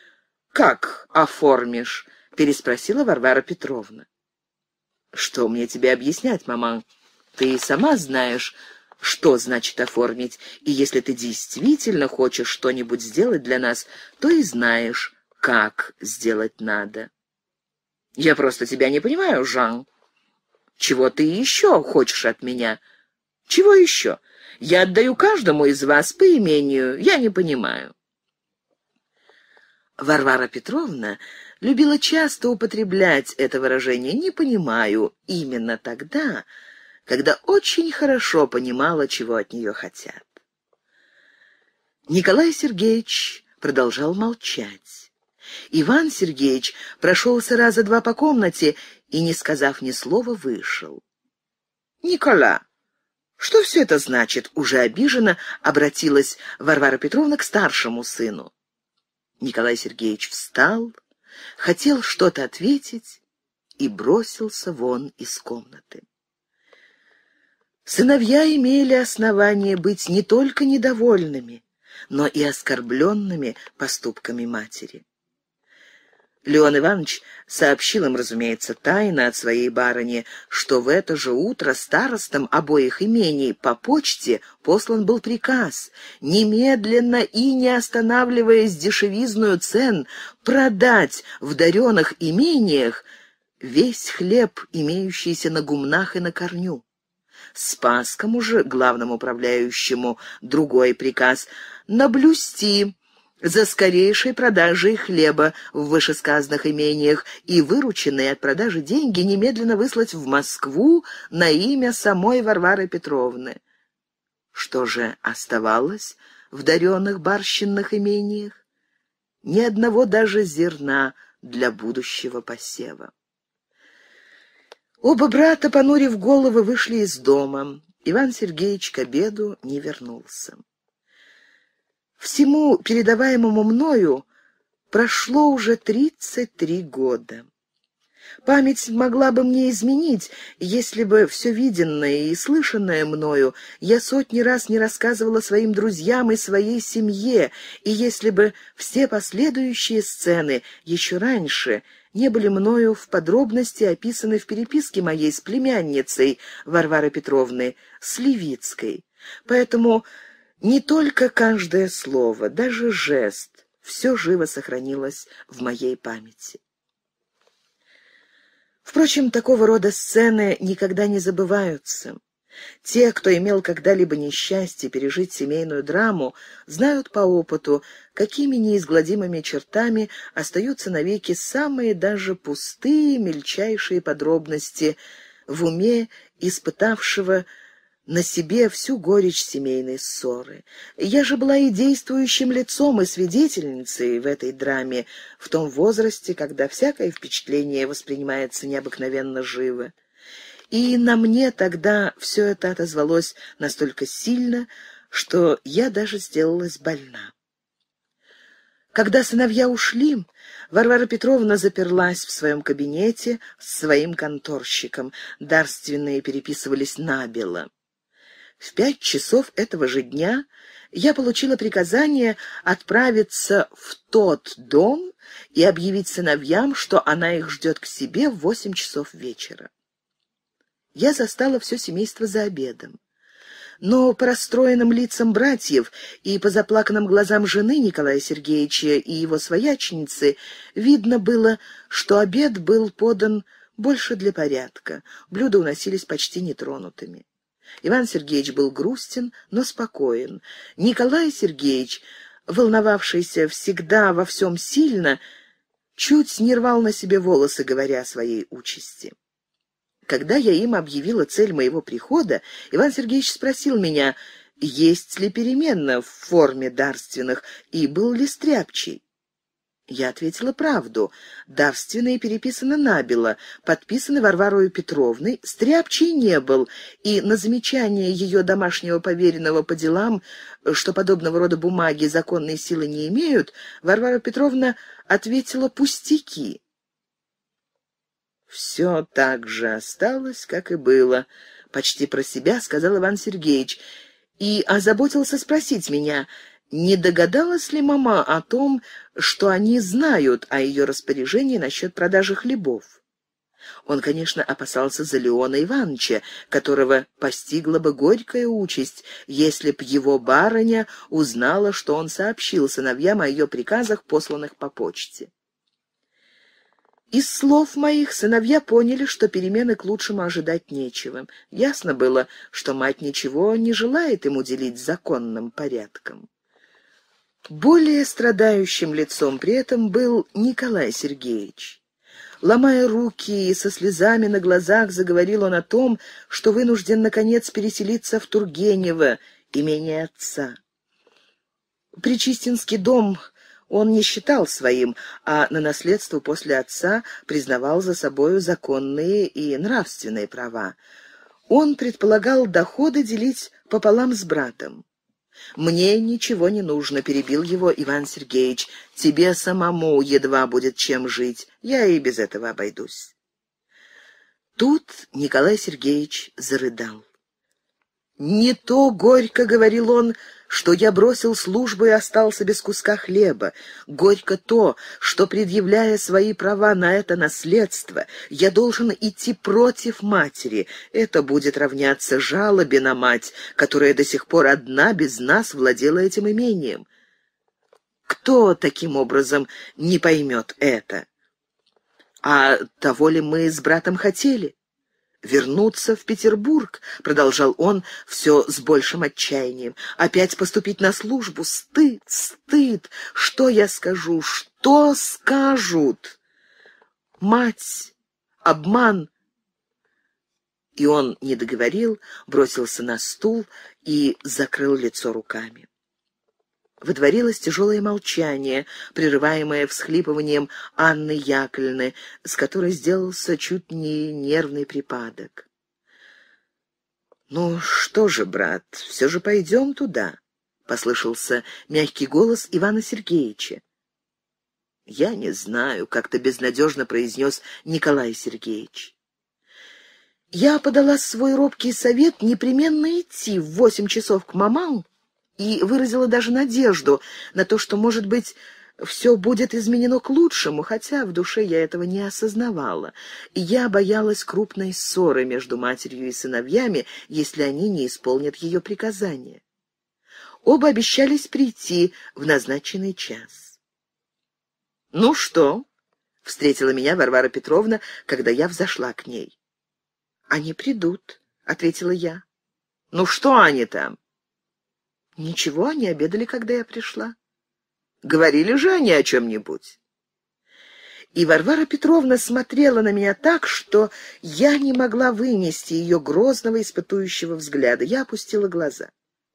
как оформишь?» переспросила Варвара Петровна. Что мне тебе объяснять, маман? Ты сама знаешь, что значит оформить, и если ты действительно хочешь что-нибудь сделать для нас, то и знаешь, как сделать надо. Я просто тебя не понимаю, Жан. Чего ты еще хочешь от меня? Чего еще? Я отдаю каждому из вас по имению, я не понимаю. Варвара Петровна любила часто употреблять это выражение «не понимаю» именно тогда, когда очень хорошо понимала, чего от нее хотят. Николай Сергеевич продолжал молчать. Иван Сергеевич прошелся раза два по комнате и, не сказав ни слова, вышел. «Никола, что все это значит?» — уже обиженно обратилась Варвара Петровна к старшему сыну. Николай Сергеевич встал, хотел что-то ответить и бросился вон из комнаты. Сыновья имели основание быть не только недовольными, но и оскорбленными поступками матери. Леон Иванович сообщил им, разумеется, тайно от своей барыни, что в это же утро старостам обоих имений по почте послан был приказ немедленно и не останавливаясь дешевизную цен продать в даренных имениях весь хлеб, имеющийся на гумнах и на корню. Спаскому же, главному управляющему, другой приказ — наблюсти за скорейшей продажей хлеба в вышесказанных имениях и вырученные от продажи деньги немедленно выслать в Москву на имя самой Варвары Петровны. Что же оставалось в даренных барщинных имениях? Ни одного даже зерна для будущего посева. Оба брата, понурив головы, вышли из дома. Иван Сергеевич к обеду не вернулся. Всему передаваемому мною прошло уже 33 года. Память могла бы мне изменить, если бы все виденное и слышанное мною я сотни раз не рассказывала своим друзьям и своей семье, и если бы все последующие сцены еще раньше не были мною в подробности описаны в переписке моей с племянницей Варвары Петровны, с Левицкой. Поэтому не только каждое слово, даже жест, все живо сохранилось в моей памяти. Впрочем, такого рода сцены никогда не забываются. Те, кто имел когда-либо несчастье пережить семейную драму, знают по опыту, какими неизгладимыми чертами остаются навеки самые даже пустые, мельчайшие подробности в уме испытавшего на себе всю горечь семейной ссоры. Я же была и действующим лицом, и свидетельницей в этой драме, в том возрасте, когда всякое впечатление воспринимается необыкновенно живо. И на мне тогда все это отозвалось настолько сильно, что я даже сделалась больна. Когда сыновья ушли, Варвара Петровна заперлась в своем кабинете с своим конторщиком. Дарственные переписывались набело. В пять часов этого же дня я получила приказание отправиться в тот дом и объявить сыновьям, что она их ждет к себе в восемь часов вечера. Я застала все семейство за обедом. Но по расстроенным лицам братьев и по заплаканным глазам жены Николая Сергеевича и его свояченицы видно было, что обед был подан больше для порядка. Блюда уносились почти нетронутыми. Иван Сергеевич был грустен, но спокоен. Николай Сергеевич, волновавшийся всегда во всем сильно, чуть не рвал на себе волосы, говоря о своей участи. Когда я им объявила цель моего прихода, Иван Сергеевич спросил меня, есть ли перемена в форме дарственных и был ли стряпчий. Я ответила правду. и переписано набело, подписано Варварою Петровной, стряпчий не был, и на замечание ее домашнего поверенного по делам, что подобного рода бумаги законной силы не имеют, Варвара Петровна ответила «пустяки». «Все так же осталось, как и было», — почти про себя сказал Иван Сергеевич, и озаботился спросить меня — не догадалась ли мама о том, что они знают о ее распоряжении насчет продажи хлебов? Он, конечно, опасался за Леона Ивановича, которого постигла бы горькая участь, если б его барыня узнала, что он сообщил сыновьям о ее приказах, посланных по почте. Из слов моих сыновья поняли, что перемены к лучшему ожидать нечего. Ясно было, что мать ничего не желает им делить законным порядком. Более страдающим лицом при этом был Николай Сергеевич. Ломая руки и со слезами на глазах заговорил он о том, что вынужден, наконец, переселиться в Тургенево, имение отца. Причистинский дом он не считал своим, а на наследство после отца признавал за собою законные и нравственные права. Он предполагал доходы делить пополам с братом. «Мне ничего не нужно», — перебил его Иван Сергеевич. «Тебе самому едва будет чем жить. Я и без этого обойдусь». Тут Николай Сергеевич зарыдал. «Не то горько», — говорил он, — что я бросил службу и остался без куска хлеба. Горько то, что, предъявляя свои права на это наследство, я должен идти против матери. Это будет равняться жалобе на мать, которая до сих пор одна без нас владела этим имением. Кто таким образом не поймет это? А того ли мы с братом хотели? вернуться в Петербург, — продолжал он все с большим отчаянием, — опять поступить на службу. Стыд, стыд! Что я скажу? Что скажут? Мать! Обман! И он не договорил, бросился на стул и закрыл лицо руками. Водворилось тяжелое молчание, прерываемое всхлипыванием Анны Яковлевны, с которой сделался чуть не нервный припадок. «Ну что же, брат, все же пойдем туда», — послышался мягкий голос Ивана Сергеевича. «Я не знаю», — как-то безнадежно произнес Николай Сергеевич. «Я подала свой робкий совет непременно идти в восемь часов к мамам и выразила даже надежду на то, что, может быть, все будет изменено к лучшему, хотя в душе я этого не осознавала. Я боялась крупной ссоры между матерью и сыновьями, если они не исполнят ее приказания. Оба обещались прийти в назначенный час. «Ну что?» — встретила меня Варвара Петровна, когда я взошла к ней. «Они придут», — ответила я. «Ну что они там?» Ничего, они обедали, когда я пришла. Говорили же они о чем-нибудь. И Варвара Петровна смотрела на меня так, что я не могла вынести ее грозного испытующего взгляда. Я опустила глаза.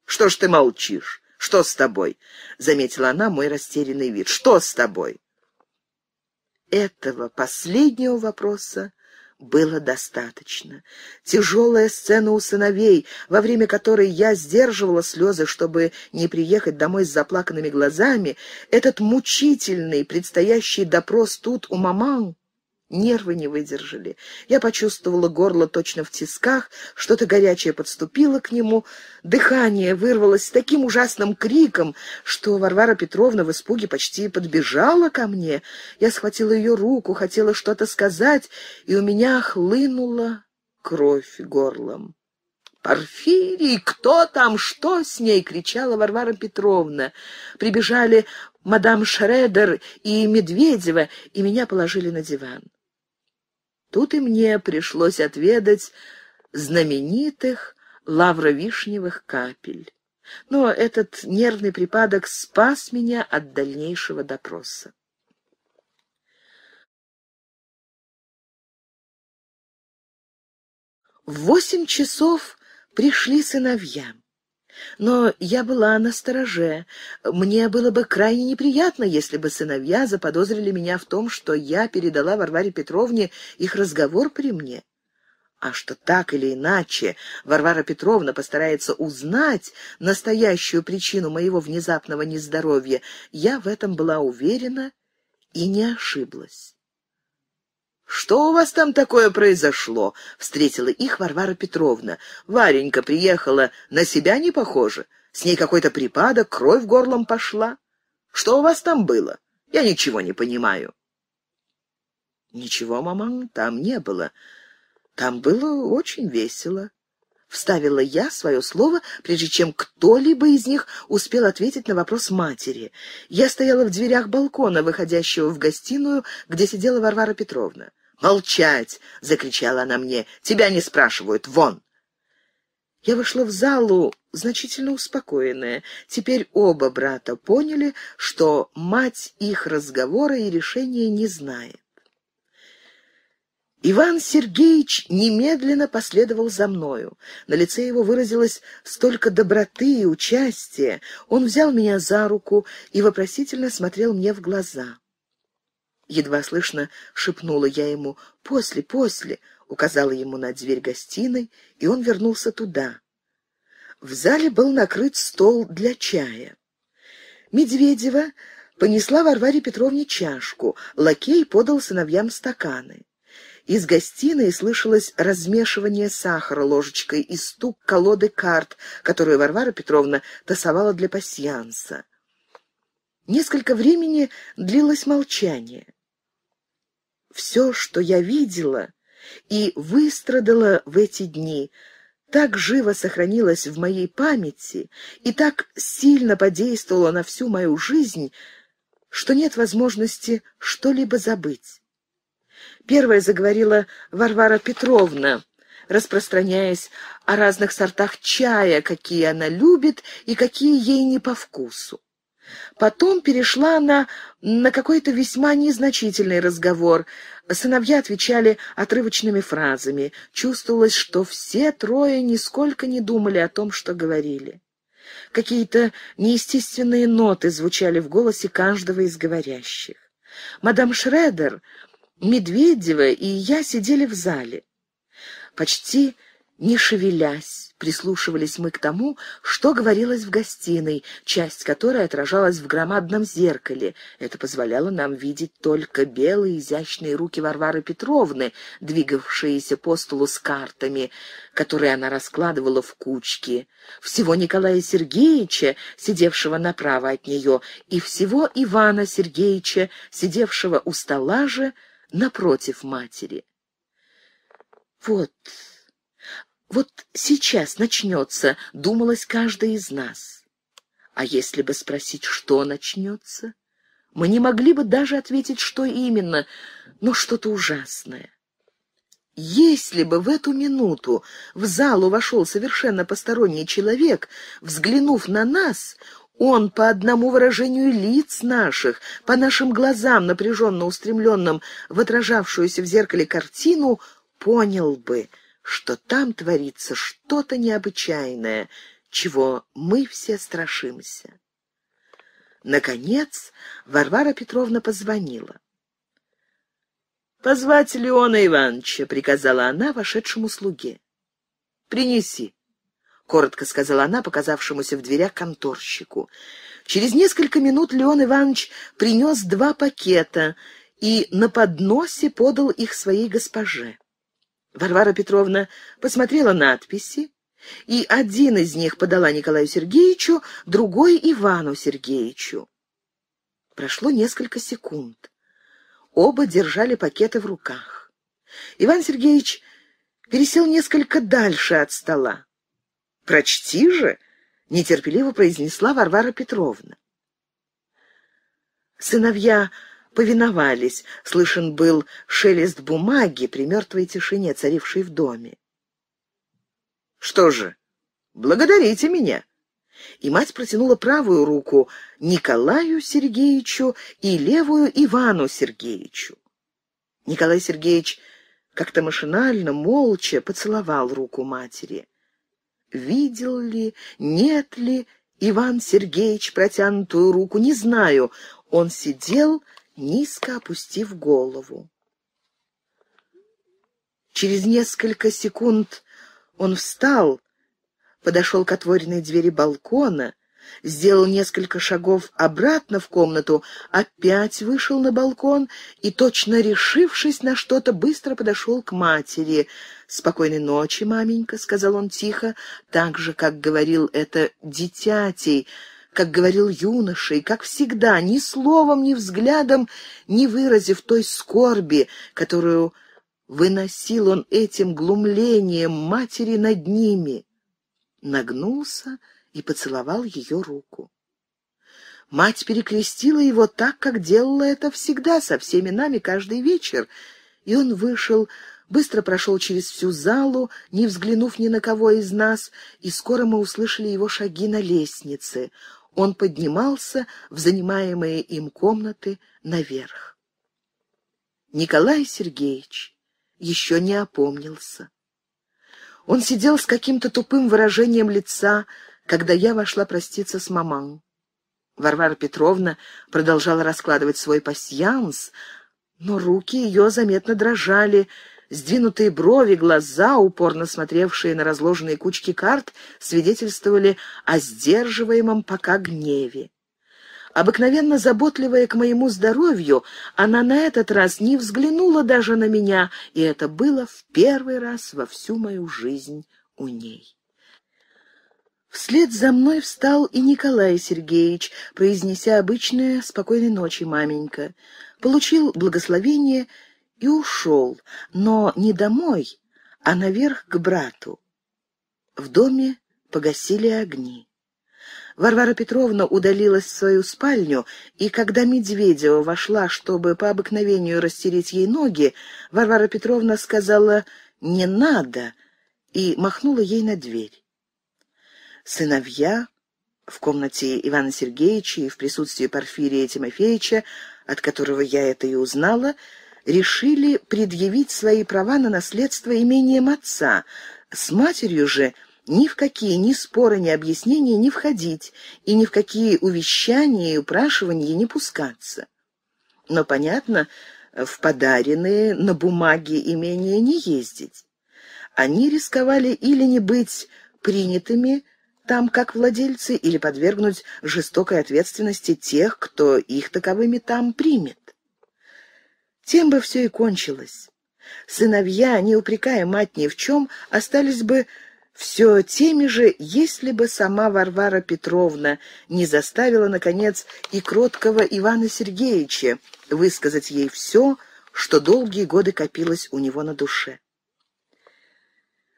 «Что ж ты молчишь? Что с тобой?» — заметила она мой растерянный вид. «Что с тобой?» Этого последнего вопроса было достаточно. Тяжелая сцена у сыновей, во время которой я сдерживала слезы, чтобы не приехать домой с заплаканными глазами, этот мучительный предстоящий допрос тут у маман, Нервы не выдержали. Я почувствовала горло точно в тисках, что-то горячее подступило к нему. Дыхание вырвалось с таким ужасным криком, что Варвара Петровна в испуге почти подбежала ко мне. Я схватила ее руку, хотела что-то сказать, и у меня хлынула кровь горлом. «Порфирий! Кто там? Что с ней?» — кричала Варвара Петровна. Прибежали мадам Шредер и Медведева, и меня положили на диван. Тут и мне пришлось отведать знаменитых лавровишневых капель. Но этот нервный припадок спас меня от дальнейшего допроса. В восемь часов пришли сыновья. Но я была на стороже. Мне было бы крайне неприятно, если бы сыновья заподозрили меня в том, что я передала Варваре Петровне их разговор при мне. А что так или иначе Варвара Петровна постарается узнать настоящую причину моего внезапного нездоровья, я в этом была уверена и не ошиблась. «Что у вас там такое произошло?» — встретила их Варвара Петровна. «Варенька приехала, на себя не похоже. С ней какой-то припадок, кровь горлом пошла. Что у вас там было? Я ничего не понимаю». «Ничего, мама, там не было. Там было очень весело». Вставила я свое слово, прежде чем кто-либо из них успел ответить на вопрос матери. Я стояла в дверях балкона, выходящего в гостиную, где сидела Варвара Петровна. «Молчать!» — закричала она мне. «Тебя не спрашивают! Вон!» Я вышла в залу, значительно успокоенная. Теперь оба брата поняли, что мать их разговора и решения не знает. Иван Сергеевич немедленно последовал за мною. На лице его выразилось столько доброты и участия. Он взял меня за руку и вопросительно смотрел мне в глаза. Едва слышно шепнула я ему «После, после!» указала ему на дверь гостиной, и он вернулся туда. В зале был накрыт стол для чая. Медведева понесла Варваре Петровне чашку, лакей подал сыновьям стаканы. Из гостиной слышалось размешивание сахара ложечкой и стук колоды карт, которую Варвара Петровна тасовала для пасьянса. Несколько времени длилось молчание все, что я видела и выстрадала в эти дни, так живо сохранилось в моей памяти и так сильно подействовало на всю мою жизнь, что нет возможности что-либо забыть. Первая заговорила Варвара Петровна, распространяясь о разных сортах чая, какие она любит и какие ей не по вкусу. Потом перешла она на какой-то весьма незначительный разговор. Сыновья отвечали отрывочными фразами. Чувствовалось, что все трое нисколько не думали о том, что говорили. Какие-то неестественные ноты звучали в голосе каждого из говорящих. Мадам Шредер, Медведева и я сидели в зале. Почти не шевелясь, прислушивались мы к тому, что говорилось в гостиной, часть которой отражалась в громадном зеркале. Это позволяло нам видеть только белые изящные руки Варвары Петровны, двигавшиеся по столу с картами, которые она раскладывала в кучки, всего Николая Сергеевича, сидевшего направо от нее, и всего Ивана Сергеевича, сидевшего у стола же напротив матери. «Вот», вот сейчас начнется, думалось каждая из нас. А если бы спросить, что начнется? Мы не могли бы даже ответить, что именно, но что-то ужасное. Если бы в эту минуту в залу вошел совершенно посторонний человек, взглянув на нас, он по одному выражению лиц наших, по нашим глазам, напряженно устремленным в отражавшуюся в зеркале картину, понял бы — что там творится что-то необычайное, чего мы все страшимся. Наконец Варвара Петровна позвонила. «Позвать Леона Ивановича», — приказала она вошедшему слуге. «Принеси», — коротко сказала она показавшемуся в дверях конторщику. Через несколько минут Леон Иванович принес два пакета и на подносе подал их своей госпоже. Варвара Петровна посмотрела надписи, и один из них подала Николаю Сергеевичу, другой — Ивану Сергеевичу. Прошло несколько секунд. Оба держали пакеты в руках. Иван Сергеевич пересел несколько дальше от стола. «Прочти же!» — нетерпеливо произнесла Варвара Петровна. Сыновья повиновались. Слышен был шелест бумаги при мертвой тишине, царившей в доме. «Что же, благодарите меня!» И мать протянула правую руку Николаю Сергеевичу и левую Ивану Сергеевичу. Николай Сергеевич как-то машинально, молча поцеловал руку матери. Видел ли, нет ли Иван Сергеевич протянутую руку, не знаю. Он сидел низко опустив голову. Через несколько секунд он встал, подошел к отворенной двери балкона, сделал несколько шагов обратно в комнату, опять вышел на балкон и, точно решившись на что-то, быстро подошел к матери. «Спокойной ночи, маменька», — сказал он тихо, так же, как говорил это дитятей, — как говорил юноша, и, как всегда, ни словом, ни взглядом не выразив той скорби, которую выносил он этим глумлением матери над ними, нагнулся и поцеловал ее руку. Мать перекрестила его так, как делала это всегда, со всеми нами каждый вечер, и он вышел, быстро прошел через всю залу, не взглянув ни на кого из нас, и скоро мы услышали его шаги на лестнице он поднимался в занимаемые им комнаты наверх. Николай Сергеевич еще не опомнился. Он сидел с каким-то тупым выражением лица, когда я вошла проститься с маман. Варвара Петровна продолжала раскладывать свой пасьянс, но руки ее заметно дрожали, Сдвинутые брови, глаза, упорно смотревшие на разложенные кучки карт, свидетельствовали о сдерживаемом пока гневе. Обыкновенно заботливая к моему здоровью, она на этот раз не взглянула даже на меня, и это было в первый раз во всю мою жизнь у ней. Вслед за мной встал и Николай Сергеевич, произнеся обычное «Спокойной ночи, маменька». Получил благословение и ушел, но не домой, а наверх к брату. В доме погасили огни. Варвара Петровна удалилась в свою спальню, и когда Медведева вошла, чтобы по обыкновению растереть ей ноги, Варвара Петровна сказала «не надо» и махнула ей на дверь. Сыновья в комнате Ивана Сергеевича и в присутствии Порфирия Тимофеевича, от которого я это и узнала, — решили предъявить свои права на наследство имением отца, с матерью же ни в какие ни споры, ни объяснения не входить и ни в какие увещания и упрашивания не пускаться. Но, понятно, в подаренные на бумаге имения не ездить. Они рисковали или не быть принятыми там как владельцы, или подвергнуть жестокой ответственности тех, кто их таковыми там примет. Тем бы все и кончилось. Сыновья, не упрекая мать ни в чем, остались бы все теми же, если бы сама Варвара Петровна не заставила, наконец, и кроткого Ивана Сергеевича высказать ей все, что долгие годы копилось у него на душе.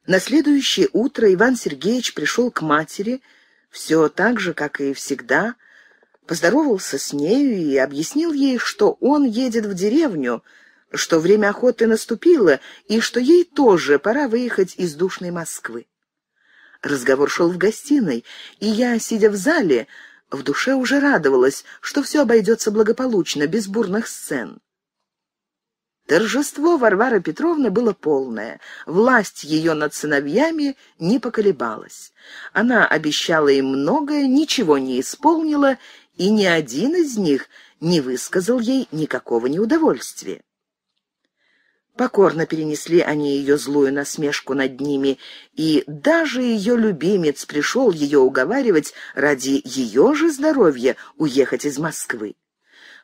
На следующее утро Иван Сергеевич пришел к матери, все так же, как и всегда, поздоровался с нею и объяснил ей, что он едет в деревню, что время охоты наступило и что ей тоже пора выехать из душной Москвы. Разговор шел в гостиной, и я, сидя в зале, в душе уже радовалась, что все обойдется благополучно, без бурных сцен. Торжество Варвары Петровны было полное. Власть ее над сыновьями не поколебалась. Она обещала им многое, ничего не исполнила и ни один из них не высказал ей никакого неудовольствия. Покорно перенесли они ее злую насмешку над ними, и даже ее любимец пришел ее уговаривать ради ее же здоровья уехать из Москвы.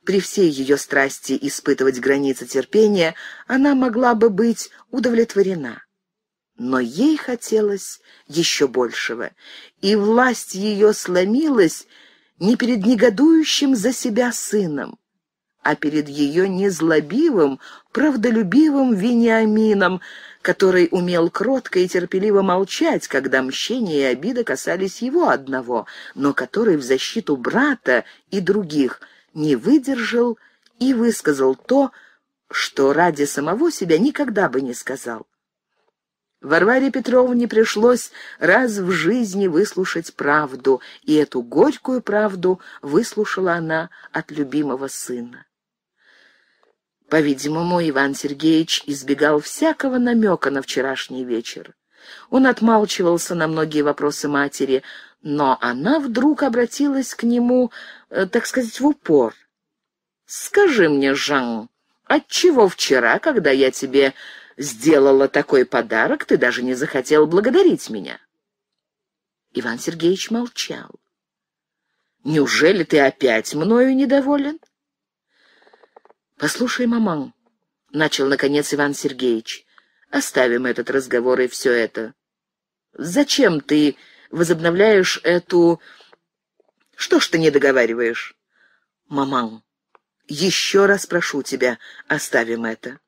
При всей ее страсти испытывать границы терпения она могла бы быть удовлетворена. Но ей хотелось еще большего, и власть ее сломилась не перед негодующим за себя сыном, а перед ее незлобивым, правдолюбивым Вениамином, который умел кротко и терпеливо молчать, когда мщение и обида касались его одного, но который в защиту брата и других не выдержал и высказал то, что ради самого себя никогда бы не сказал. Варваре Петровне пришлось раз в жизни выслушать правду, и эту горькую правду выслушала она от любимого сына. По-видимому, Иван Сергеевич избегал всякого намека на вчерашний вечер. Он отмалчивался на многие вопросы матери, но она вдруг обратилась к нему, э, так сказать, в упор. «Скажи мне, Жан, отчего вчера, когда я тебе сделала такой подарок, ты даже не захотел благодарить меня. Иван Сергеевич молчал. Неужели ты опять мною недоволен? Послушай, маман, начал наконец Иван Сергеевич. Оставим этот разговор и все это. Зачем ты возобновляешь эту Что ж ты не договариваешь? Маман, еще раз прошу тебя, оставим это.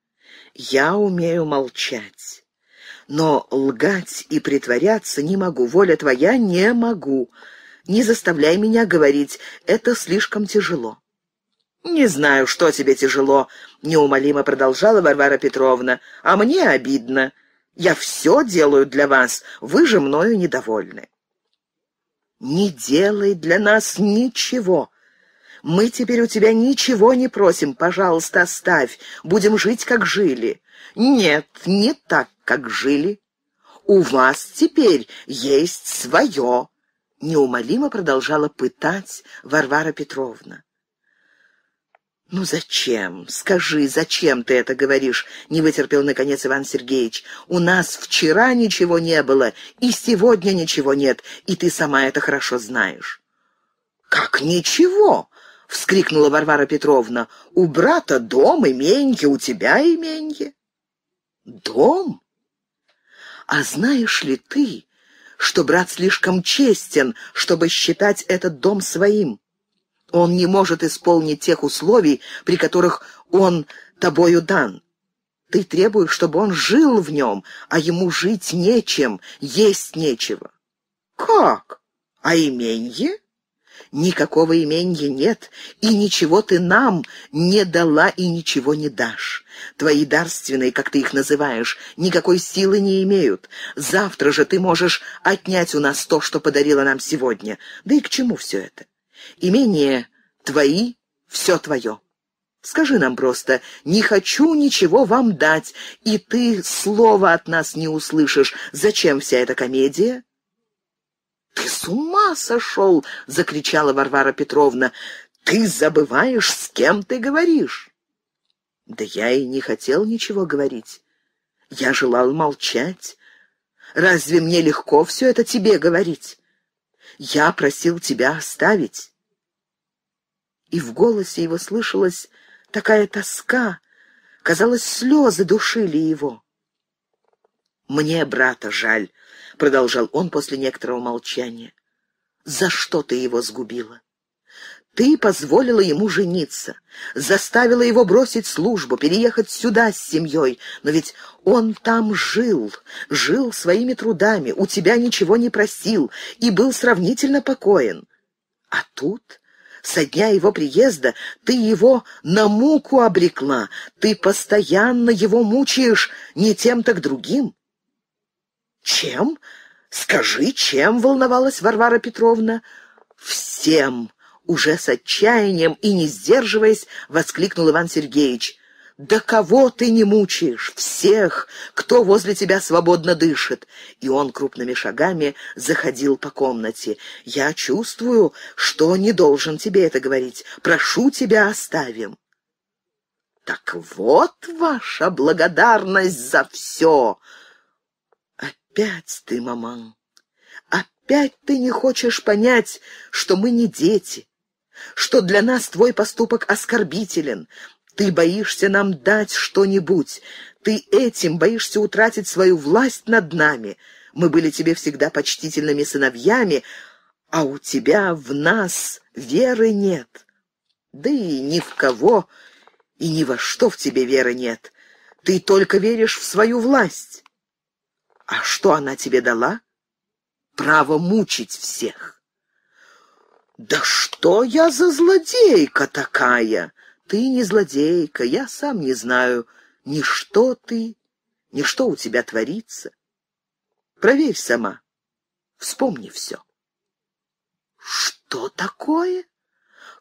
Я умею молчать. Но лгать и притворяться не могу. Воля твоя не могу. Не заставляй меня говорить. Это слишком тяжело. «Не знаю, что тебе тяжело», — неумолимо продолжала Варвара Петровна. «А мне обидно. Я все делаю для вас. Вы же мною недовольны». «Не делай для нас ничего», мы теперь у тебя ничего не просим, пожалуйста, оставь. Будем жить, как жили». «Нет, не так, как жили. У вас теперь есть свое», — неумолимо продолжала пытать Варвара Петровна. «Ну зачем? Скажи, зачем ты это говоришь?» — не вытерпел, наконец, Иван Сергеевич. «У нас вчера ничего не было, и сегодня ничего нет, и ты сама это хорошо знаешь». «Как ничего?» — вскрикнула Варвара Петровна. «У брата дом, именье, у тебя именье». «Дом? А знаешь ли ты, что брат слишком честен, чтобы считать этот дом своим?» Он не может исполнить тех условий, при которых он тобою дан. Ты требуешь, чтобы он жил в нем, а ему жить нечем, есть нечего. Как? А именье? Никакого имения нет, и ничего ты нам не дала и ничего не дашь. Твои дарственные, как ты их называешь, никакой силы не имеют. Завтра же ты можешь отнять у нас то, что подарила нам сегодня. Да и к чему все это? Имение твои, все твое. Скажи нам просто «не хочу ничего вам дать», и ты слова от нас не услышишь. Зачем вся эта комедия?» «Ты с ума сошел!» — закричала Варвара Петровна. «Ты забываешь, с кем ты говоришь!» «Да я и не хотел ничего говорить. Я желал молчать. Разве мне легко все это тебе говорить? Я просил тебя оставить». И в голосе его слышалась такая тоска. Казалось, слезы душили его. «Мне брата жаль», — продолжал он после некоторого молчания. «За что ты его сгубила?» Ты позволила ему жениться, заставила его бросить службу, переехать сюда с семьей, но ведь он там жил, жил своими трудами, у тебя ничего не просил и был сравнительно покоен. А тут, со дня его приезда, ты его на муку обрекла, ты постоянно его мучаешь не тем, так другим. Чем? Скажи, чем волновалась Варвара Петровна? Всем, уже с отчаянием и не сдерживаясь, воскликнул Иван Сергеевич. «Да кого ты не мучаешь? Всех, кто возле тебя свободно дышит!» И он крупными шагами заходил по комнате. «Я чувствую, что не должен тебе это говорить. Прошу тебя, оставим!» «Так вот ваша благодарность за все!» Опять ты, маман, опять ты не хочешь понять, что мы не дети, что для нас твой поступок оскорбителен. Ты боишься нам дать что-нибудь, ты этим боишься утратить свою власть над нами. Мы были тебе всегда почтительными сыновьями, а у тебя в нас веры нет. Да и ни в кого и ни во что в тебе веры нет. Ты только веришь в свою власть. А что она тебе дала? Право мучить всех. Да что я за злодейка такая? Ты не злодейка, я сам не знаю, ни что ты, ни что у тебя творится. Проверь сама, вспомни все. Что такое?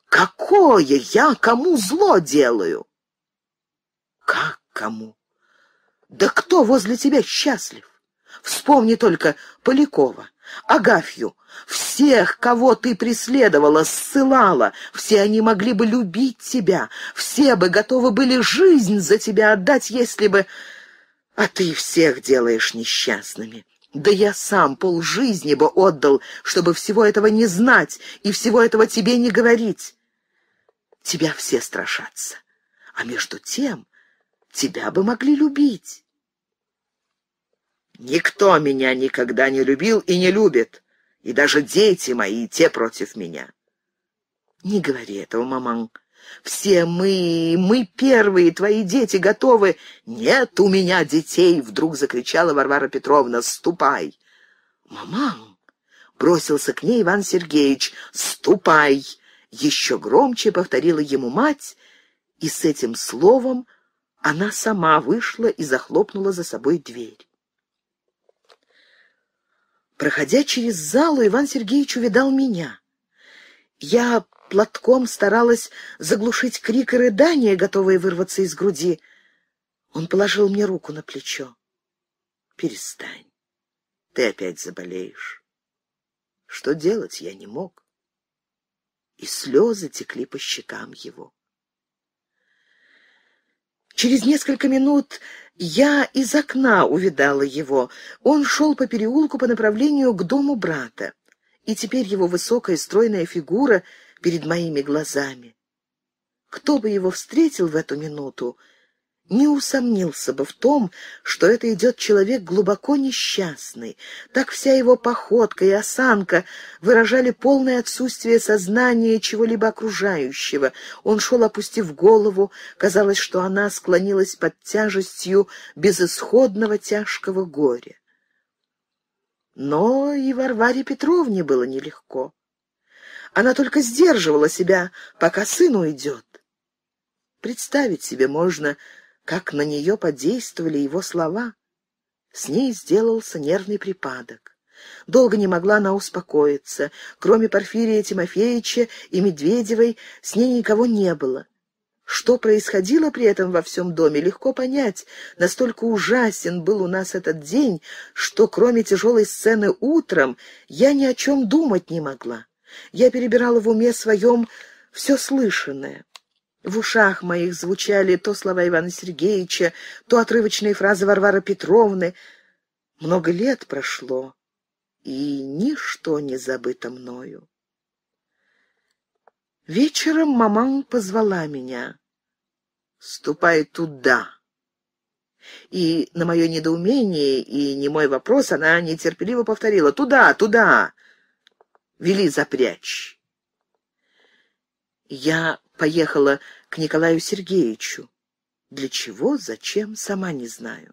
Какое я кому зло делаю? Как кому? Да кто возле тебя счастлив? Вспомни только Полякова, Агафью, всех, кого ты преследовала, ссылала. Все они могли бы любить тебя, все бы готовы были жизнь за тебя отдать, если бы... А ты всех делаешь несчастными. Да я сам полжизни бы отдал, чтобы всего этого не знать и всего этого тебе не говорить. Тебя все страшатся. А между тем тебя бы могли любить. Никто меня никогда не любил и не любит, и даже дети мои, те против меня. Не говори этого, маман. Все мы, мы первые, твои дети готовы. Нет у меня детей, вдруг закричала Варвара Петровна. Ступай. Маман, бросился к ней Иван Сергеевич. Ступай. Еще громче повторила ему мать, и с этим словом она сама вышла и захлопнула за собой дверь. Проходя через залу, Иван Сергеевич увидал меня. Я платком старалась заглушить крик и рыдания, готовые вырваться из груди. Он положил мне руку на плечо. «Перестань, ты опять заболеешь». Что делать я не мог. И слезы текли по щекам его. Через несколько минут я из окна увидала его. Он шел по переулку по направлению к дому брата. И теперь его высокая стройная фигура перед моими глазами. Кто бы его встретил в эту минуту, — не усомнился бы в том, что это идет человек глубоко несчастный. Так вся его походка и осанка выражали полное отсутствие сознания чего-либо окружающего. Он шел, опустив голову, казалось, что она склонилась под тяжестью безысходного тяжкого горя. Но и Варваре Петровне было нелегко. Она только сдерживала себя, пока сын уйдет. Представить себе можно, как на нее подействовали его слова. С ней сделался нервный припадок. Долго не могла она успокоиться. Кроме Порфирия Тимофеевича и Медведевой с ней никого не было. Что происходило при этом во всем доме, легко понять. Настолько ужасен был у нас этот день, что кроме тяжелой сцены утром я ни о чем думать не могла. Я перебирала в уме своем все слышанное. В ушах моих звучали то слова Ивана Сергеевича, то отрывочные фразы Варвары Петровны. Много лет прошло, и ничто не забыто мною. Вечером маман позвала меня. «Ступай туда!» И на мое недоумение и не мой вопрос она нетерпеливо повторила «Туда, туда!» Вели запрячь. Я поехала к Николаю Сергеевичу. Для чего, зачем, сама не знаю.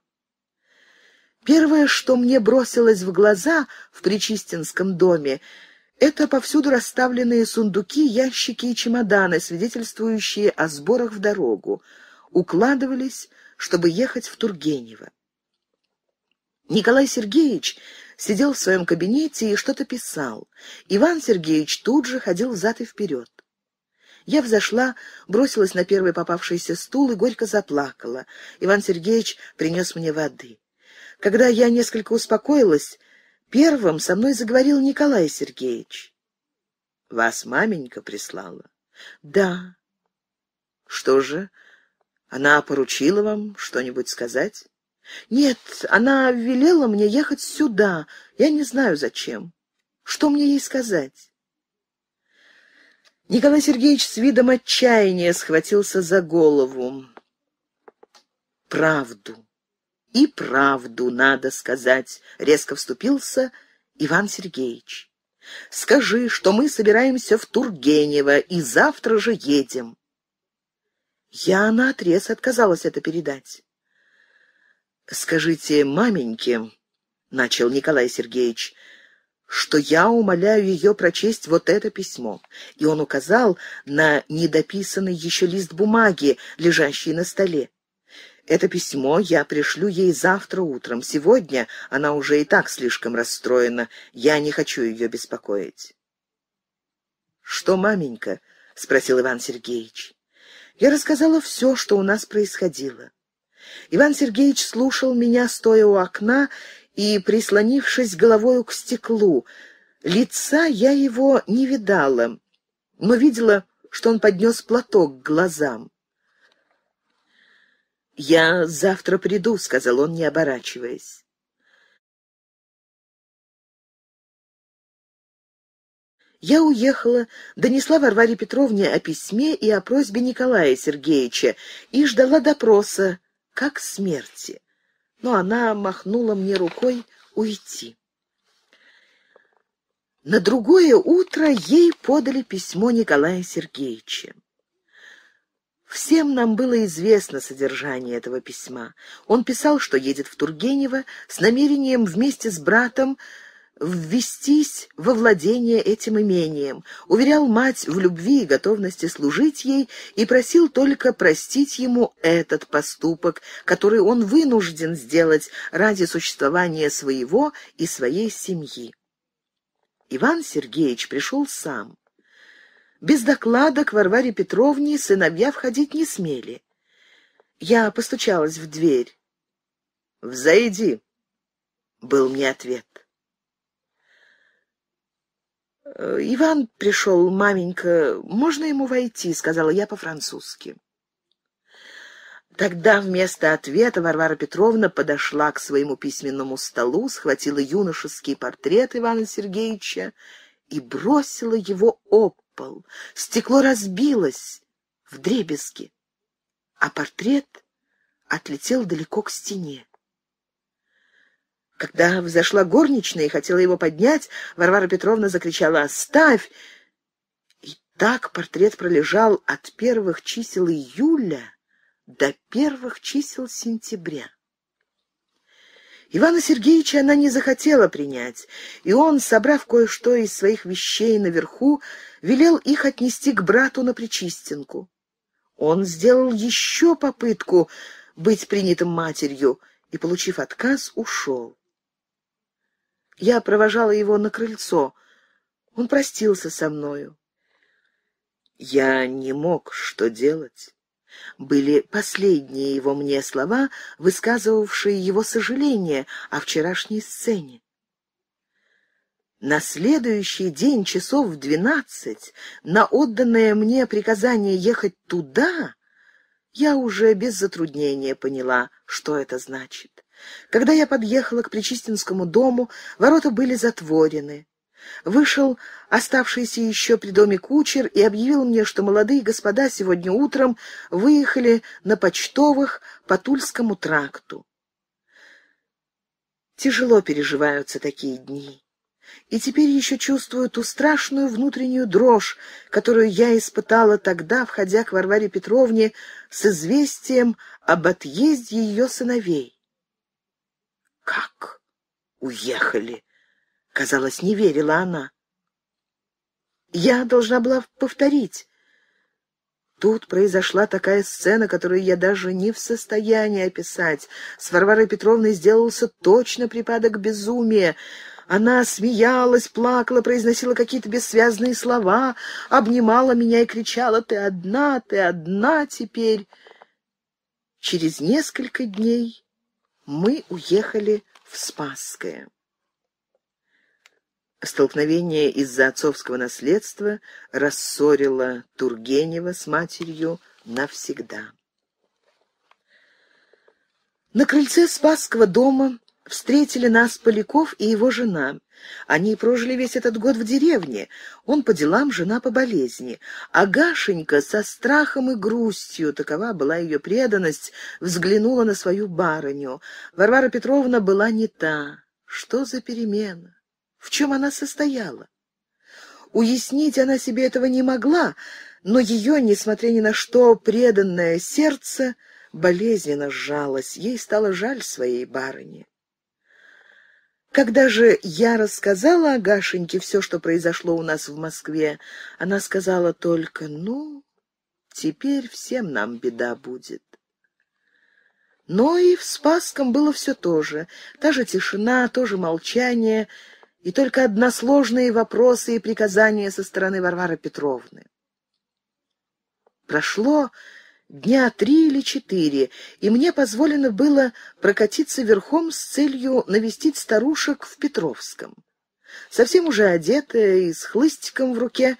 Первое, что мне бросилось в глаза в Причистинском доме, это повсюду расставленные сундуки, ящики и чемоданы, свидетельствующие о сборах в дорогу. Укладывались, чтобы ехать в Тургенево. Николай Сергеевич сидел в своем кабинете и что-то писал. Иван Сергеевич тут же ходил взад и вперед. Я взошла, бросилась на первый попавшийся стул и горько заплакала. Иван Сергеевич принес мне воды. Когда я несколько успокоилась, первым со мной заговорил Николай Сергеевич. — Вас маменька прислала? — Да. — Что же, она поручила вам что-нибудь сказать? — Нет, она велела мне ехать сюда. Я не знаю, зачем. Что мне ей сказать? Николай Сергеевич с видом отчаяния схватился за голову. «Правду. И правду, надо сказать», — резко вступился Иван Сергеевич. «Скажи, что мы собираемся в Тургенево и завтра же едем». Я наотрез отказалась это передать. «Скажите маменьке», — начал Николай Сергеевич, — что я умоляю ее прочесть вот это письмо. И он указал на недописанный еще лист бумаги, лежащий на столе. Это письмо я пришлю ей завтра утром. Сегодня она уже и так слишком расстроена. Я не хочу ее беспокоить. «Что, маменька?» — спросил Иван Сергеевич. Я рассказала все, что у нас происходило. Иван Сергеевич слушал меня, стоя у окна, и прислонившись головою к стеклу. Лица я его не видала, но видела, что он поднес платок к глазам. «Я завтра приду», — сказал он, не оборачиваясь. Я уехала, донесла Варваре Петровне о письме и о просьбе Николая Сергеевича и ждала допроса, как смерти но она махнула мне рукой уйти. На другое утро ей подали письмо Николая Сергеевича. Всем нам было известно содержание этого письма. Он писал, что едет в Тургенево с намерением вместе с братом ввестись во владение этим имением, уверял мать в любви и готовности служить ей и просил только простить ему этот поступок, который он вынужден сделать ради существования своего и своей семьи. Иван Сергеевич пришел сам. Без доклада к Варваре Петровне сыновья входить не смели. Я постучалась в дверь. «Взойди», — был мне ответ. «Э, «Иван пришел, маменька, можно ему войти?» — сказала я по-французски. Тогда вместо ответа Варвара Петровна подошла к своему письменному столу, схватила юношеский портрет Ивана Сергеевича и бросила его об пол. Стекло разбилось в дребезги, а портрет отлетел далеко к стене. Когда взошла горничная и хотела его поднять, Варвара Петровна закричала «Оставь!» И так портрет пролежал от первых чисел июля до первых чисел сентября. Ивана Сергеевича она не захотела принять, и он, собрав кое-что из своих вещей наверху, велел их отнести к брату на Причистинку. Он сделал еще попытку быть принятым матерью и, получив отказ, ушел. Я провожала его на крыльцо. Он простился со мною. Я не мог, что делать. Были последние его мне слова, высказывавшие его сожаление о вчерашней сцене. На следующий день часов в двенадцать на отданное мне приказание ехать туда я уже без затруднения поняла, что это значит. Когда я подъехала к Причистинскому дому, ворота были затворены. Вышел оставшийся еще при доме кучер и объявил мне, что молодые господа сегодня утром выехали на почтовых по Тульскому тракту. Тяжело переживаются такие дни. И теперь еще чувствую ту страшную внутреннюю дрожь, которую я испытала тогда, входя к Варваре Петровне с известием об отъезде ее сыновей. «Как? Уехали?» — казалось, не верила она. «Я должна была повторить». Тут произошла такая сцена, которую я даже не в состоянии описать. С Варварой Петровной сделался точно припадок безумия. Она смеялась, плакала, произносила какие-то бессвязные слова, обнимала меня и кричала «Ты одна, ты одна теперь!» Через несколько дней мы уехали в Спасское. Столкновение из-за отцовского наследства рассорило Тургенева с матерью навсегда. На крыльце Спасского дома Встретили нас Поляков и его жена. Они прожили весь этот год в деревне. Он по делам, жена по болезни. А Гашенька со страхом и грустью, такова была ее преданность, взглянула на свою барыню. Варвара Петровна была не та. Что за перемена? В чем она состояла? Уяснить она себе этого не могла, но ее, несмотря ни на что, преданное сердце болезненно сжалось. Ей стало жаль своей барыни. Когда же я рассказала Агашеньке все, что произошло у нас в Москве, она сказала только «Ну, теперь всем нам беда будет». Но и в Спасском было все то же. Та же тишина, то же молчание, и только односложные вопросы и приказания со стороны Варвары Петровны. Прошло дня три или четыре, и мне позволено было прокатиться верхом с целью навестить старушек в Петровском. Совсем уже одетая и с хлыстиком в руке,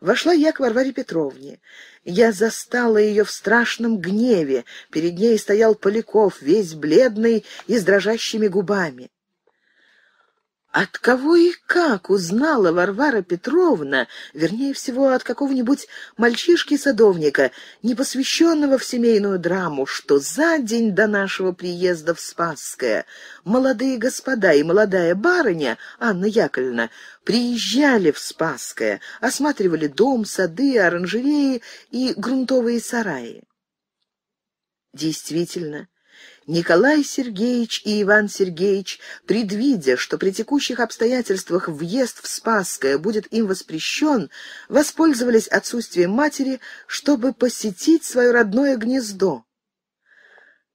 вошла я к Варваре Петровне. Я застала ее в страшном гневе. Перед ней стоял Поляков, весь бледный и с дрожащими губами. От кого и как узнала Варвара Петровна, вернее всего, от какого-нибудь мальчишки-садовника, непосвященного в семейную драму, что за день до нашего приезда в Спасское молодые господа и молодая барыня Анна Яковлевна приезжали в Спасское, осматривали дом, сады, оранжереи и грунтовые сараи. Действительно, Николай Сергеевич и Иван Сергеевич, предвидя, что при текущих обстоятельствах въезд в Спасское будет им воспрещен, воспользовались отсутствием матери, чтобы посетить свое родное гнездо.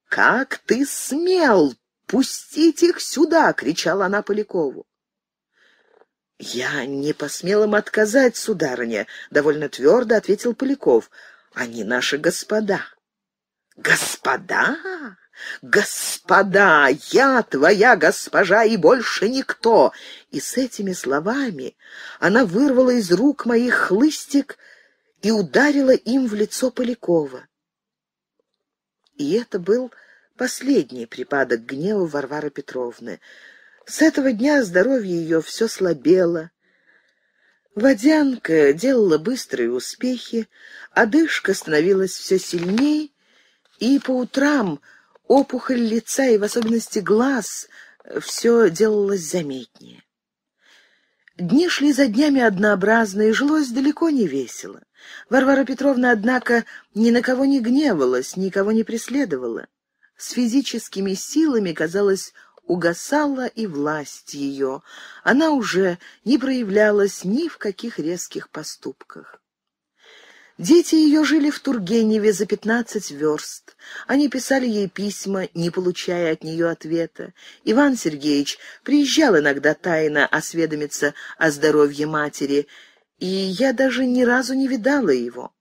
«Как ты смел! Пустить их сюда!» — кричала она Полякову. «Я не посмел им отказать, сударыня», — довольно твердо ответил Поляков. «Они наши господа». «Господа?» «Господа, я твоя госпожа и больше никто!» И с этими словами она вырвала из рук моих хлыстик и ударила им в лицо Полякова. И это был последний припадок гнева Варвары Петровны. С этого дня здоровье ее все слабело. Водянка делала быстрые успехи, одышка становилась все сильней, и по утрам опухоль лица и в особенности глаз э, все делалось заметнее. Дни шли за днями однообразно, и жилось далеко не весело. Варвара Петровна, однако, ни на кого не гневалась, никого не преследовала. С физическими силами, казалось, угасала и власть ее. Она уже не проявлялась ни в каких резких поступках. Дети ее жили в Тургеневе за пятнадцать верст. Они писали ей письма, не получая от нее ответа. Иван Сергеевич приезжал иногда тайно осведомиться о здоровье матери, и я даже ни разу не видала его.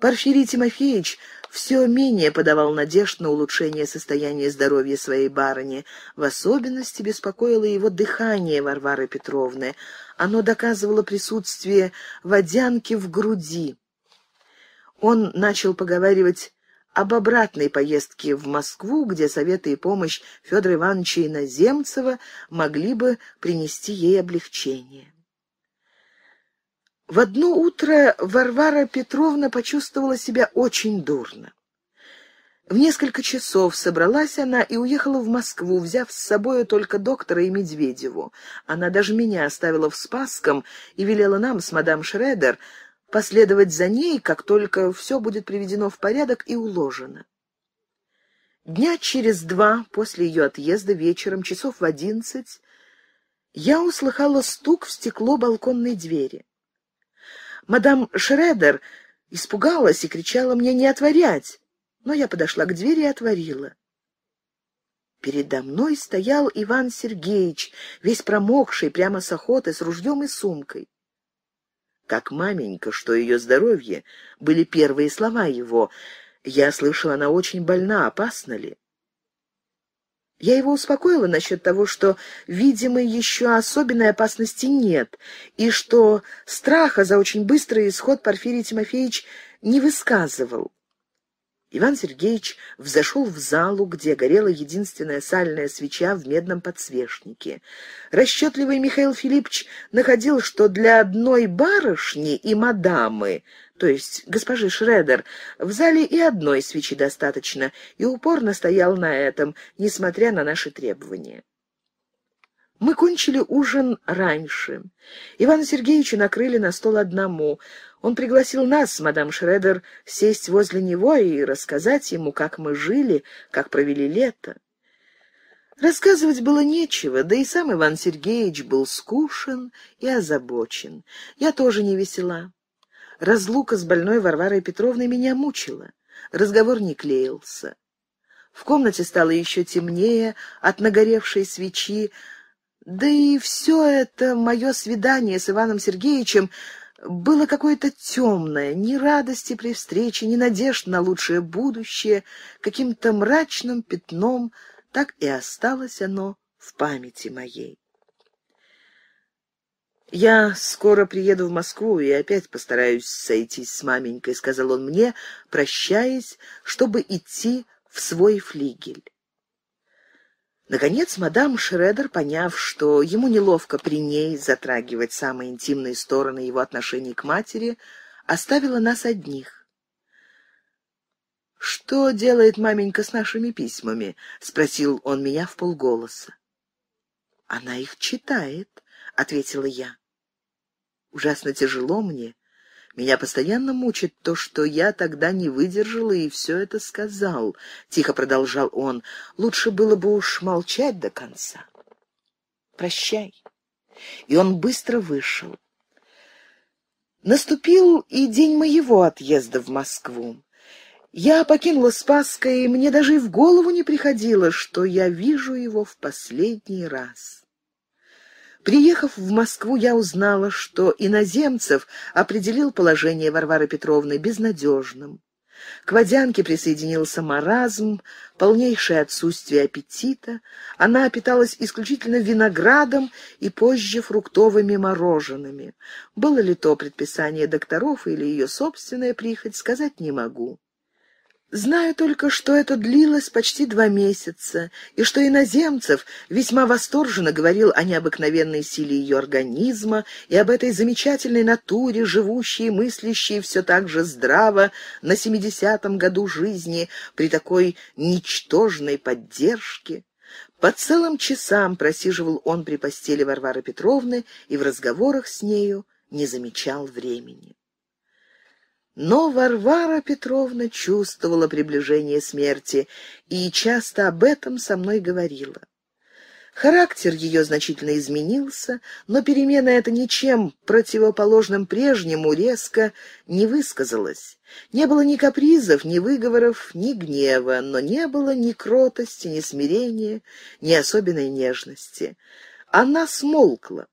Порфирий Тимофеевич все менее подавал надежд на улучшение состояния здоровья своей барыни. В особенности беспокоило его дыхание Варвары Петровны. Оно доказывало присутствие водянки в груди он начал поговаривать об обратной поездке в Москву, где советы и помощь Федора Ивановича Иноземцева могли бы принести ей облегчение. В одно утро Варвара Петровна почувствовала себя очень дурно. В несколько часов собралась она и уехала в Москву, взяв с собою только доктора и Медведеву. Она даже меня оставила в Спасском и велела нам с мадам Шредер последовать за ней, как только все будет приведено в порядок и уложено. Дня через два после ее отъезда вечером, часов в одиннадцать, я услыхала стук в стекло балконной двери. Мадам Шредер испугалась и кричала мне не отворять, но я подошла к двери и отворила. Передо мной стоял Иван Сергеевич, весь промокший, прямо с охоты, с ружьем и сумкой как маменька, что ее здоровье, были первые слова его. Я слышала, она очень больна, опасна ли? Я его успокоила насчет того, что, видимо, еще особенной опасности нет, и что страха за очень быстрый исход Порфирий Тимофеевич не высказывал. Иван Сергеевич взошел в залу, где горела единственная сальная свеча в медном подсвечнике. Расчетливый Михаил Филиппович находил, что для одной барышни и мадамы, то есть госпожи Шредер, в зале и одной свечи достаточно, и упорно стоял на этом, несмотря на наши требования. Мы кончили ужин раньше. Ивану Сергеевичу накрыли на стол одному — он пригласил нас, мадам Шредер, сесть возле него и рассказать ему, как мы жили, как провели лето. Рассказывать было нечего, да и сам Иван Сергеевич был скушен и озабочен. Я тоже не весела. Разлука с больной Варварой Петровной меня мучила. Разговор не клеился. В комнате стало еще темнее от нагоревшей свечи, да и все это мое свидание с Иваном Сергеевичем было какое-то темное, ни радости при встрече, ни надежд на лучшее будущее, каким-то мрачным пятном, так и осталось оно в памяти моей. «Я скоро приеду в Москву и опять постараюсь сойтись с маменькой», — сказал он мне, прощаясь, чтобы идти в свой флигель. Наконец, мадам Шредер, поняв, что ему неловко при ней затрагивать самые интимные стороны его отношений к матери, оставила нас одних. «Что делает маменька с нашими письмами?» — спросил он меня в полголоса. «Она их читает», — ответила я. «Ужасно тяжело мне, меня постоянно мучит то, что я тогда не выдержала и все это сказал. Тихо продолжал он. Лучше было бы уж молчать до конца. Прощай. И он быстро вышел. Наступил и день моего отъезда в Москву. Я покинула Спасское, и мне даже и в голову не приходило, что я вижу его в последний раз. Приехав в Москву, я узнала, что иноземцев определил положение Варвары Петровны безнадежным. К водянке присоединился маразм, полнейшее отсутствие аппетита. Она питалась исключительно виноградом и позже фруктовыми мороженными. Было ли то предписание докторов или ее собственная прихоть, сказать не могу. Знаю только, что это длилось почти два месяца, и что иноземцев весьма восторженно говорил о необыкновенной силе ее организма и об этой замечательной натуре, живущей и мыслящей все так же здраво на семидесятом году жизни при такой ничтожной поддержке. По целым часам просиживал он при постели Варвары Петровны и в разговорах с нею не замечал времени. Но Варвара Петровна чувствовала приближение смерти и часто об этом со мной говорила. Характер ее значительно изменился, но перемена эта ничем противоположным прежнему резко не высказалась. Не было ни капризов, ни выговоров, ни гнева, но не было ни кротости, ни смирения, ни особенной нежности. Она смолкла.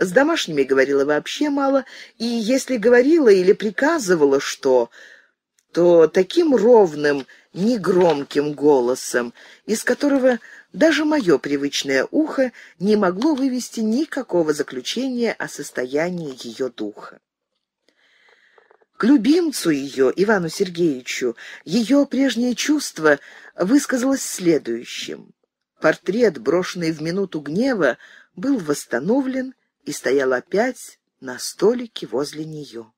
С домашними говорила вообще мало, и если говорила или приказывала что, то таким ровным, негромким голосом, из которого даже мое привычное ухо не могло вывести никакого заключения о состоянии ее духа. К любимцу ее, Ивану Сергеевичу, ее прежнее чувство высказалось следующим. Портрет, брошенный в минуту гнева, был восстановлен и стоял опять на столике возле нее.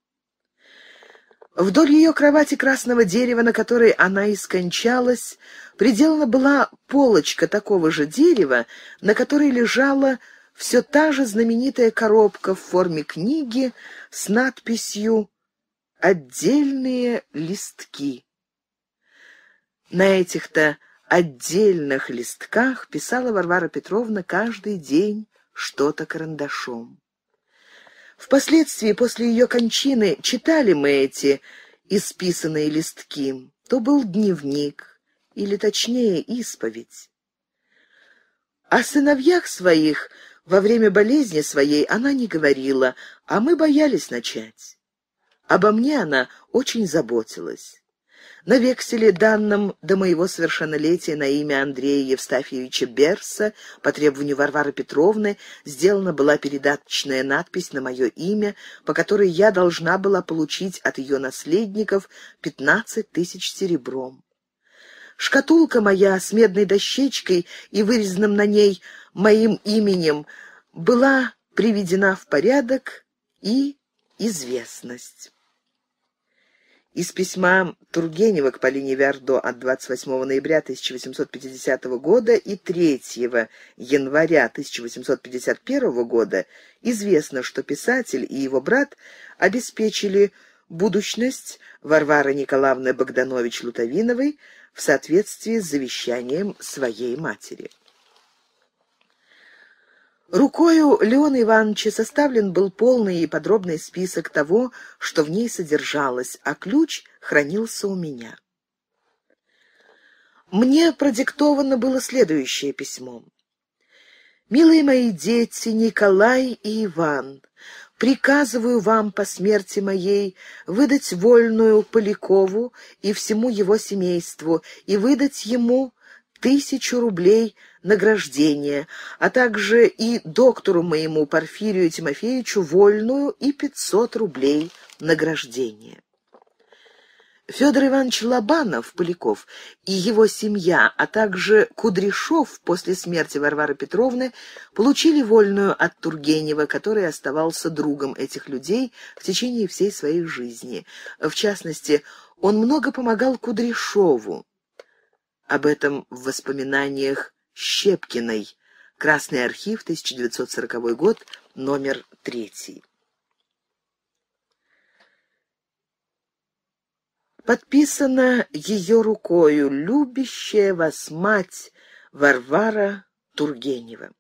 Вдоль ее кровати красного дерева, на которой она и скончалась, приделана была полочка такого же дерева, на которой лежала все та же знаменитая коробка в форме книги с надписью «Отдельные листки». На этих-то отдельных листках писала Варвара Петровна каждый день что-то карандашом. Впоследствии, после ее кончины, читали мы эти исписанные листки. То был дневник, или, точнее, исповедь. О сыновьях своих во время болезни своей она не говорила, а мы боялись начать. Обо мне она очень заботилась на векселе, данном до моего совершеннолетия на имя Андрея Евстафьевича Берса, по требованию Варвары Петровны, сделана была передаточная надпись на мое имя, по которой я должна была получить от ее наследников пятнадцать тысяч серебром. Шкатулка моя с медной дощечкой и вырезанным на ней моим именем была приведена в порядок и известность. Из письма Тургенева к Полине Виардо от 28 ноября 1850 года и 3 января 1851 года известно, что писатель и его брат обеспечили будущность Варвары Николаевны Богданович-Лутовиновой в соответствии с завещанием своей матери. Рукою Леона Ивановича составлен был полный и подробный список того, что в ней содержалось, а ключ хранился у меня. Мне продиктовано было следующее письмо. «Милые мои дети, Николай и Иван, приказываю вам по смерти моей выдать вольную Полякову и всему его семейству и выдать ему тысячу рублей – награждение, а также и доктору моему Порфирию Тимофеевичу вольную и 500 рублей награждение. Федор Иванович Лобанов, Поляков, и его семья, а также Кудряшов после смерти Варвары Петровны получили вольную от Тургенева, который оставался другом этих людей в течение всей своей жизни. В частности, он много помогал Кудряшову. Об этом в воспоминаниях Щепкиной. Красный архив, 1940 год, номер третий. Подписано ее рукою «Любящая вас мать Варвара Тургенева».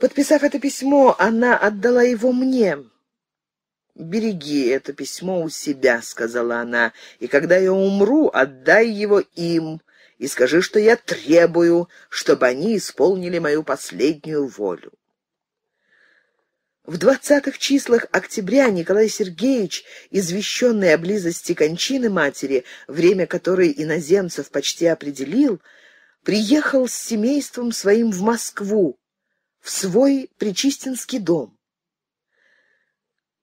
Подписав это письмо, она отдала его мне. «Береги это письмо у себя», — сказала она, — «и когда я умру, отдай его им, и скажи, что я требую, чтобы они исполнили мою последнюю волю. В двадцатых числах октября Николай Сергеевич, извещенный о близости кончины матери, время которой иноземцев почти определил, приехал с семейством своим в Москву, в свой Причистинский дом.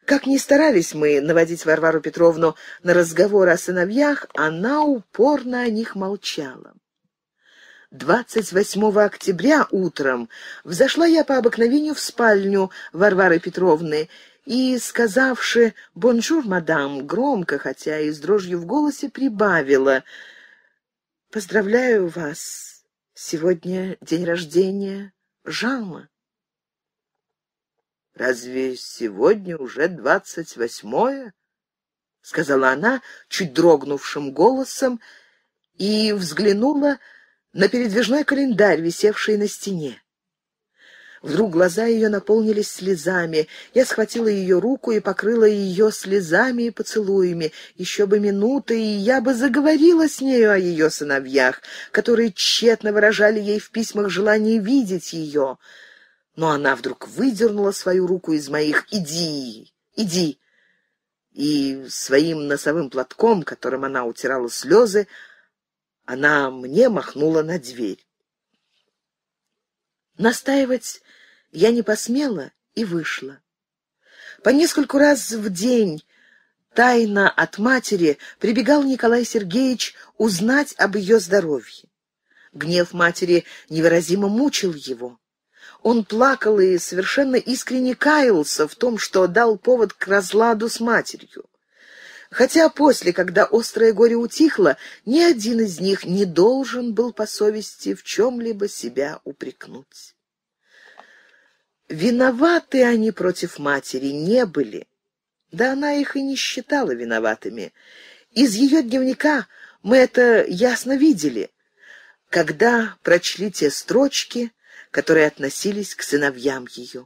Как ни старались мы наводить Варвару Петровну на разговоры о сыновьях, она упорно о них молчала. 28 октября утром взошла я по обыкновению в спальню Варвары Петровны и, сказавши «бонжур, мадам», громко, хотя и с дрожью в голосе, прибавила «Поздравляю вас! Сегодня день рождения Жама». Разве сегодня уже двадцать восьмое? — сказала она чуть дрогнувшим голосом и взглянула на передвижной календарь, висевший на стене. Вдруг глаза ее наполнились слезами. Я схватила ее руку и покрыла ее слезами и поцелуями. Еще бы минуты, и я бы заговорила с нею о ее сыновьях, которые тщетно выражали ей в письмах желание видеть ее. Но она вдруг выдернула свою руку из моих «Иди, иди!» И своим носовым платком, которым она утирала слезы, она мне махнула на дверь. Настаивать я не посмела и вышла. По нескольку раз в день тайно от матери прибегал Николай Сергеевич узнать об ее здоровье. Гнев матери невыразимо мучил его. Он плакал и совершенно искренне каялся в том, что дал повод к разладу с матерью. Хотя после, когда острое горе утихло, ни один из них не должен был по совести в чем-либо себя упрекнуть. Виноваты они против матери не были. Да она их и не считала виноватыми. Из ее дневника мы это ясно видели. Когда прочли те строчки, которые относились к сыновьям ее.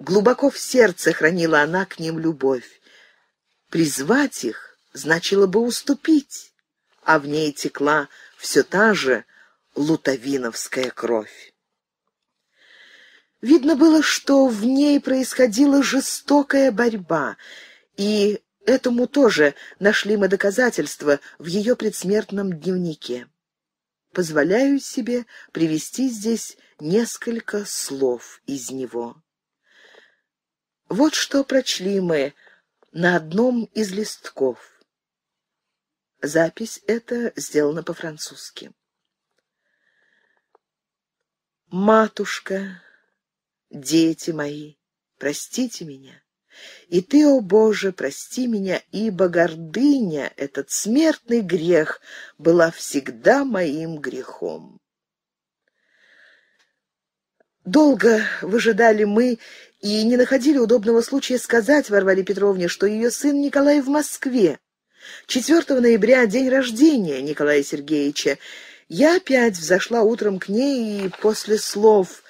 Глубоко в сердце хранила она к ним любовь. Призвать их значило бы уступить, а в ней текла все та же лутовиновская кровь. Видно было, что в ней происходила жестокая борьба, и этому тоже нашли мы доказательства в ее предсмертном дневнике позволяю себе привести здесь несколько слов из него. Вот что прочли мы на одном из листков. Запись эта сделана по-французски. «Матушка, дети мои, простите меня. И ты, о Боже, прости меня, ибо гордыня, этот смертный грех, была всегда моим грехом. Долго выжидали мы и не находили удобного случая сказать Варваре Петровне, что ее сын Николай в Москве. 4 ноября — день рождения Николая Сергеевича. Я опять взошла утром к ней и после слов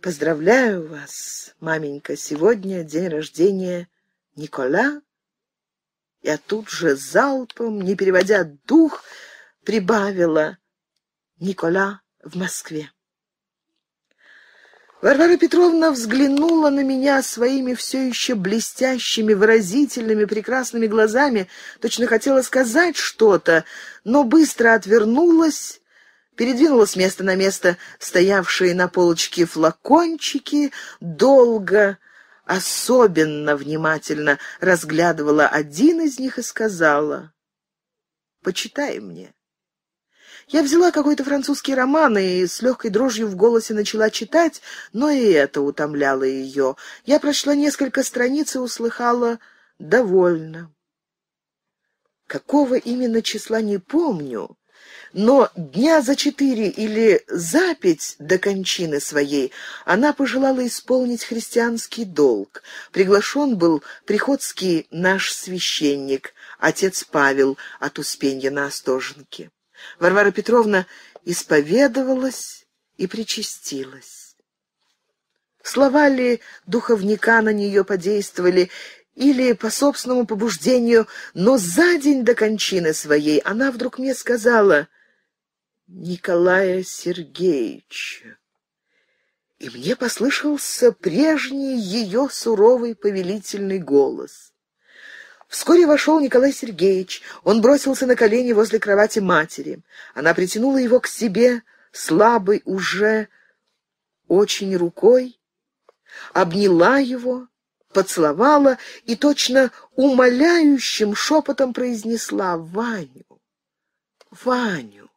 Поздравляю вас, маменька, сегодня день рождения Никола. Я тут же залпом, не переводя дух, прибавила Никола в Москве. Варвара Петровна взглянула на меня своими все еще блестящими, выразительными, прекрасными глазами, точно хотела сказать что-то, но быстро отвернулась передвинула с места на место стоявшие на полочке флакончики, долго, особенно внимательно разглядывала один из них и сказала «Почитай мне». Я взяла какой-то французский роман и с легкой дрожью в голосе начала читать, но и это утомляло ее. Я прошла несколько страниц и услыхала «довольно». Какого именно числа не помню, но дня за четыре или за пять до кончины своей она пожелала исполнить христианский долг. Приглашен был приходский наш священник, отец Павел от Успенья на Остоженке. Варвара Петровна исповедовалась и причастилась. Слова ли духовника на нее подействовали, или по собственному побуждению, но за день до кончины своей она вдруг мне сказала — Николая Сергеевича. И мне послышался прежний ее суровый повелительный голос. Вскоре вошел Николай Сергеевич. Он бросился на колени возле кровати матери. Она притянула его к себе, слабой уже, очень рукой, обняла его, поцеловала и точно умоляющим шепотом произнесла «Ваню! Ваню!»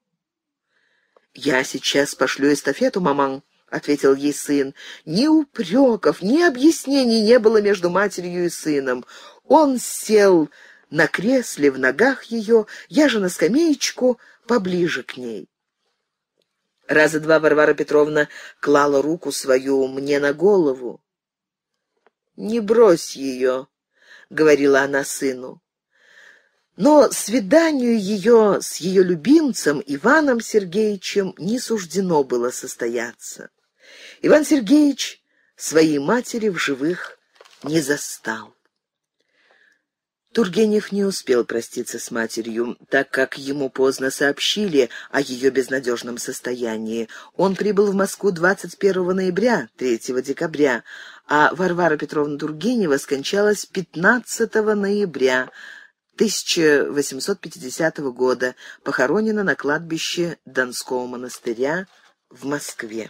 «Я сейчас пошлю эстафету, маман», — ответил ей сын. Ни упреков, ни объяснений не было между матерью и сыном. Он сел на кресле в ногах ее, я же на скамеечку поближе к ней. Раза два Варвара Петровна клала руку свою мне на голову. «Не брось ее», — говорила она сыну. Но свиданию ее с ее любимцем Иваном Сергеевичем не суждено было состояться. Иван Сергеевич своей матери в живых не застал. Тургенев не успел проститься с матерью, так как ему поздно сообщили о ее безнадежном состоянии. Он прибыл в Москву 21 ноября, 3 декабря, а Варвара Петровна Тургенева скончалась 15 ноября 1850 года, похоронена на кладбище Донского монастыря в Москве.